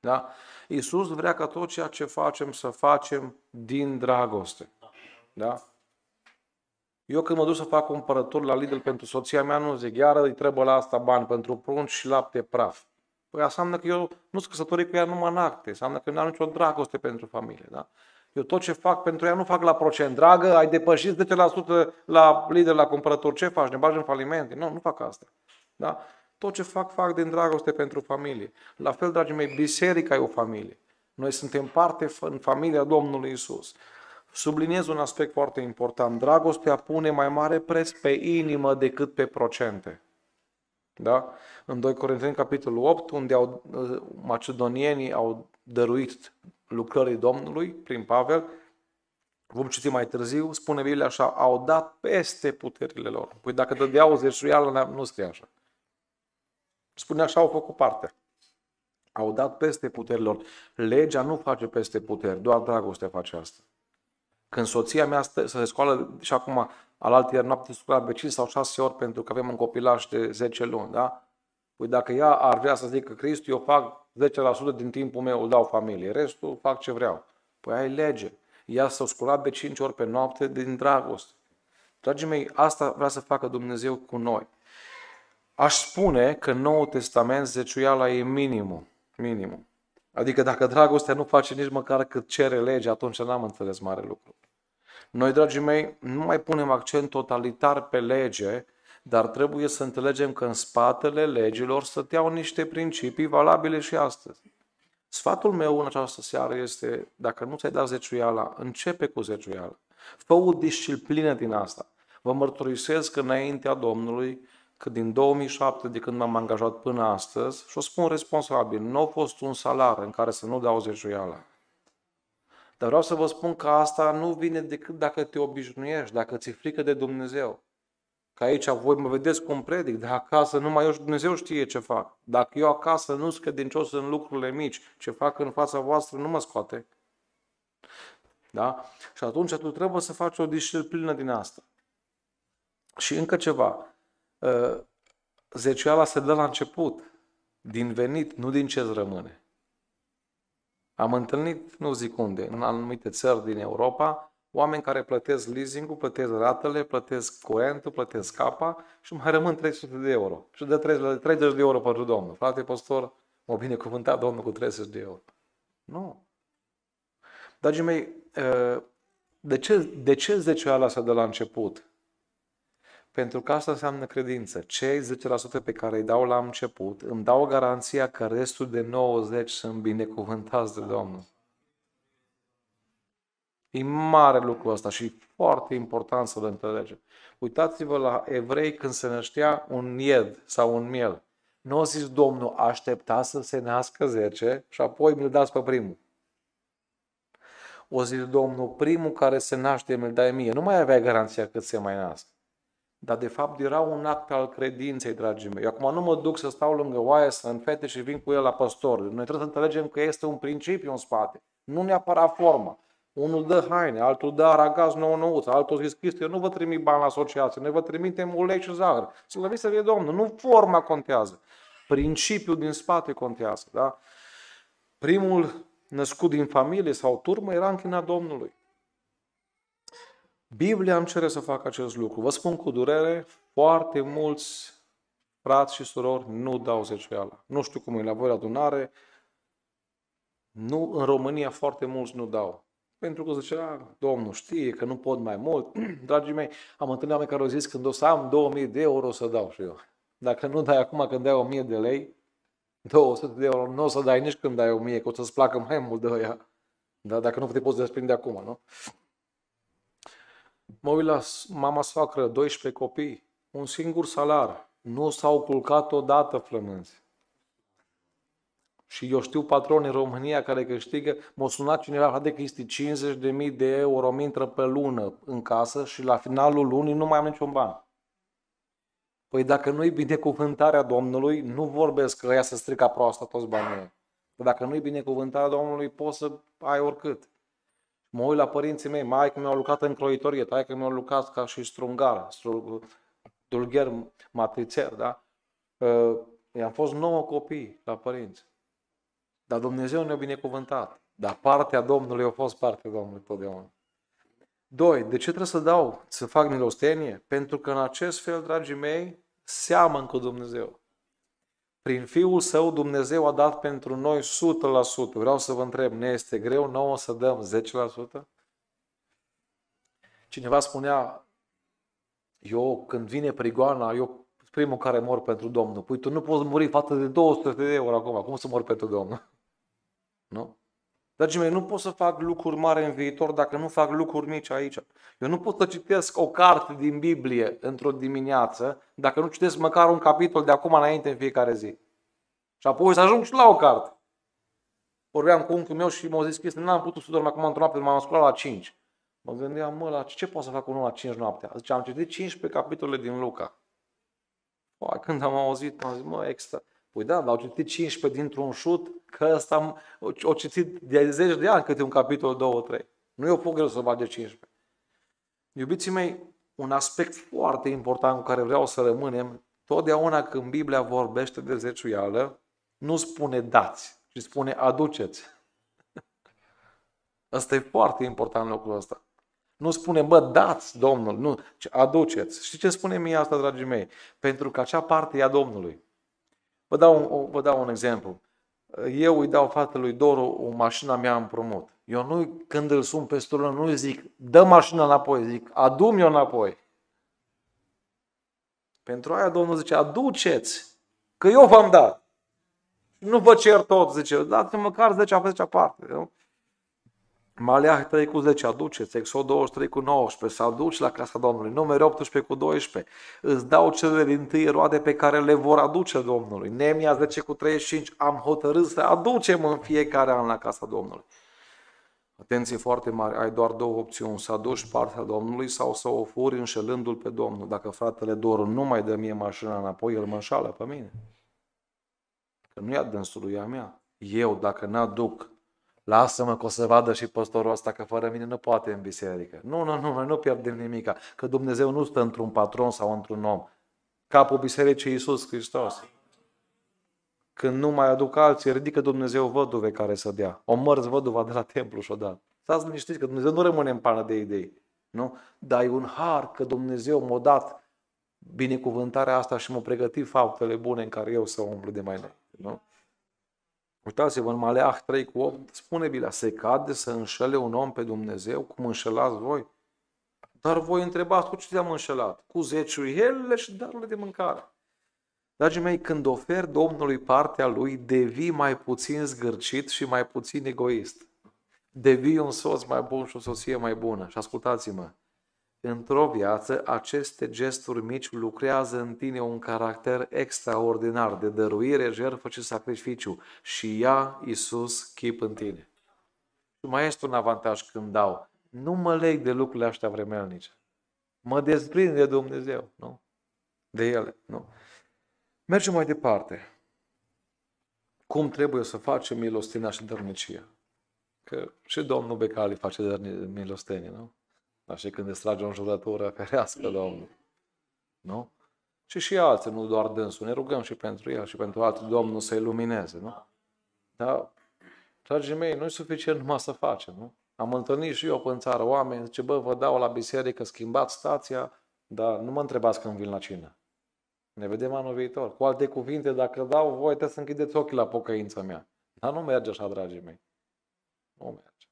Da? Iisus vrea ca tot ceea ce facem să facem din dragoste. Da? Eu când mă duc să fac cumpărături la Lidl pentru soția mea, nu zic, iară îi trebuie la asta bani pentru prunci și lapte praf. Păi înseamnă că eu nu sunt căsătorit cu ea numai în acte, înseamnă că nu am nicio dragoste pentru familie. Da? Eu tot ce fac pentru ea nu fac la procent. Dragă, ai depășit 10% la Lidl la cumpărături. Ce faci? Ne bagi în falimente? Nu, nu fac asta. Da? Tot ce fac, fac din dragoste pentru familie. La fel, dragii mei, biserica e o familie. Noi suntem parte în familia Domnului Isus. Subliniez un aspect foarte important. Dragostea pune mai mare preț pe inimă decât pe procente. Da? În 2 Corinteni, capitolul 8, unde au, uh, macedonienii au dăruit lucrării Domnului prin Pavel, vom citi mai târziu, spune Biblia așa, au dat peste puterile lor. Păi dacă dădeau zeșuială, nu scrie așa. Spune așa au făcut parte. Au dat peste puterilor. Legea nu face peste puteri, doar dragostea face asta. Când soția mea stă, să se scoală și acum, alaltă ieri noapte, se pe 5 sau 6 ori pentru că avem un copilaj de 10 luni, da? Păi dacă ea ar vrea să zică, Cristi, eu fac 10% din timpul meu, îl dau familie, restul fac ce vreau. Păi ai lege. Ea s-a sculat de 5 ori pe noapte din dragoste. Dragii mei, asta vrea să facă Dumnezeu cu noi aș spune că Noul Testament zeciuiala e minimum. Minimum. Adică dacă dragostea nu face nici măcar cât cere legea, atunci n-am înțeles mare lucru. Noi, dragii mei, nu mai punem accent totalitar pe lege, dar trebuie să înțelegem că în spatele legilor stăteau niște principii valabile și astăzi. Sfatul meu în această seară este, dacă nu ți-ai dat zeciuiala, începe cu zeciuiala. Fă o disciplină din asta. Vă mărturisesc că înaintea Domnului că din 2007, de când m-am angajat până astăzi, și o spun responsabil, nu a fost un salar în care să nu dau zeciuiala. Dar vreau să vă spun că asta nu vine decât dacă te obișnuiești, dacă ți-e frică de Dumnezeu. Că aici voi mă vedeți cum predic, de acasă numai eu și Dumnezeu știe ce fac. Dacă eu acasă nu sunt credincios în lucrurile mici, ce fac în fața voastră nu mă scoate. Da? Și atunci tu trebuie să faci o disciplină din asta. Și încă ceva. Ă, zeciuiala se dă la început, din venit, nu din ce rămâne. Am întâlnit, nu zic unde, în anumite țări din Europa, oameni care plătesc leasing-ul, plătesc ratele, plătesc curentul, plătesc capa și mai rămân 300 de euro. Și de 30 de euro pentru Domnul. Frate postor, mă binecuvântat Domnul cu 30 de euro. Nu. Dragii mei, ă, de ce, de ce zeciuiala se de la început? Pentru că asta înseamnă credință. Cei 10% pe care îi dau la început, îmi dau garanția că restul de 90 sunt binecuvântați de Domnul. E mare lucru ăsta și foarte important să-l înțelegem. Uitați-vă la evrei când se năștea un ied sau un miel. Nu au zis Domnul, aștepta să se nască 10 și apoi mi-l dați pe primul. O zis Domnul, primul care se naște mi-l dai mie. Nu mai avea garanția cât se mai nască. Dar de fapt era un act al credinței, dragii mei. Eu acum nu mă duc să stau lângă oaie, să înfete și vin cu el la păstor. Noi trebuie să înțelegem că este un principiu în spate. Nu neapărat forma. Unul dă haine, altul dă aragaz nou nouță, altul zis Cristi, eu nu vă trimit bani la asociație, noi vă trimitem ulei și zahăr. Slăviți să fie Domnul, nu forma contează. Principiul din spate contează, da? Primul născut din familie sau turmă era închinat Domnului. Biblia îmi cere să fac acest lucru. Vă spun cu durere, foarte mulți frați și surori nu dau zeciuiala. Nu știu cum e la voi la adunare. Nu, în România foarte mulți nu dau. Pentru că zicea, Domnul știe că nu pot mai mult. Dragii mei, am întâlnit oameni care au zis când o să am 2000 de euro o să dau și eu. Dacă nu dai acum când dai 1000 de lei, 200 de euro, nu o să dai nici când dai 1000, că o să-ți placă mai mult de ea. Dar Dacă nu te poți desprinde acum, nu? Mă uit la mama soacră, 12 copii, un singur salar. Nu s-au culcat odată flămânzi. Și eu știu patroni în România care câștigă, m-a sunat cineva, de că este 50.000 de euro, mi intră pe lună în casă și la finalul lunii nu mai am niciun ban. Păi dacă nu-i binecuvântarea Domnului, nu vorbesc că ea să strica proastă toți banii. Păi dacă nu-i binecuvântarea Domnului, poți să ai oricât. Mă uit la părinții mei, mai cum mi-au lucrat în croitorie, tai că mi-au lucrat ca și strungar, dulgher matricer, da? Uh, i-am fost nouă copii la părinți. Dar Dumnezeu ne-a binecuvântat. Dar partea Domnului a fost partea Domnului totdeauna. Doi, de ce trebuie să dau, să fac milostenie? Pentru că în acest fel, dragii mei, seamăn cu Dumnezeu. Prin Fiul Său Dumnezeu a dat pentru noi 100%. Vreau să vă întreb, ne este greu nouă să dăm 10%? Cineva spunea, eu când vine prigoana, eu primul care mor pentru Domnul. Păi tu nu poți muri față de 200 de euro acum, cum să mor pentru Domnul? Nu? Dragii mei, nu pot să fac lucruri mari în viitor dacă nu fac lucruri mici aici. Eu nu pot să citesc o carte din Biblie într-o dimineață dacă nu citesc măcar un capitol de acum înainte în fiecare zi. Și apoi să ajung și la o carte. Vorbeam cu unchiul meu și m-au zis chestia, n-am putut să dorm acum într-o noapte, m-am ascultat la 5. Mă gândeam, mă, la ce pot să fac unul la 5 noaptea? Zice, am citit 15 capitole din Luca. O, păi, când am auzit, am zis, mă, extra. Păi da, l-au citit 15 dintr-un șut, că ăsta o citit de 10 de ani câte un capitol, 2, trei. Nu e o pogră să vadă 15. Iubiții mei, un aspect foarte important cu care vreau să rămânem, totdeauna când Biblia vorbește de zeciuială, nu spune dați, ci spune aduceți. Asta e foarte important lucrul ăsta. Nu spune, bă, dați Domnul, nu, ci aduceți. Și ce spune mie asta, dragii mei? Pentru că acea parte e a Domnului. Vă dau, un, vă dau un exemplu. Eu îi dau fatelui Doru o mașină mea împrumut. Eu nu, când îl sun pe strună, nu zic, dă mașina înapoi, zic, adu-mi-o înapoi. Pentru aia Domnul zice, aduceți, că eu v-am dat. Nu vă cer tot, zice, dați măcar 10 pe 10 parte. Maleah 3 cu 10, aduceți, Exod 23 cu 19, să aduci la casa Domnului, numere 18 cu 12, îți dau cele din tâi roade pe care le vor aduce Domnului. Nemia 10 cu 35, am hotărât să aducem în fiecare an la casa Domnului. Atenție foarte mare, ai doar două opțiuni, să aduci partea Domnului sau să o furi înșelându-L pe Domnul. Dacă fratele Doru nu mai dă mie mașina înapoi, el mă înșală pe mine. Că nu ia dânsului, a mea. Eu, dacă n-aduc lasă-mă că o să vadă și păstorul ăsta că fără mine nu poate în biserică. Nu, nu, nu, noi nu pierdem nimica, că Dumnezeu nu stă într-un patron sau într-un om. Capul bisericii Iisus Hristos. Când nu mai aduc alții, ridică Dumnezeu văduve care să dea. O mărți văduva de la templu și-o dat. Stați liniștiți că Dumnezeu nu rămâne în pană de idei. Nu? Dar e un har că Dumnezeu m-a dat binecuvântarea asta și m-a pregătit faptele bune în care eu să umplu de mai nou. Nu? Uitați-vă în Maleah 3 cu 8, spune Biblia, se cade să înșele un om pe Dumnezeu cum înșelați voi? Dar voi întrebați cu ce te-am înșelat? Cu zeciuielile și darurile de mâncare. Dragii mei, când oferi Domnului partea Lui, devii mai puțin zgârcit și mai puțin egoist. Devii un soț mai bun și o soție mai bună. Și ascultați-mă, Într-o viață, aceste gesturi mici lucrează în tine un caracter extraordinar de dăruire, jertfă și sacrificiu și ia Iisus chip în tine. Și mai este un avantaj când dau. Nu mă leg de lucrurile astea vremelnice. Mă desprind de Dumnezeu, nu? De ele, nu? Mergem mai departe. Cum trebuie să facem milostenia și dărnicia? Că și Domnul Becali face milostenie, nu? Dar și când îți trage un înjurătură, ferească Domnul. Nu? Și și alții, nu doar dânsul. Ne rugăm și pentru el și pentru alții Domnul să ilumineze, nu? Dar, dragii mei, nu e suficient numai să facem, nu? Am întâlnit și eu în țară oameni, zice, bă, vă dau la biserică, schimbați stația, dar nu mă întrebați când vin la cină. Ne vedem anul viitor. Cu alte cuvinte, dacă dau voi, trebuie să închideți ochii la pocăința mea. Dar nu merge așa, dragii mei. Nu merge.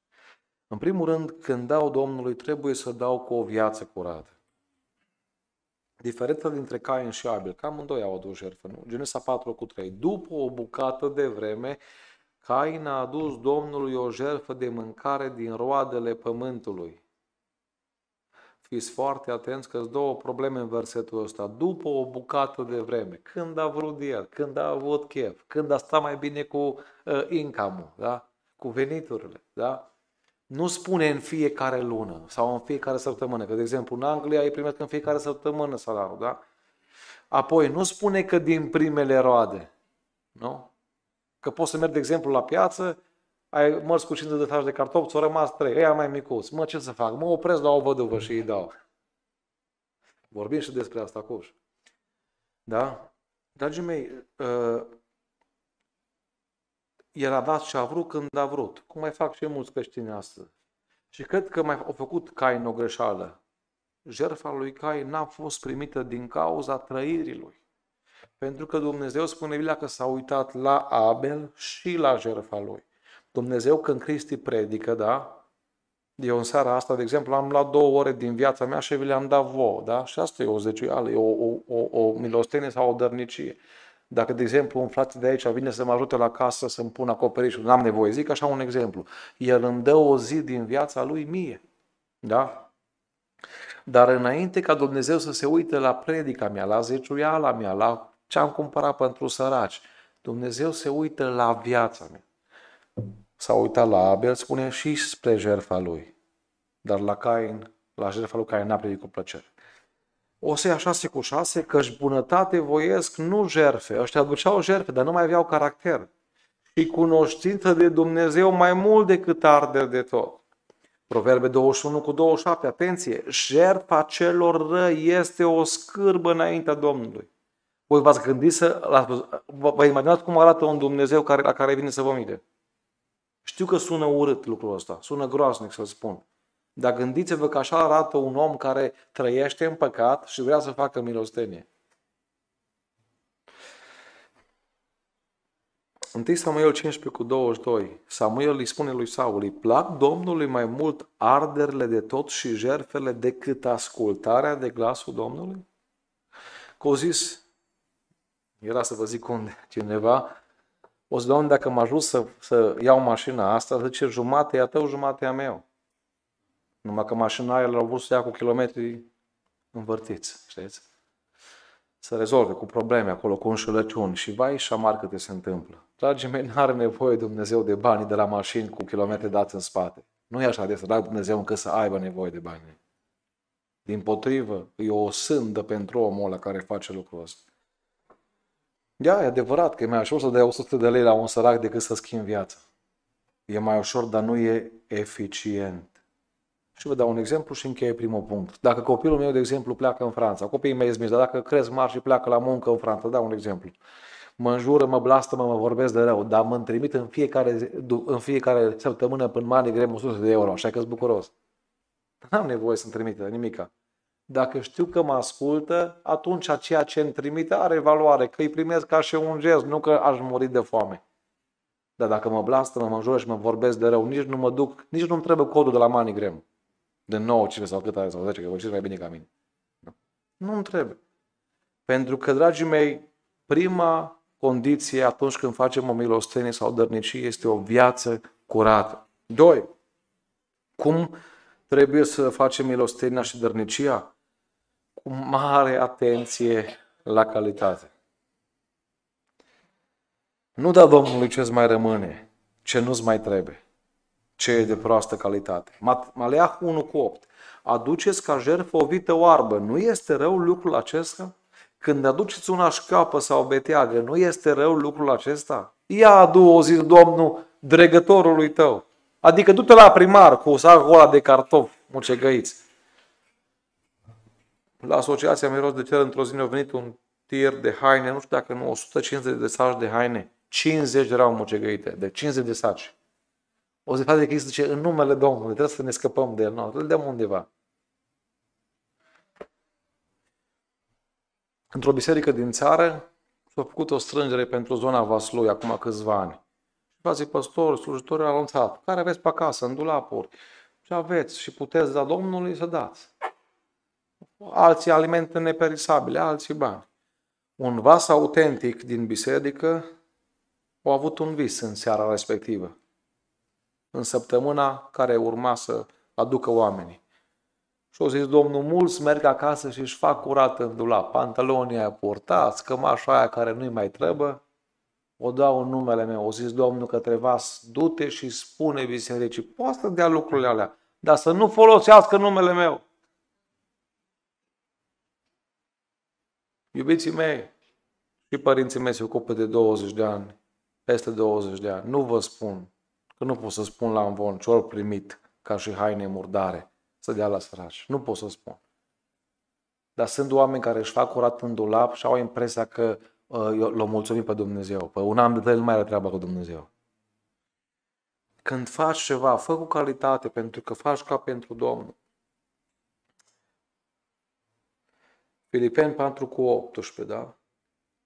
În primul rând, când dau Domnului, trebuie să dau cu o viață curată. Diferența dintre Cain și Abel, că amândoi au adus jertfă, nu? Genesa 4 cu 3. După o bucată de vreme, Cain a adus Domnului o jertfă de mâncare din roadele pământului. Fiți foarte atenți că sunt două probleme în versetul ăsta. După o bucată de vreme, când a vrut el, când a avut chef, când a stat mai bine cu uh, income da? cu veniturile. Da? nu spune în fiecare lună sau în fiecare săptămână, că, de exemplu, în Anglia ei primesc în fiecare săptămână salariul, da? Apoi, nu spune că din primele roade, nu? Că poți să mergi, de exemplu, la piață, ai mărs cu 50 de tași de cartofi, ți-au rămas 3, ăia mai micuț. Mă, ce să fac? Mă opresc la o văduvă și îi dau. Vorbim și despre asta, Coș. Da? Dragii mei, ă, el a dat și a vrut când a vrut, cum mai fac și mulți creștini astăzi. Și cred că mai au făcut Cain o greșeală. Jertfa lui Cain n-a fost primită din cauza trăirii lui. Pentru că Dumnezeu spune Biblia că s-a uitat la Abel și la jertfa lui. Dumnezeu când Cristi predică, da? Eu în seara asta, de exemplu, am luat două ore din viața mea și vi le-am dat vouă, da? Și asta e o zeciuială, e o, o, o, o milostenie sau o dărnicie. Dacă, de exemplu, un frate de aici vine să mă ajute la casă să-mi pun acoperișul, n-am nevoie, zic așa un exemplu. El îmi dă o zi din viața lui mie. Da? Dar înainte ca Dumnezeu să se uite la predica mea, la zeciuiala mea, la ce am cumpărat pentru săraci, Dumnezeu se uită la viața mea. S-a uitat la Abel, spune, și spre jertfa lui. Dar la Cain, la jertfa lui Cain n-a privit cu plăcere o să ia șase cu 6, căci bunătate voiesc, nu jerfe. Ăștia aduceau jerfe, dar nu mai aveau caracter. Și cunoștință de Dumnezeu mai mult decât arde de tot. Proverbe 21 cu 27, atenție, jertfa celor răi este o scârbă înaintea Domnului. Voi v-ați gândit să, vă imaginați cum arată un Dumnezeu care, la care vine să mide? Știu că sună urât lucrul ăsta, sună groaznic să-l spun. Dar gândiți-vă că așa arată un om care trăiește în păcat și vrea să facă milostenie. 1 Samuel 15 cu 22. Samuel îi spune lui Saul, îi plac Domnului mai mult arderile de tot și jerfele decât ascultarea de glasul Domnului? Că au zis, era să vă zic unde, cineva, o să Doamne, dacă mă ajut să, să iau mașina asta, zice, jumate e a tău, jumate e a meu. Numai că mașina aia l-au vrut să ia cu kilometri învârtiți, știți? Să rezolve cu probleme acolo, cu înșelăciuni și vai și amar câte se întâmplă. Dragii mei, n-are nevoie Dumnezeu de bani de la mașini cu kilometri dați în spate. Nu e așa de sărac Dumnezeu încât să aibă nevoie de bani. Din potrivă, e o sândă pentru omul la care face lucrul ăsta. Da, e adevărat că e mai ușor să dai 100 de lei la un sărac decât să schimbi viața. E mai ușor, dar nu e eficient. Și vă dau un exemplu și încheie primul punct. Dacă copilul meu, de exemplu, pleacă în Franța, copiii mei sunt dar dacă cresc mari și pleacă la muncă în Franța, dau un exemplu. Mă înjură, mă blastă, mă, mă vorbesc de rău, dar mă trimit în fiecare, în fiecare săptămână până mare greu 100 de euro, așa că sunt bucuros. N-am nevoie să-mi trimită nimica. Dacă știu că mă ascultă, atunci ceea ce îmi trimite are valoare, că îi primesc ca și un gest, nu că aș muri de foame. Dar dacă mă blastă, mă înjură și mă vorbesc de rău, nici nu mă duc, nici nu-mi trebuie codul de la Manigrem de 9 cifre sau cât are, sau 10, că vă mai bine ca mine. Da. Nu îmi trebuie. Pentru că, dragii mei, prima condiție atunci când facem o milostenie sau dărnicie este o viață curată. Doi, cum trebuie să facem milostenia și dărnicia? Cu mare atenție la calitate. Nu da Domnului ce mai rămâne, ce nu-ți mai trebuie ce e de proastă calitate. Maleah 1 cu 8. Aduceți ca jertfă o vită oarbă. Nu este rău lucrul acesta? Când aduceți una șcapă sau beteagă, nu este rău lucrul acesta? Ia adu o zi Domnul dregătorului tău. Adică du-te la primar cu sacul ăla de cartofi mucegăiți. La Asociația Miros de Cer într-o zi ne-a venit un tir de haine, nu știu dacă nu, 150 de saci de haine. 50 erau mucegăite, de 50 de saci. O să de Hristos zice, în numele Domnului, trebuie să ne scăpăm de el, nu, îl dăm undeva. Într-o biserică din țară s-a făcut o strângere pentru zona Vaslui acum câțiva ani. Și frații păstori, slujitori au anunțat, care aveți pe acasă, în dulapuri, ce aveți și puteți da Domnului să dați. Alții alimente neperisabile, alții bani. Un vas autentic din biserică a avut un vis în seara respectivă în săptămâna care urma să aducă oamenii. Și au zis, Domnul, mulți merg acasă și își fac curat în dulap. Pantalonii aia purtați, cămașa aia care nu-i mai trebuie. O dau în numele meu. O zis Domnul către vas, du-te și spune bisericii, poate să dea lucrurile alea, dar să nu folosească numele meu. Iubiții mei, și părinții mei se ocupă de 20 de ani, peste 20 de ani. Nu vă spun Că nu pot să spun la un au primit ca și haine murdare să dea la săraci. Nu pot să spun. Dar sunt oameni care își fac curat în dulap și au impresia că uh, l-au mulțumit pe Dumnezeu. Pe un an de el mai are treaba cu Dumnezeu. Când faci ceva, fă cu calitate, pentru că faci ca pentru Domnul. Filipeni 4 cu 18, da?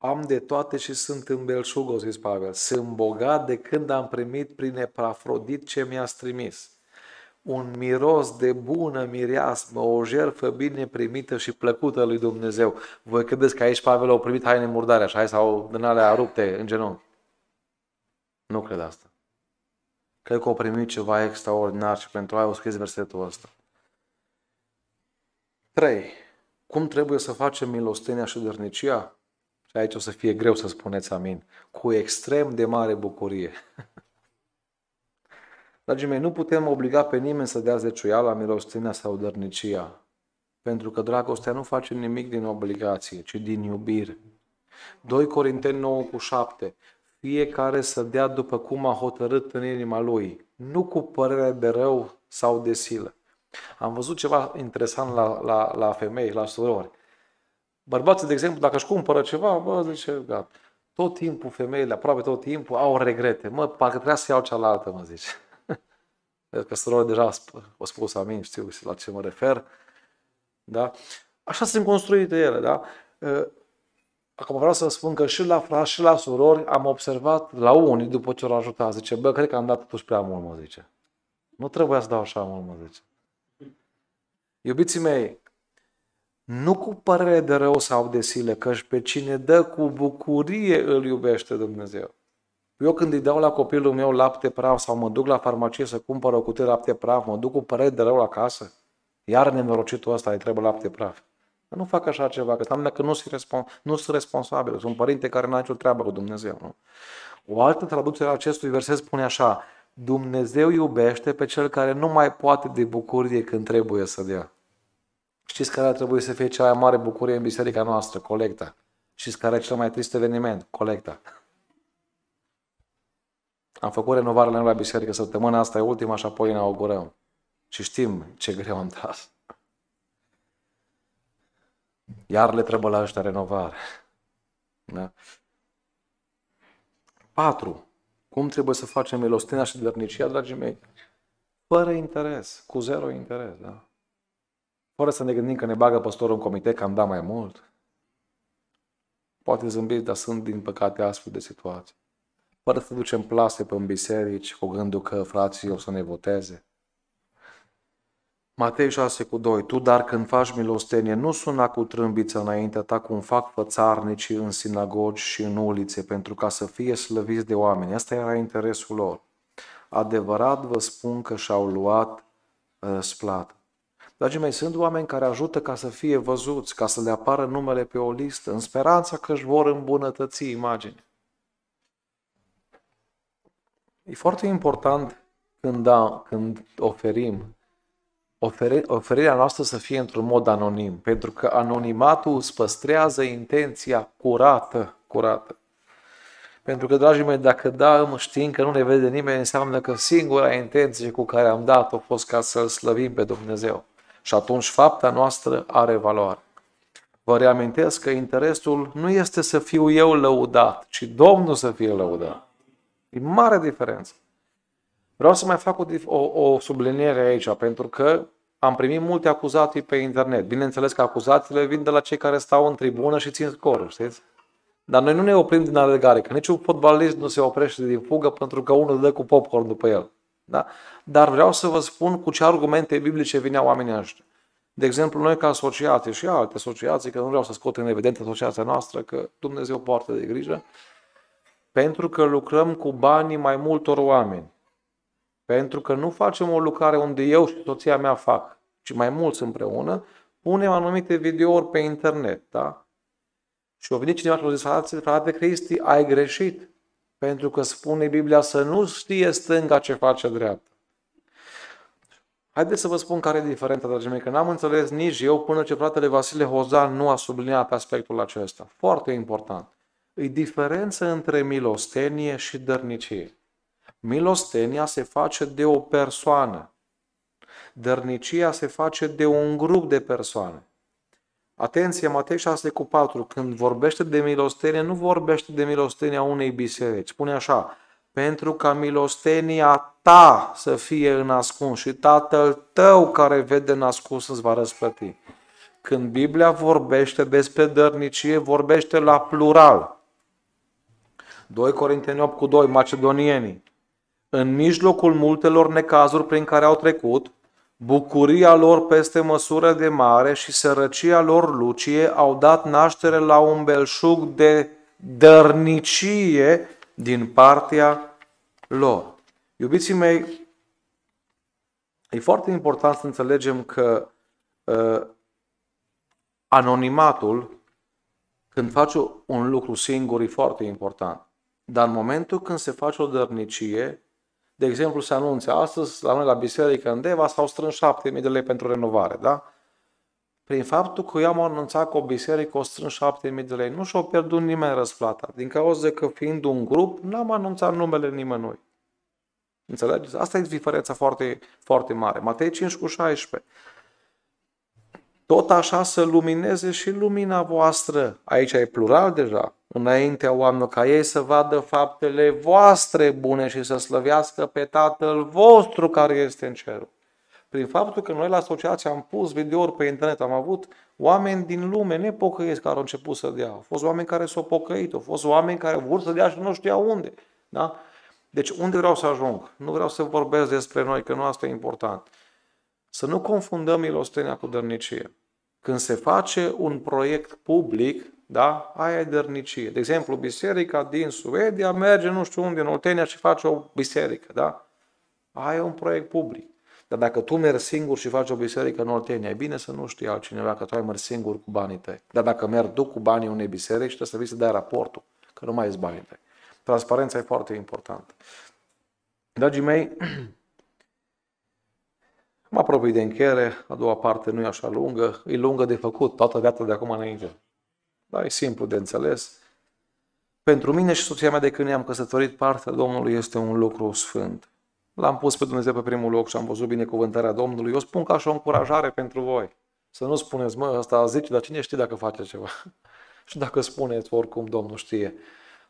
Am de toate și sunt în belșug, o zis Pavel. Sunt bogat de când am primit prin Epafrodit ce mi-a trimis. Un miros de bună mireasmă, o jertfă bine primită și plăcută lui Dumnezeu. Voi credeți că aici Pavel a primit haine murdare, așa, sau din alea rupte în genunchi? Nu cred asta. Cred că au primit ceva extraordinar și pentru aia o scris versetul ăsta. 3. Cum trebuie să facem milostenia și dărnicia? Și aici o să fie greu să spuneți amin. Cu extrem de mare bucurie. Dragii mei, nu putem obliga pe nimeni să dea zeciuiala, milostenia sau dărnicia. Pentru că dragostea nu face nimic din obligație, ci din iubire. 2 Corinteni 9 cu 7. Fiecare să dea după cum a hotărât în inima lui, nu cu părere de rău sau de silă. Am văzut ceva interesant la, la, la femei, la surori. Bărbații, de exemplu, dacă își cumpără ceva, bă, zice, gata. Tot timpul femeile, aproape tot timpul, au regrete. Mă, parcă trebuia să iau cealaltă, mă zice. Că surorile deja o spus amin, știu la ce mă refer. Da? Așa sunt construite ele, da? Ă, acum vreau să spun că și la frați și la surori am observat la unii după ce l-au ajutat. Zice, bă, cred că am dat totuși prea mult, mă zice. Nu trebuia să dau așa mult, mă zice. Iubiții mei, nu cu părere de rău sau de silă, căci pe cine dă cu bucurie îl iubește Dumnezeu. Eu când îi dau la copilul meu lapte praf sau mă duc la farmacie să cumpăr o cutie lapte praf, mă duc cu părere de rău la casă, iar nenorocitul ăsta îi trebuie lapte praf. Dar nu fac așa ceva, că înseamnă că nu sunt, respons- nu sunt responsabil, sunt părinte care n-au nicio treabă cu Dumnezeu. Nu? O altă traducere a acestui verset spune așa, Dumnezeu iubește pe cel care nu mai poate de bucurie când trebuie să dea. Știți care ar trebui să fie cea mai mare bucurie în biserica noastră? Colecta. Știți care e cel mai trist eveniment? Colecta. Am făcut renovarele la biserică săptămâna asta, e ultima și apoi inaugurăm. Și știm ce greu am dat. Iar le trebuie la ăștia renovare. Da? 4. Cum trebuie să facem milostenia și dărnicia, dragii mei? Fără interes, cu zero interes, da? fără să ne gândim că ne bagă păstorul în comitet că am dat mai mult. Poate zâmbiți, dar sunt din păcate astfel de situații. Fără să ducem plase pe în biserici cu gândul că frații o să ne voteze. Matei 6 cu 2. Tu, dar când faci milostenie, nu suna cu trâmbiță înaintea ta cum fac fățarnicii în sinagogi și în ulițe, pentru ca să fie slăviți de oameni. Asta era interesul lor. Adevărat vă spun că și-au luat uh, splată. Dragii mei, sunt oameni care ajută ca să fie văzuți, ca să le apară numele pe o listă, în speranța că își vor îmbunătăți imaginea. E foarte important când, da, când oferim, oferi, oferirea noastră să fie într-un mod anonim, pentru că anonimatul îți păstrează intenția curată, curată. Pentru că, dragii mei, dacă dăm da, știm că nu ne vede nimeni, înseamnă că singura intenție cu care am dat-o a fost ca să-L slăvim pe Dumnezeu și atunci fapta noastră are valoare. Vă reamintesc că interesul nu este să fiu eu lăudat, ci Domnul să fie lăudat. E mare diferență. Vreau să mai fac o, o, o subliniere aici, pentru că am primit multe acuzații pe internet. Bineînțeles că acuzațiile vin de la cei care stau în tribună și țin scorul, știți? Dar noi nu ne oprim din alegare, că niciun fotbalist nu se oprește din fugă pentru că unul dă cu popcorn după el. Da? Dar vreau să vă spun cu ce argumente biblice vineau oamenii ăștia. De exemplu, noi ca asociație și alte asociații, că nu vreau să scot în evidență asociația noastră, că Dumnezeu poartă de grijă, pentru că lucrăm cu banii mai multor oameni. Pentru că nu facem o lucrare unde eu și soția mea fac, ci mai mulți împreună, punem anumite videouri pe internet, da? Și o venit cineva și a zis, frate, frate Cristi, ai greșit. Pentru că spune Biblia să nu știe stânga ce face dreapta. Haideți să vă spun care e diferența, dragii mei, că n-am înțeles nici eu până ce fratele Vasile Hozan nu a subliniat aspectul acesta. Foarte important. E diferență între milostenie și dărnicie. Milostenia se face de o persoană. Dărnicia se face de un grup de persoane. Atenție, Matei 6 cu 4, când vorbește de milostenie, nu vorbește de milostenia unei biserici. Spune așa, pentru ca milostenia ta să fie în ascuns și tatăl tău care vede în ascuns îți va răsplăti. Când Biblia vorbește despre dărnicie, vorbește la plural. 2 Corinteni 8 cu 2, Macedonienii. În mijlocul multelor necazuri prin care au trecut, Bucuria lor peste măsură de mare și sărăcia lor lucie au dat naștere la un belșug de dărnicie din partea lor. Iubiții mei, e foarte important să înțelegem că uh, anonimatul, când faci un lucru singur, e foarte important. Dar în momentul când se face o dărnicie, de exemplu, se anunțe astăzi la noi la biserică în Deva s-au strâns 7.000 de lei pentru renovare, da? Prin faptul că eu am anunțat că o biserică o strâns 7.000 de lei, nu și-o pierdut nimeni răsplata. Din cauza că fiind un grup, n-am anunțat numele nimănui. Înțelegeți? Asta e diferența foarte, foarte mare. Matei 5 cu 16 tot așa să lumineze și lumina voastră. Aici e plural deja. Înaintea oamenilor ca ei să vadă faptele voastre bune și să slăvească pe Tatăl vostru care este în cer. Prin faptul că noi la asociație am pus videouri pe internet, am avut oameni din lume nepocăiți care au început să dea. Au fost oameni care s-au pocăit, au fost oameni care vor să dea și nu știau unde. Da? Deci unde vreau să ajung? Nu vreau să vorbesc despre noi, că nu asta e important. Să nu confundăm milostenia cu dărnicie. Când se face un proiect public, da? Aia e dărnicie. De exemplu, biserica din Suedia merge nu știu unde, în Oltenia și face o biserică, da? Aia e un proiect public. Dar dacă tu mergi singur și faci o biserică în Oltenia, e bine să nu știe altcineva că tu ai mers singur cu banii tăi. Dar dacă mergi tu cu banii unei biserici, trebuie să vii să dai raportul, că nu mai ești banii tăi. Transparența e foarte importantă. Dragii mei, Mă apropii de încheiere, a doua parte nu e așa lungă, e lungă de făcut toată viața de acum înainte. Da, e simplu de înțeles. Pentru mine și soția mea de când ne-am căsătorit, partea Domnului este un lucru sfânt. L-am pus pe Dumnezeu pe primul loc și am văzut binecuvântarea Domnului. Eu spun ca și o încurajare pentru voi. Să nu spuneți, mă, asta zice, dar cine știe dacă face ceva? și dacă spuneți, oricum Domnul știe.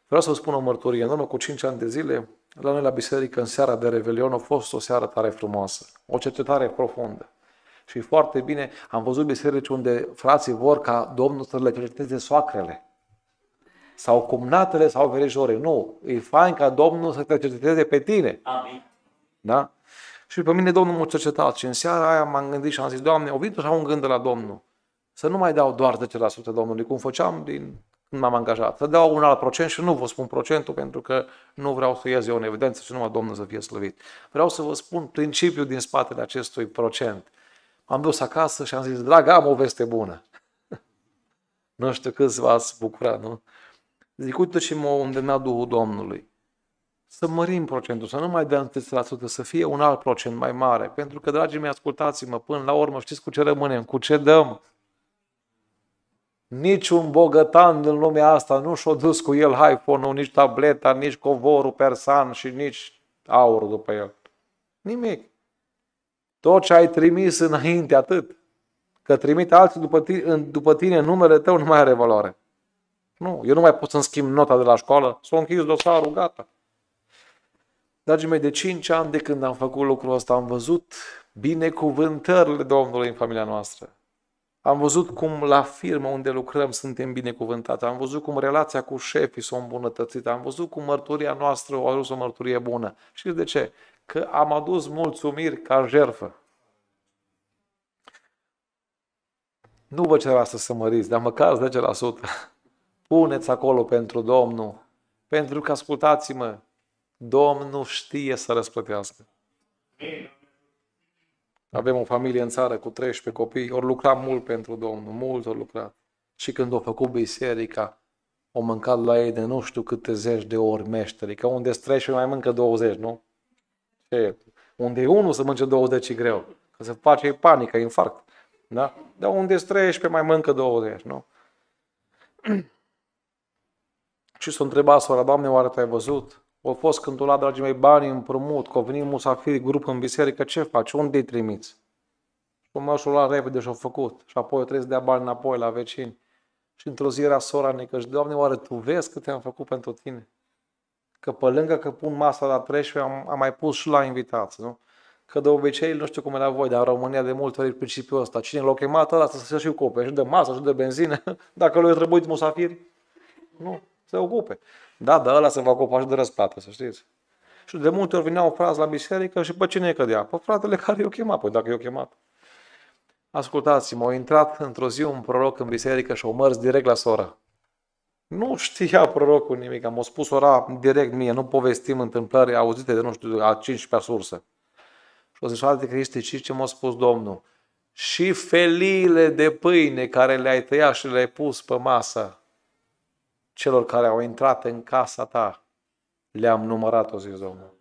Vreau să vă spun o mărturie. În urmă cu 5 ani de zile, la noi la biserică, în seara de Revelion, a fost o seară tare frumoasă, o cercetare profundă. Și foarte bine, am văzut biserici unde frații vor ca Domnul să le cerceteze soacrele sau cumnatele sau verișorii. Nu, e fain ca Domnul să te cerceteze pe tine. Amin. Da? Și pe mine Domnul m-a cercetat și în seara aia m-am gândit și am zis, Doamne, o venit așa un gând de la Domnul. Să nu mai dau doar 10% Domnului, cum făceam din m-am angajat. Să dau un alt procent și nu vă spun procentul pentru că nu vreau să ies eu în evidență și numai Domnul să fie slăvit. Vreau să vă spun principiul din spatele acestui procent. Am dus acasă și am zis, drag, am o veste bună. nu știu câți v-ați bucurat, nu? Zic, uite ce m-a Duhul Domnului. Să mărim procentul, să nu mai dăm 30%, să fie un alt procent mai mare. Pentru că, dragii mei, ascultați-mă, până la urmă știți cu ce rămânem, cu ce dăm. Niciun bogătan din lumea asta nu și-a dus cu el iPhone-ul, nici tableta, nici covorul persan și nici aurul după el. Nimic. Tot ce ai trimis înainte, atât. Că trimite alții după tine, după tine numele tău nu mai are valoare. Nu, eu nu mai pot să-mi schimb nota de la școală, s-a închis dosarul, gata. Dragii mei, de 5 ani de când am făcut lucrul ăsta, am văzut binecuvântările Domnului în familia noastră. Am văzut cum la firmă unde lucrăm suntem binecuvântați, am văzut cum relația cu șefii s-a îmbunătățit, am văzut cum mărturia noastră a adus o mărturie bună. Și de ce? Că am adus mulțumiri ca jerfă. Nu vă cer asta să măriți, dar măcar 10%. Puneți acolo pentru Domnul, pentru că ascultați-mă, Domnul știe să răsplătească. Amin. Avem o familie în țară cu 13 copii, ori lucra mult pentru Domnul, mult ori lucra. Și când o făcut biserica, o mâncat la ei de nu știu câte zeci de ori meșteri, că unde treci mai mâncă 20, nu? Ce? Unde e unul să mânce 20 e greu, că se face panică, infarct. Da? Dar unde pe mai mâncă 20, nu? și s a întrebat sora, Doamne, oare tu ai văzut? O fost când o la, dragii mei, banii împrumut, că au venit musafiri grup în biserică, ce faci? Unde îi trimiți? Și mă și-o luat repede și-o făcut. Și apoi o trebuie să dea bani înapoi la vecini. Și într-o zi era sora necăși, Doamne, oare Tu vezi cât am făcut pentru Tine? Că pe lângă că pun masa la 13, am, am mai pus și la invitați, nu? Că de obicei, nu știu cum e la voi, dar în România de multe ori principiul ăsta. Cine l-a chemat ăla să se și ocupe, și de masă, și de benzină, dacă lui a trebuit musafiri, nu, se ocupe. Da, dar ăla să va ocupa și de răsplată, să știți. Și de multe ori vineau frați la biserică și pe cine cădea? Pe fratele care i-o chema, păi dacă i-o chemat. Ascultați-mă, a intrat într-o zi un proroc în biserică și o mărs direct la sora. Nu știa prorocul nimic, am spus ora direct mie, nu povestim întâmplări auzite de, nu știu, a 15-a sursă. Și o zis frate Cristi, și ce m-a spus Domnul? Și feliile de pâine care le-ai tăiat și le-ai pus pe masă, celor care au intrat în casa ta, le-am numărat, o zis Domnul.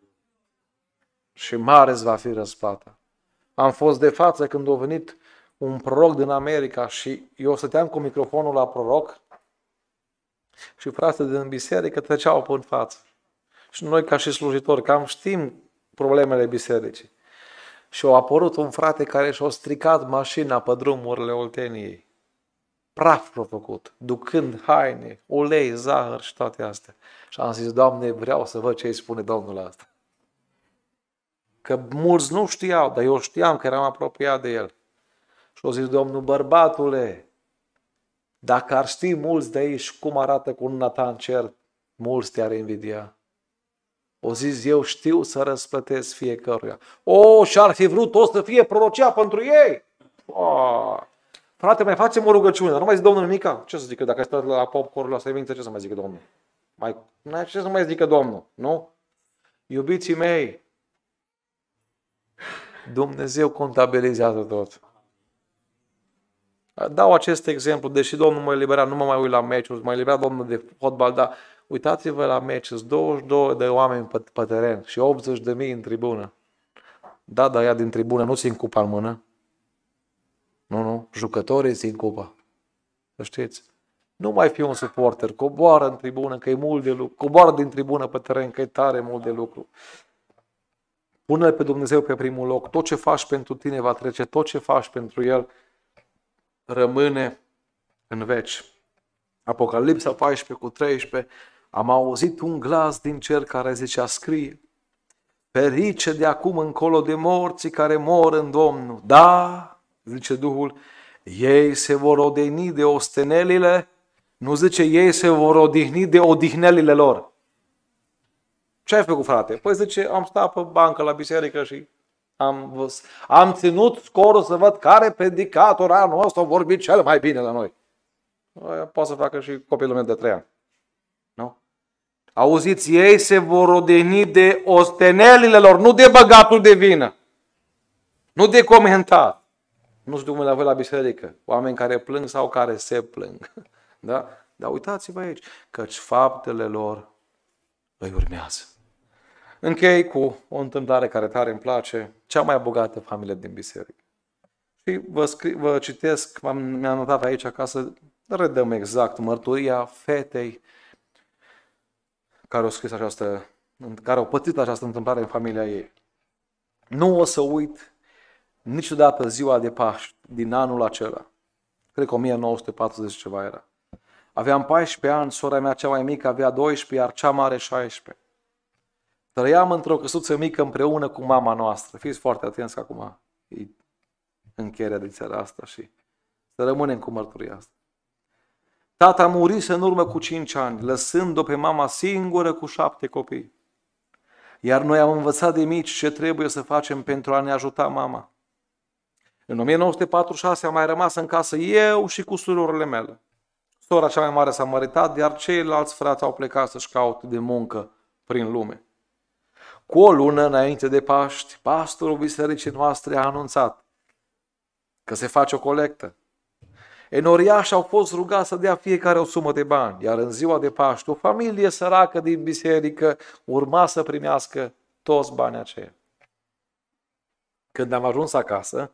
Și mare va fi răsplata. Am fost de față când a venit un proroc din America și eu stăteam cu microfonul la proroc și frate din biserică treceau pe în față. Și noi ca și slujitori cam știm problemele bisericii. Și a apărut un frate care și-a stricat mașina pe drumurile Olteniei praf făcut, ducând haine, ulei, zahăr și toate astea. Și am zis, Doamne, vreau să văd ce îi spune Domnul asta. Că mulți nu știau, dar eu știam că eram apropiat de el. Și au zis, Domnul, bărbatule, dacă ar ști mulți de aici cum arată cu una ta în cer, mulți te-ar invidia. O zis, eu știu să răsplătesc fiecăruia. O, și-ar fi vrut o să fie prorocea pentru ei. Oh. Frate, mai facem o rugăciune, dar nu mai zic Domnul nimica. Ce să zică dacă ai stat la popcorn la semință, ce să mai zică Domnul? Mai, ce să mai zică Domnul, nu? Iubiții mei, Dumnezeu contabilizează tot. Dau acest exemplu, deși Domnul mă elibera, nu mă mai uit la meciuri, mă elibera Domnul de fotbal, dar uitați-vă la meci, 22 de oameni pe, pe teren și 80 de mii în tribună. Da, dar ea din tribună nu țin cupa în mână. Nu, nu, jucătorii țin cupa. Să știți. Nu mai fi un suporter. Coboară în tribună, că e mult de lucru. Coboară din tribună pe teren, că e tare mult de lucru. Pune-L pe Dumnezeu pe primul loc. Tot ce faci pentru tine va trece. Tot ce faci pentru El rămâne în veci. Apocalipsa 14 cu 13. Am auzit un glas din cer care zicea, scrie, ferice de acum încolo de morții care mor în Domnul. Da, zice Duhul, ei se vor odihni de ostenelile, nu zice ei se vor odihni de odihnelile lor. Ce ai făcut, frate? Păi zice, am stat pe bancă la biserică și am, am ținut scorul să văd care predicator anul ăsta a vorbit cel mai bine la noi. Poate să facă și copilul meu de trei ani. Nu? Auziți, ei se vor odihni de ostenelile lor, nu de băgatul de vină. Nu de comentat nu se duc la voi la biserică. Oameni care plâng sau care se plâng. Da? Dar uitați-vă aici, căci faptele lor îi urmează. Închei cu o întâmplare care tare îmi place, cea mai bogată familie din biserică. Și vă, scri, vă citesc, am, mi-am notat aici ca să redăm exact mărturia fetei care au scris această, care au pățit această întâmplare în familia ei. Nu o să uit niciodată ziua de Paști din anul acela. Cred că 1940 ceva era. Aveam 14 ani, sora mea cea mai mică avea 12, iar cea mare 16. Trăiam într-o căsuță mică împreună cu mama noastră. Fiți foarte atenți că acum e încheierea de țara asta și să rămânem cu mărturia asta. Tata murise în urmă cu 5 ani, lăsând-o pe mama singură cu șapte copii. Iar noi am învățat de mici ce trebuie să facem pentru a ne ajuta mama. În 1946 am mai rămas în casă eu și cu surorile mele. Sora cea mai mare s-a măritat, iar ceilalți frați au plecat să-și caute de muncă prin lume. Cu o lună înainte de Paști, pastorul bisericii noastre a anunțat că se face o colectă. Enoriași au fost rugați să dea fiecare o sumă de bani, iar în ziua de Paști, o familie săracă din biserică urma să primească toți banii aceia. Când am ajuns acasă,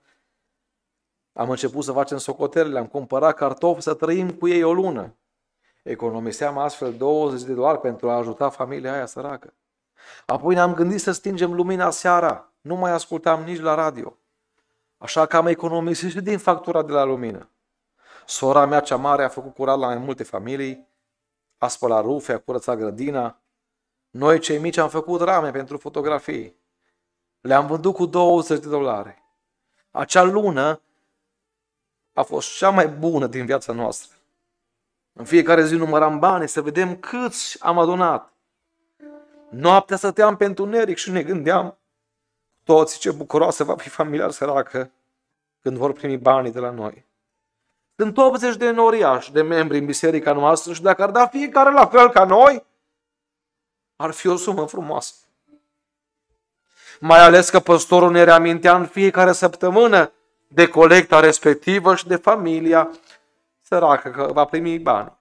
am început să facem socoterile, am cumpărat cartofi să trăim cu ei o lună. Economiseam astfel 20 de dolari pentru a ajuta familia aia săracă. Apoi ne-am gândit să stingem lumina seara. Nu mai ascultam nici la radio. Așa că am economisit și din factura de la lumină. Sora mea cea mare a făcut curat la mai multe familii, a spălat rufe, a curățat grădina. Noi cei mici am făcut rame pentru fotografii. Le-am vândut cu 20 de dolari. Acea lună a fost cea mai bună din viața noastră. În fiecare zi număram bani să vedem câți am adunat. Noaptea stăteam pe întuneric și ne gândeam toți ce bucuroasă va fi familiar săracă când vor primi banii de la noi. Sunt 80 de noriași de membri în biserica noastră și dacă ar da fiecare la fel ca noi, ar fi o sumă frumoasă. Mai ales că păstorul ne reamintea în fiecare săptămână de colecta respectivă și de familia săracă, că va primi bani.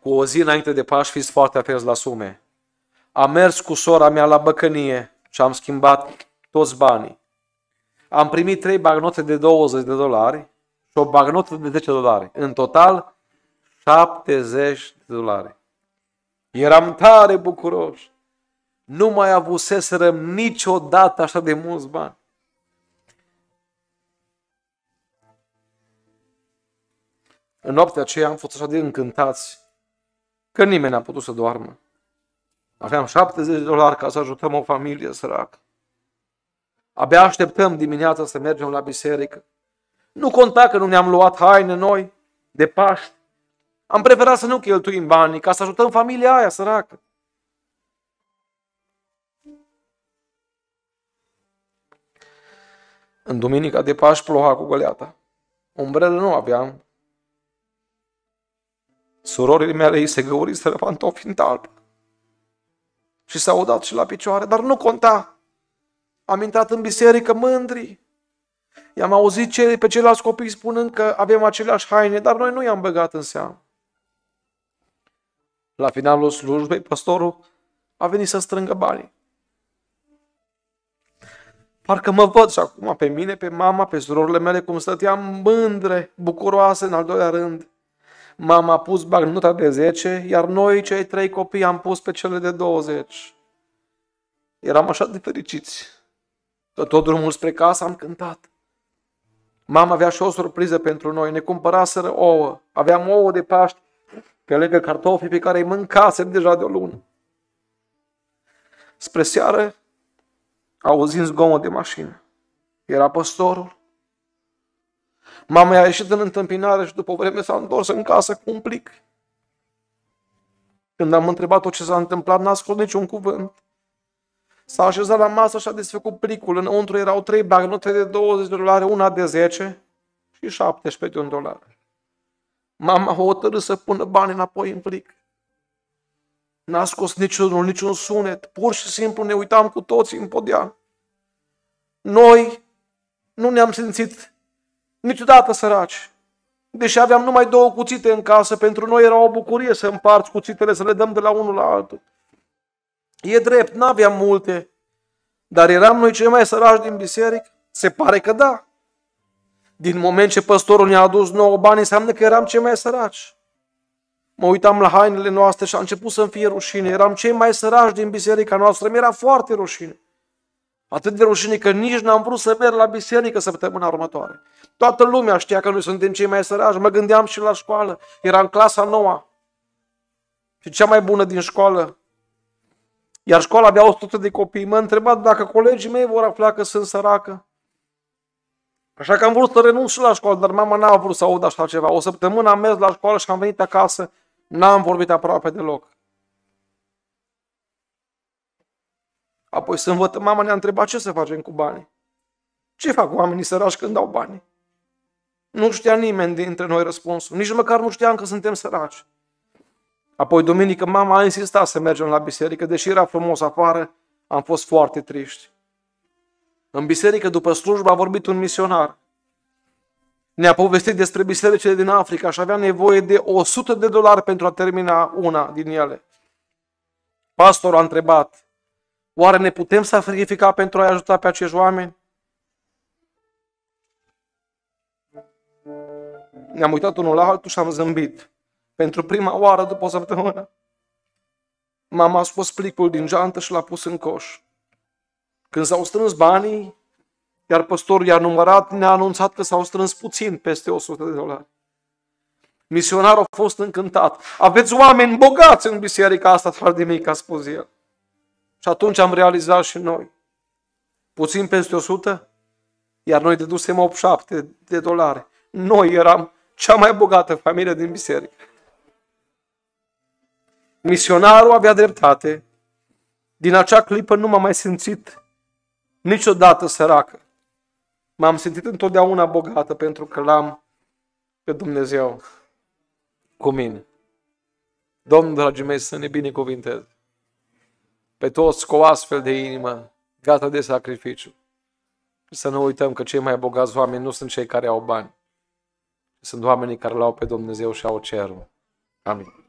Cu o zi înainte de Paști, fiți foarte atenți la sume. Am mers cu sora mea la băcănie și am schimbat toți banii. Am primit trei bagnote de 20 de dolari și o bagnotă de 10 dolari. În total, 70 de dolari. Eram tare bucuroși. Nu mai avuseserăm niciodată așa de mulți bani. În noaptea aceea am fost așa de încântați că nimeni n-a putut să doarmă. Aveam 70 de dolari ca să ajutăm o familie săracă. Abia așteptăm dimineața să mergem la biserică. Nu conta că nu ne-am luat haine noi de Paști. Am preferat să nu cheltuim banii ca să ajutăm familia aia săracă. În duminica de Paști ploua cu găleata. Umbrele nu aveam, Surorile mele îi se găuriseră pantofi în talp. Și s-au dat și la picioare, dar nu conta. Am intrat în biserică mândri. I-am auzit ce, pe ceilalți copii spunând că avem aceleași haine, dar noi nu i-am băgat în seamă. La finalul slujbei, pastorul a venit să strângă banii. Parcă mă văd și acum pe mine, pe mama, pe surorile mele, cum stăteam mândre, bucuroase în al doilea rând mama a pus bagnota de 10, iar noi, cei trei copii, am pus pe cele de 20. Eram așa de fericiți. Tot, tot drumul spre casă am cântat. Mama avea și o surpriză pentru noi. Ne cumpăraseră ouă. Aveam ouă de Paști pe lângă cartofii pe care îi mâncasem deja de o lună. Spre seară auzind zgomot de mașină. Era păstorul m-a mai ieșit în întâmpinare și după o vreme s-a întors în casă cu un plic. Când am întrebat tot ce s-a întâmplat, n-a scos niciun cuvânt. S-a așezat la masă și a desfăcut plicul. Înăuntru erau trei bagnote de 20 de dolari, una de 10 și 17 de un dolar. Mama a hotărât să pună bani înapoi în plic. N-a scos niciunul, niciun sunet. Pur și simplu ne uitam cu toții în podea. Noi nu ne-am simțit niciodată săraci. Deși aveam numai două cuțite în casă, pentru noi era o bucurie să împarți cuțitele, să le dăm de la unul la altul. E drept, n-aveam multe, dar eram noi cei mai săraci din biserică? Se pare că da. Din moment ce păstorul ne-a adus nouă bani, înseamnă că eram cei mai săraci. Mă uitam la hainele noastre și a început să-mi fie rușine. Eram cei mai săraci din biserica noastră. Mi era foarte rușine. Atât de rușine că nici n-am vrut să merg la biserică săptămâna următoare. Toată lumea știa că noi suntem cei mai săraci. Mă gândeam și la școală. Era în clasa noua. Și cea mai bună din școală. Iar școala avea 100 de copii. M-a întrebat dacă colegii mei vor afla că sunt săracă. Așa că am vrut să renunț și la școală, dar mama n-a vrut să aud așa ceva. O săptămână am mers la școală și am venit acasă. N-am vorbit aproape deloc. Apoi să mama ne-a întrebat ce să facem cu banii. Ce fac oamenii sărași când au bani? Nu știa nimeni dintre noi răspunsul. Nici măcar nu știam că suntem săraci. Apoi, duminică, mama a insistat să mergem la biserică, deși era frumos afară, am fost foarte triști. În biserică, după slujbă, a vorbit un misionar. Ne-a povestit despre bisericile din Africa și avea nevoie de 100 de dolari pentru a termina una din ele. Pastorul a întrebat, oare ne putem sacrifica pentru a-i ajuta pe acești oameni? ne-am uitat unul la altul și am zâmbit. Pentru prima oară după o săptămână. Mama a spus plicul din geantă și l-a pus în coș. Când s-au strâns banii, iar păstorul i-a numărat, ne-a anunțat că s-au strâns puțin, peste 100 de dolari. Misionarul a fost încântat. Aveți oameni bogați în biserica asta, fără de mic, a spus el. Și atunci am realizat și noi. Puțin peste 100? Iar noi dedusem 8-7 de dolari. Noi eram cea mai bogată familie din biserică. Misionarul avea dreptate. Din acea clipă nu m-am mai simțit niciodată săracă. M-am simțit întotdeauna bogată pentru că l-am pe Dumnezeu cu mine. Domnul, dragii mei, să ne binecuvinteze pe toți cu o astfel de inimă, gata de sacrificiu. Să nu uităm că cei mai bogați oameni nu sunt cei care au bani, sunt oamenii care l-au pe Dumnezeu și au cerul. Amin.